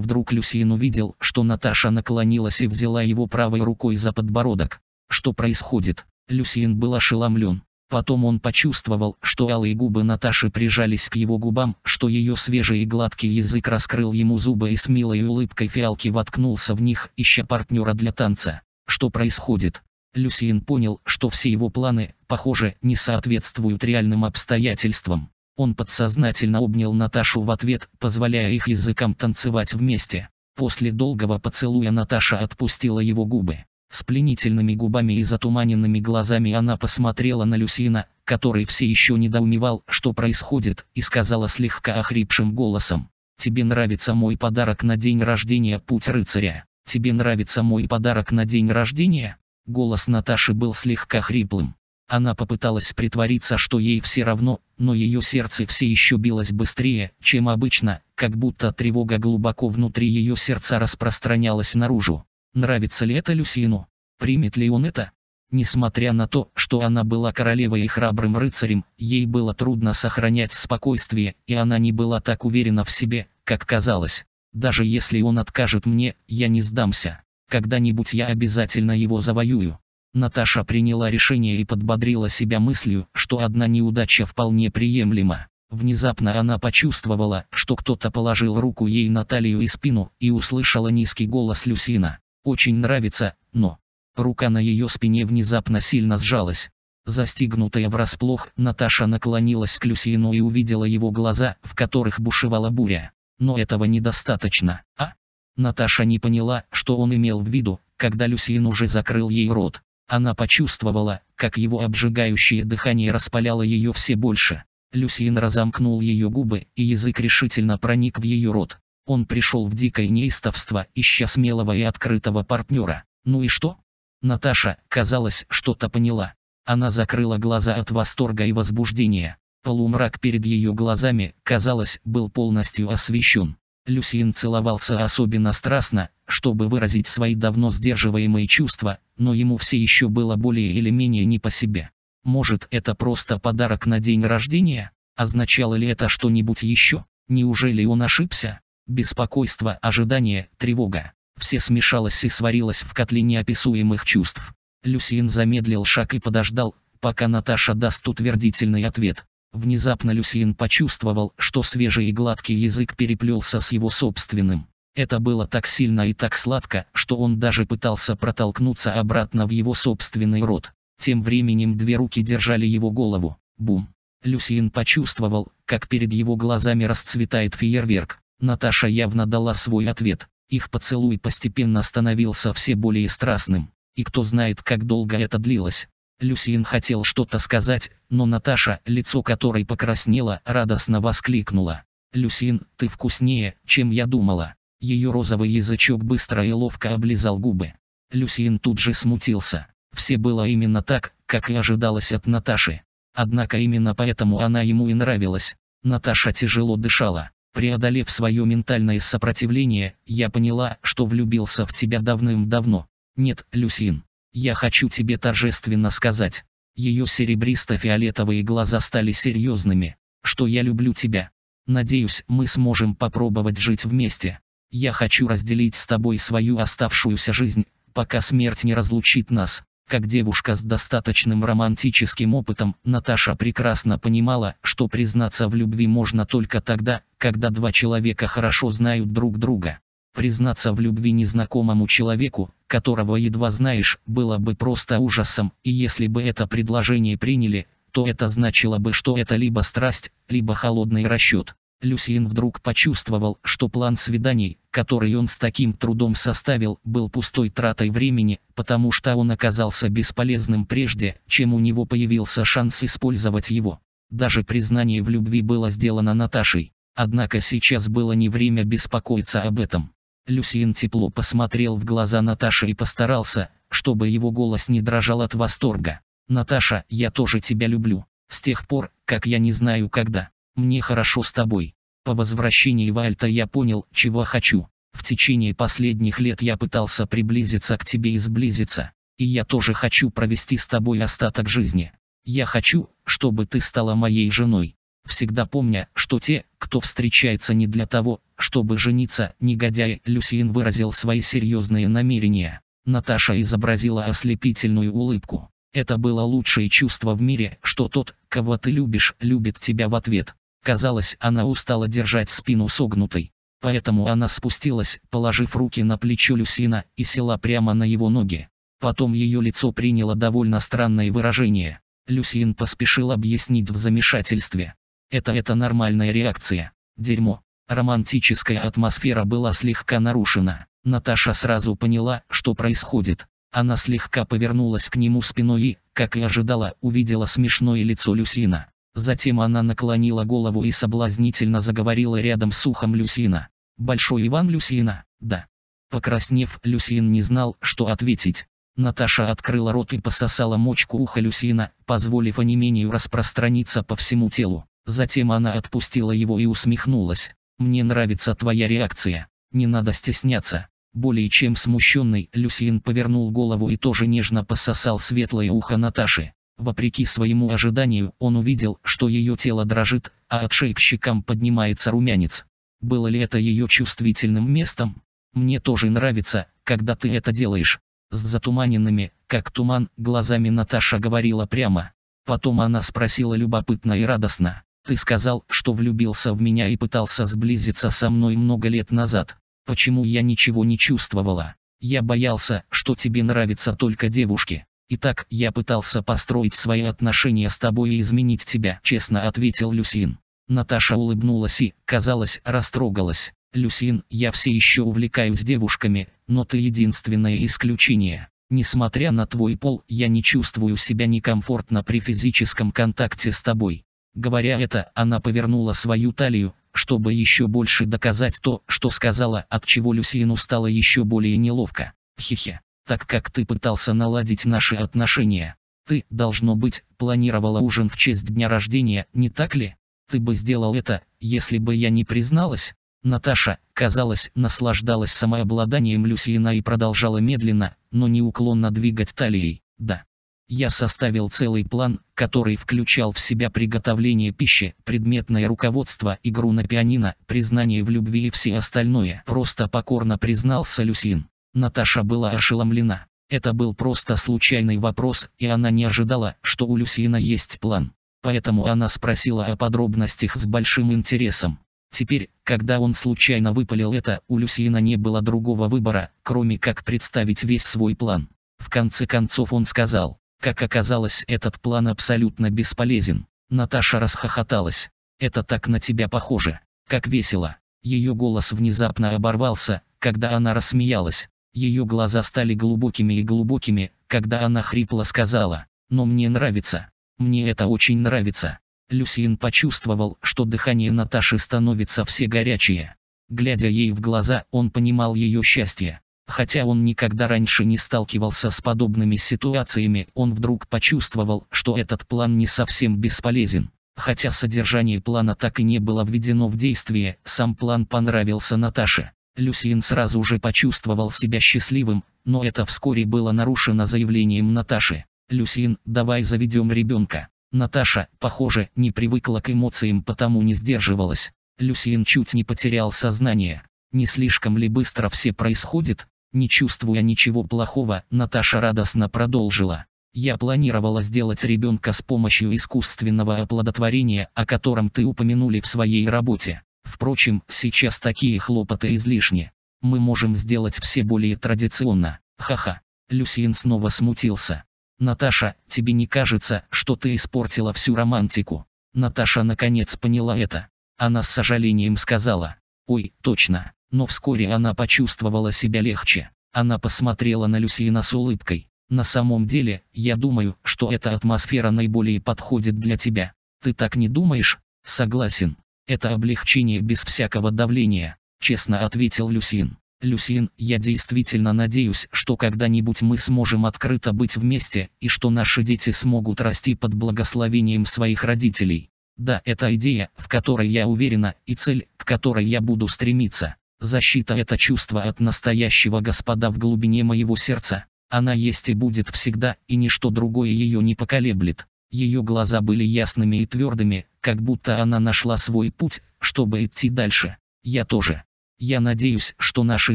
вдруг Люсиен увидел, что Наташа наклонилась и взяла его правой рукой за подбородок. Что происходит? Люсиен был ошеломлен. Потом он почувствовал, что алые губы Наташи прижались к его губам, что ее свежий и гладкий язык раскрыл ему зубы и с милой улыбкой фиалки воткнулся в них, ища партнера для танца. Что происходит? Люсиен понял, что все его планы, похоже, не соответствуют реальным обстоятельствам. Он подсознательно обнял Наташу в ответ, позволяя их языкам танцевать вместе. После долгого поцелуя Наташа отпустила его губы. С пленительными губами и затуманенными глазами она посмотрела на Люсина, который все еще недоумевал, что происходит, и сказала слегка охрипшим голосом. «Тебе нравится мой подарок на день рождения, путь рыцаря? Тебе нравится мой подарок на день рождения?» Голос Наташи был слегка хриплым. Она попыталась притвориться, что ей все равно, но ее сердце все еще билось быстрее, чем обычно, как будто тревога глубоко внутри ее сердца распространялась наружу. Нравится ли это Люсину? Примет ли он это? Несмотря на то, что она была королевой и храбрым рыцарем, ей было трудно сохранять спокойствие, и она не была так уверена в себе, как казалось. Даже если он откажет мне, я не сдамся. Когда-нибудь я обязательно его завоюю. Наташа приняла решение и подбодрила себя мыслью, что одна неудача вполне приемлема. Внезапно она почувствовала, что кто-то положил руку ей на талию и спину, и услышала низкий голос Люсина. Очень нравится, но... Рука на ее спине внезапно сильно сжалась. Застигнутая врасплох, Наташа наклонилась к Люсьену и увидела его глаза, в которых бушевала буря. Но этого недостаточно, а? Наташа не поняла, что он имел в виду, когда Люсьен уже закрыл ей рот. Она почувствовала, как его обжигающее дыхание распаляло ее все больше. Люсьен разомкнул ее губы, и язык решительно проник в ее рот. Он пришел в дикое неистовство, ища смелого и открытого партнера. Ну и что? Наташа, казалось, что-то поняла. Она закрыла глаза от восторга и возбуждения. Полумрак перед ее глазами, казалось, был полностью освещен. Люсиен целовался особенно страстно, чтобы выразить свои давно сдерживаемые чувства, но ему все еще было более или менее не по себе. Может, это просто подарок на день рождения? Означало ли это что-нибудь еще? Неужели он ошибся? Беспокойство, ожидание, тревога. Все смешалось и сварилось в котле неописуемых чувств. Люсиен замедлил шаг и подождал, пока Наташа даст утвердительный ответ. Внезапно Люсиен почувствовал, что свежий и гладкий язык переплелся с его собственным. Это было так сильно и так сладко, что он даже пытался протолкнуться обратно в его собственный рот. Тем временем две руки держали его голову. Бум. Люсиен почувствовал, как перед его глазами расцветает фейерверк. Наташа явно дала свой ответ. Их поцелуй постепенно становился все более страстным. И кто знает, как долго это длилось. Люсиен хотел что-то сказать, но Наташа, лицо которой покраснело, радостно воскликнула. «Люсиен, ты вкуснее, чем я думала». Ее розовый язычок быстро и ловко облизал губы. Люсиен тут же смутился. Все было именно так, как и ожидалось от Наташи. Однако именно поэтому она ему и нравилась. Наташа тяжело дышала. Преодолев свое ментальное сопротивление, я поняла, что влюбился в тебя давным-давно. Нет, Люсин, я хочу тебе торжественно сказать. Ее серебристо-фиолетовые глаза стали серьезными. Что я люблю тебя. Надеюсь, мы сможем попробовать жить вместе. Я хочу разделить с тобой свою оставшуюся жизнь, пока смерть не разлучит нас. Как девушка с достаточным романтическим опытом, Наташа прекрасно понимала, что признаться в любви можно только тогда, когда два человека хорошо знают друг друга. Признаться в любви незнакомому человеку, которого едва знаешь, было бы просто ужасом, и если бы это предложение приняли, то это значило бы, что это либо страсть, либо холодный расчет. Люсиен вдруг почувствовал, что план свиданий, который он с таким трудом составил, был пустой тратой времени, потому что он оказался бесполезным прежде, чем у него появился шанс использовать его. Даже признание в любви было сделано Наташей. Однако сейчас было не время беспокоиться об этом. Люсиен тепло посмотрел в глаза Наташи и постарался, чтобы его голос не дрожал от восторга. «Наташа, я тоже тебя люблю. С тех пор, как я не знаю когда. Мне хорошо с тобой. По возвращении в Альта я понял, чего хочу. В течение последних лет я пытался приблизиться к тебе и сблизиться. И я тоже хочу провести с тобой остаток жизни. Я хочу, чтобы ты стала моей женой. Всегда помня, что те, кто встречается не для того, чтобы жениться, негодяй Люсиен выразил свои серьезные намерения. Наташа изобразила ослепительную улыбку. Это было лучшее чувство в мире, что тот, кого ты любишь, любит тебя в ответ. Казалось, она устала держать спину согнутой. Поэтому она спустилась, положив руки на плечо Люсина, и села прямо на его ноги. Потом ее лицо приняло довольно странное выражение. Люсин поспешил объяснить в замешательстве. Это это нормальная реакция. Дерьмо. Романтическая атмосфера была слегка нарушена. Наташа сразу поняла, что происходит. Она слегка повернулась к нему спиной и, как и ожидала, увидела смешное лицо Люсина. Затем она наклонила голову и соблазнительно заговорила рядом с ухом Люсина. «Большой Иван Люсина, да». Покраснев, Люсин не знал, что ответить. Наташа открыла рот и пососала мочку уха Люсина, позволив онемению распространиться по всему телу. Затем она отпустила его и усмехнулась. «Мне нравится твоя реакция. Не надо стесняться». Более чем смущенный, Люсин повернул голову и тоже нежно пососал светлое ухо Наташи. Вопреки своему ожиданию, он увидел, что ее тело дрожит, а от шеи к щекам поднимается румянец. Было ли это ее чувствительным местом? Мне тоже нравится, когда ты это делаешь. С затуманенными, как туман, глазами Наташа говорила прямо. Потом она спросила любопытно и радостно. Ты сказал, что влюбился в меня и пытался сблизиться со мной много лет назад. Почему я ничего не чувствовала? Я боялся, что тебе нравятся только девушки. Итак, я пытался построить свои отношения с тобой и изменить тебя, честно ответил Люсин. Наташа улыбнулась и, казалось, растрогалась. «Люсин, я все еще увлекаюсь девушками, но ты единственное исключение. Несмотря на твой пол, я не чувствую себя некомфортно при физическом контакте с тобой». Говоря это, она повернула свою талию, чтобы еще больше доказать то, что сказала, от чего Люсину стало еще более неловко. Хе-хе так как ты пытался наладить наши отношения. Ты, должно быть, планировала ужин в честь дня рождения, не так ли? Ты бы сделал это, если бы я не призналась. Наташа, казалось, наслаждалась самообладанием Люсьина и продолжала медленно, но неуклонно двигать талией. Да. Я составил целый план, который включал в себя приготовление пищи, предметное руководство, игру на пианино, признание в любви и все остальное. Просто покорно признался Люсин. Наташа была ошеломлена. Это был просто случайный вопрос, и она не ожидала, что у Люсьена есть план. Поэтому она спросила о подробностях с большим интересом. Теперь, когда он случайно выпалил это, у Люсьена не было другого выбора, кроме как представить весь свой план. В конце концов он сказал, как оказалось, этот план абсолютно бесполезен. Наташа расхохоталась. «Это так на тебя похоже. Как весело». Ее голос внезапно оборвался, когда она рассмеялась. Ее глаза стали глубокими и глубокими, когда она хрипло сказала, «Но мне нравится. Мне это очень нравится». Люсиен почувствовал, что дыхание Наташи становится все горячее. Глядя ей в глаза, он понимал ее счастье. Хотя он никогда раньше не сталкивался с подобными ситуациями, он вдруг почувствовал, что этот план не совсем бесполезен. Хотя содержание плана так и не было введено в действие, сам план понравился Наташе. Люсиен сразу же почувствовал себя счастливым, но это вскоре было нарушено заявлением Наташи. «Люсиен, давай заведем ребенка». Наташа, похоже, не привыкла к эмоциям, потому не сдерживалась. Люсиен чуть не потерял сознание. Не слишком ли быстро все происходит? Не чувствуя ничего плохого, Наташа радостно продолжила. Я планировала сделать ребенка с помощью искусственного оплодотворения, о котором ты упомянули в своей работе. Впрочем, сейчас такие хлопоты излишни. Мы можем сделать все более традиционно. Ха-ха. Люсиен снова смутился. «Наташа, тебе не кажется, что ты испортила всю романтику?» Наташа наконец поняла это. Она с сожалением сказала. «Ой, точно». Но вскоре она почувствовала себя легче. Она посмотрела на Люсиена с улыбкой. «На самом деле, я думаю, что эта атмосфера наиболее подходит для тебя. Ты так не думаешь?» «Согласен. Это облегчение без всякого давления, честно ответил Люсин. Люсин, я действительно надеюсь, что когда-нибудь мы сможем открыто быть вместе, и что наши дети смогут расти под благословением своих родителей. Да, это идея, в которой я уверена, и цель, к которой я буду стремиться. Защита – это чувство от настоящего Господа в глубине моего сердца. Она есть и будет всегда, и ничто другое ее не поколеблет. Ее глаза были ясными и твердыми, как будто она нашла свой путь, чтобы идти дальше. Я тоже. Я надеюсь, что наши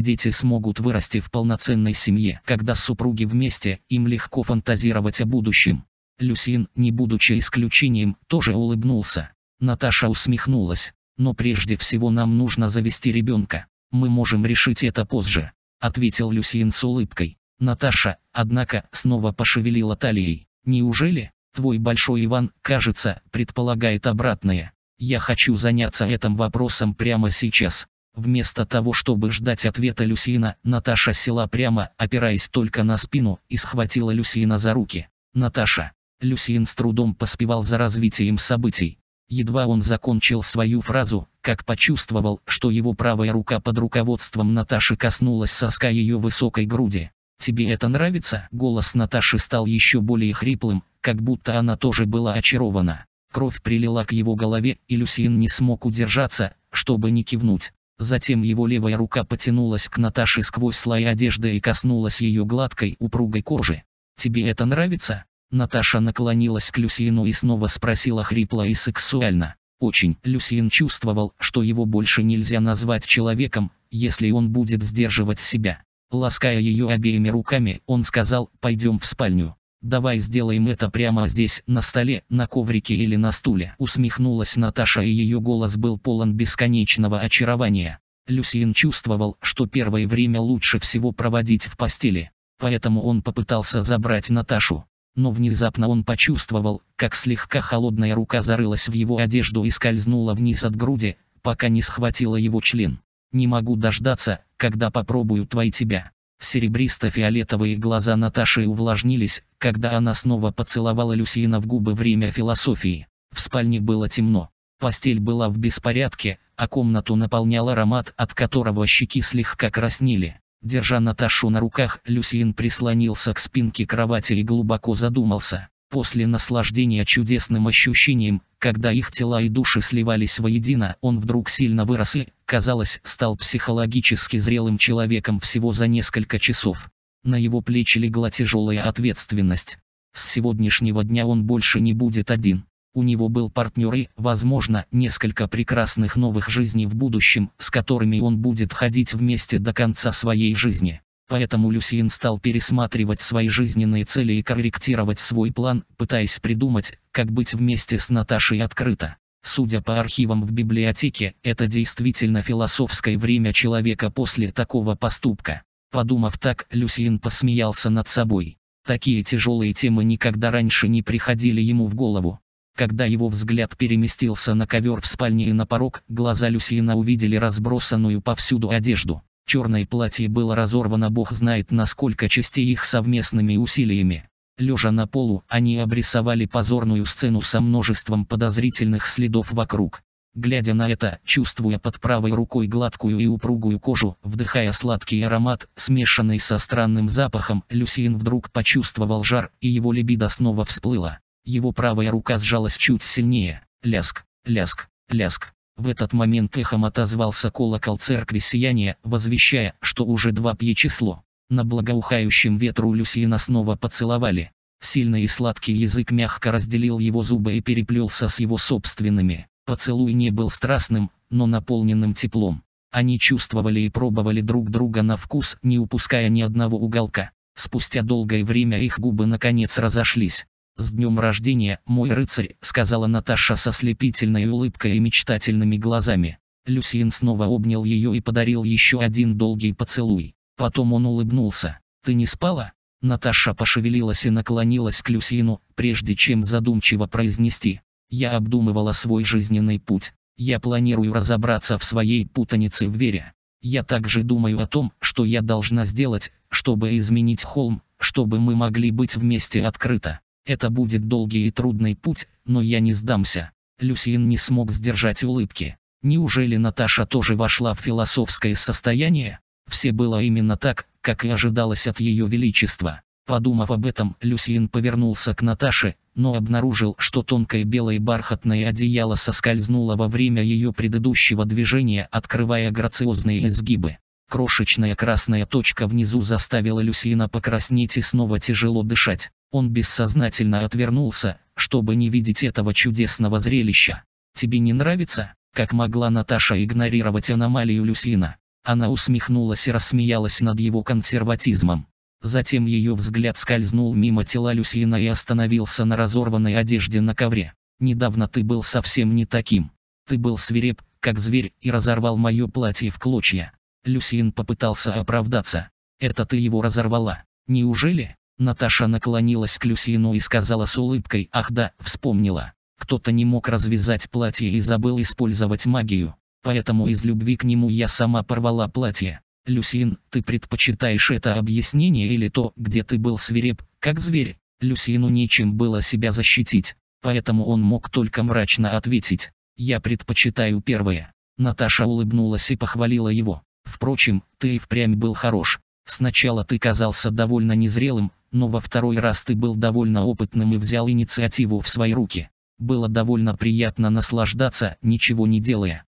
дети смогут вырасти в полноценной семье, когда супруги вместе, им легко фантазировать о будущем. Люсин, не будучи исключением, тоже улыбнулся. Наташа усмехнулась. Но прежде всего нам нужно завести ребенка. Мы можем решить это позже, ответил Люсин с улыбкой. Наташа, однако, снова пошевелила талией. Неужели? Твой большой Иван, кажется, предполагает обратное. Я хочу заняться этим вопросом прямо сейчас. Вместо того, чтобы ждать ответа Люсина, Наташа села прямо, опираясь только на спину, и схватила Люсина за руки. Наташа. Люсин с трудом поспевал за развитием событий. Едва он закончил свою фразу, как почувствовал, что его правая рука под руководством Наташи коснулась соска ее высокой груди. «Тебе это нравится?» Голос Наташи стал еще более хриплым, как будто она тоже была очарована. Кровь прилила к его голове, и Люсиен не смог удержаться, чтобы не кивнуть. Затем его левая рука потянулась к Наташе сквозь слои одежды и коснулась ее гладкой, упругой кожи. «Тебе это нравится?» Наташа наклонилась к Люсиену и снова спросила хрипло и сексуально. Очень. Люсиен чувствовал, что его больше нельзя назвать человеком, если он будет сдерживать себя. Лаская ее обеими руками, он сказал, пойдем в спальню. «Давай сделаем это прямо здесь, на столе, на коврике или на стуле», усмехнулась Наташа и ее голос был полон бесконечного очарования. Люсиен чувствовал, что первое время лучше всего проводить в постели, поэтому он попытался забрать Наташу. Но внезапно он почувствовал, как слегка холодная рука зарылась в его одежду и скользнула вниз от груди, пока не схватила его член. «Не могу дождаться, когда попробуют войти тебя. Серебристо-фиолетовые глаза Наташи увлажнились, когда она снова поцеловала Люсиена в губы время философии. В спальне было темно. Постель была в беспорядке, а комнату наполнял аромат, от которого щеки слегка краснели. Держа Наташу на руках, Люсиен прислонился к спинке кровати и глубоко задумался. После наслаждения чудесным ощущением, когда их тела и души сливались воедино, он вдруг сильно вырос и, казалось, стал психологически зрелым человеком всего за несколько часов. На его плечи легла тяжелая ответственность. С сегодняшнего дня он больше не будет один. У него был партнер и, возможно, несколько прекрасных новых жизней в будущем, с которыми он будет ходить вместе до конца своей жизни. Поэтому Люсиен стал пересматривать свои жизненные цели и корректировать свой план, пытаясь придумать, как быть вместе с Наташей открыто. Судя по архивам в библиотеке, это действительно философское время человека после такого поступка. Подумав так, Люсиен посмеялся над собой. Такие тяжелые темы никогда раньше не приходили ему в голову. Когда его взгляд переместился на ковер в спальне и на порог, глаза Люсиена увидели разбросанную повсюду одежду черное платье было разорвано бог знает на сколько частей их совместными усилиями. Лежа на полу, они обрисовали позорную сцену со множеством подозрительных следов вокруг. Глядя на это, чувствуя под правой рукой гладкую и упругую кожу, вдыхая сладкий аромат, смешанный со странным запахом, Люсиен вдруг почувствовал жар, и его либидо снова всплыло. Его правая рука сжалась чуть сильнее. Ляск, ляск, ляск. В этот момент эхом отозвался колокол церкви сияния, возвещая, что уже два пье число. На благоухающем ветру Люсьена снова поцеловали. Сильный и сладкий язык мягко разделил его зубы и переплелся с его собственными. Поцелуй не был страстным, но наполненным теплом. Они чувствовали и пробовали друг друга на вкус, не упуская ни одного уголка. Спустя долгое время их губы наконец разошлись. «С днем рождения, мой рыцарь», — сказала Наташа со слепительной улыбкой и мечтательными глазами. Люсьен снова обнял ее и подарил еще один долгий поцелуй. Потом он улыбнулся. «Ты не спала?» Наташа пошевелилась и наклонилась к Люсьену, прежде чем задумчиво произнести. «Я обдумывала свой жизненный путь. Я планирую разобраться в своей путанице в вере. Я также думаю о том, что я должна сделать, чтобы изменить холм, чтобы мы могли быть вместе открыто. Это будет долгий и трудный путь, но я не сдамся. Люсиен не смог сдержать улыбки. Неужели Наташа тоже вошла в философское состояние? Все было именно так, как и ожидалось от ее величества. Подумав об этом, Люсиен повернулся к Наташе, но обнаружил, что тонкое белое бархатное одеяло соскользнуло во время ее предыдущего движения, открывая грациозные изгибы. Крошечная красная точка внизу заставила Люсина покраснеть и снова тяжело дышать. Он бессознательно отвернулся, чтобы не видеть этого чудесного зрелища. «Тебе не нравится?» Как могла Наташа игнорировать аномалию Люсина? Она усмехнулась и рассмеялась над его консерватизмом. Затем ее взгляд скользнул мимо тела Люсина и остановился на разорванной одежде на ковре. «Недавно ты был совсем не таким. Ты был свиреп, как зверь, и разорвал мое платье в клочья. Люсин попытался оправдаться. «Это ты его разорвала. Неужели?» Наташа наклонилась к Люсину и сказала с улыбкой «Ах да, вспомнила. Кто-то не мог развязать платье и забыл использовать магию. Поэтому из любви к нему я сама порвала платье. Люсин, ты предпочитаешь это объяснение или то, где ты был свиреп, как зверь?» Люсину нечем было себя защитить, поэтому он мог только мрачно ответить «Я предпочитаю первое». Наташа улыбнулась и похвалила его. Впрочем, ты и впрямь был хорош. Сначала ты казался довольно незрелым, но во второй раз ты был довольно опытным и взял инициативу в свои руки. Было довольно приятно наслаждаться, ничего не делая.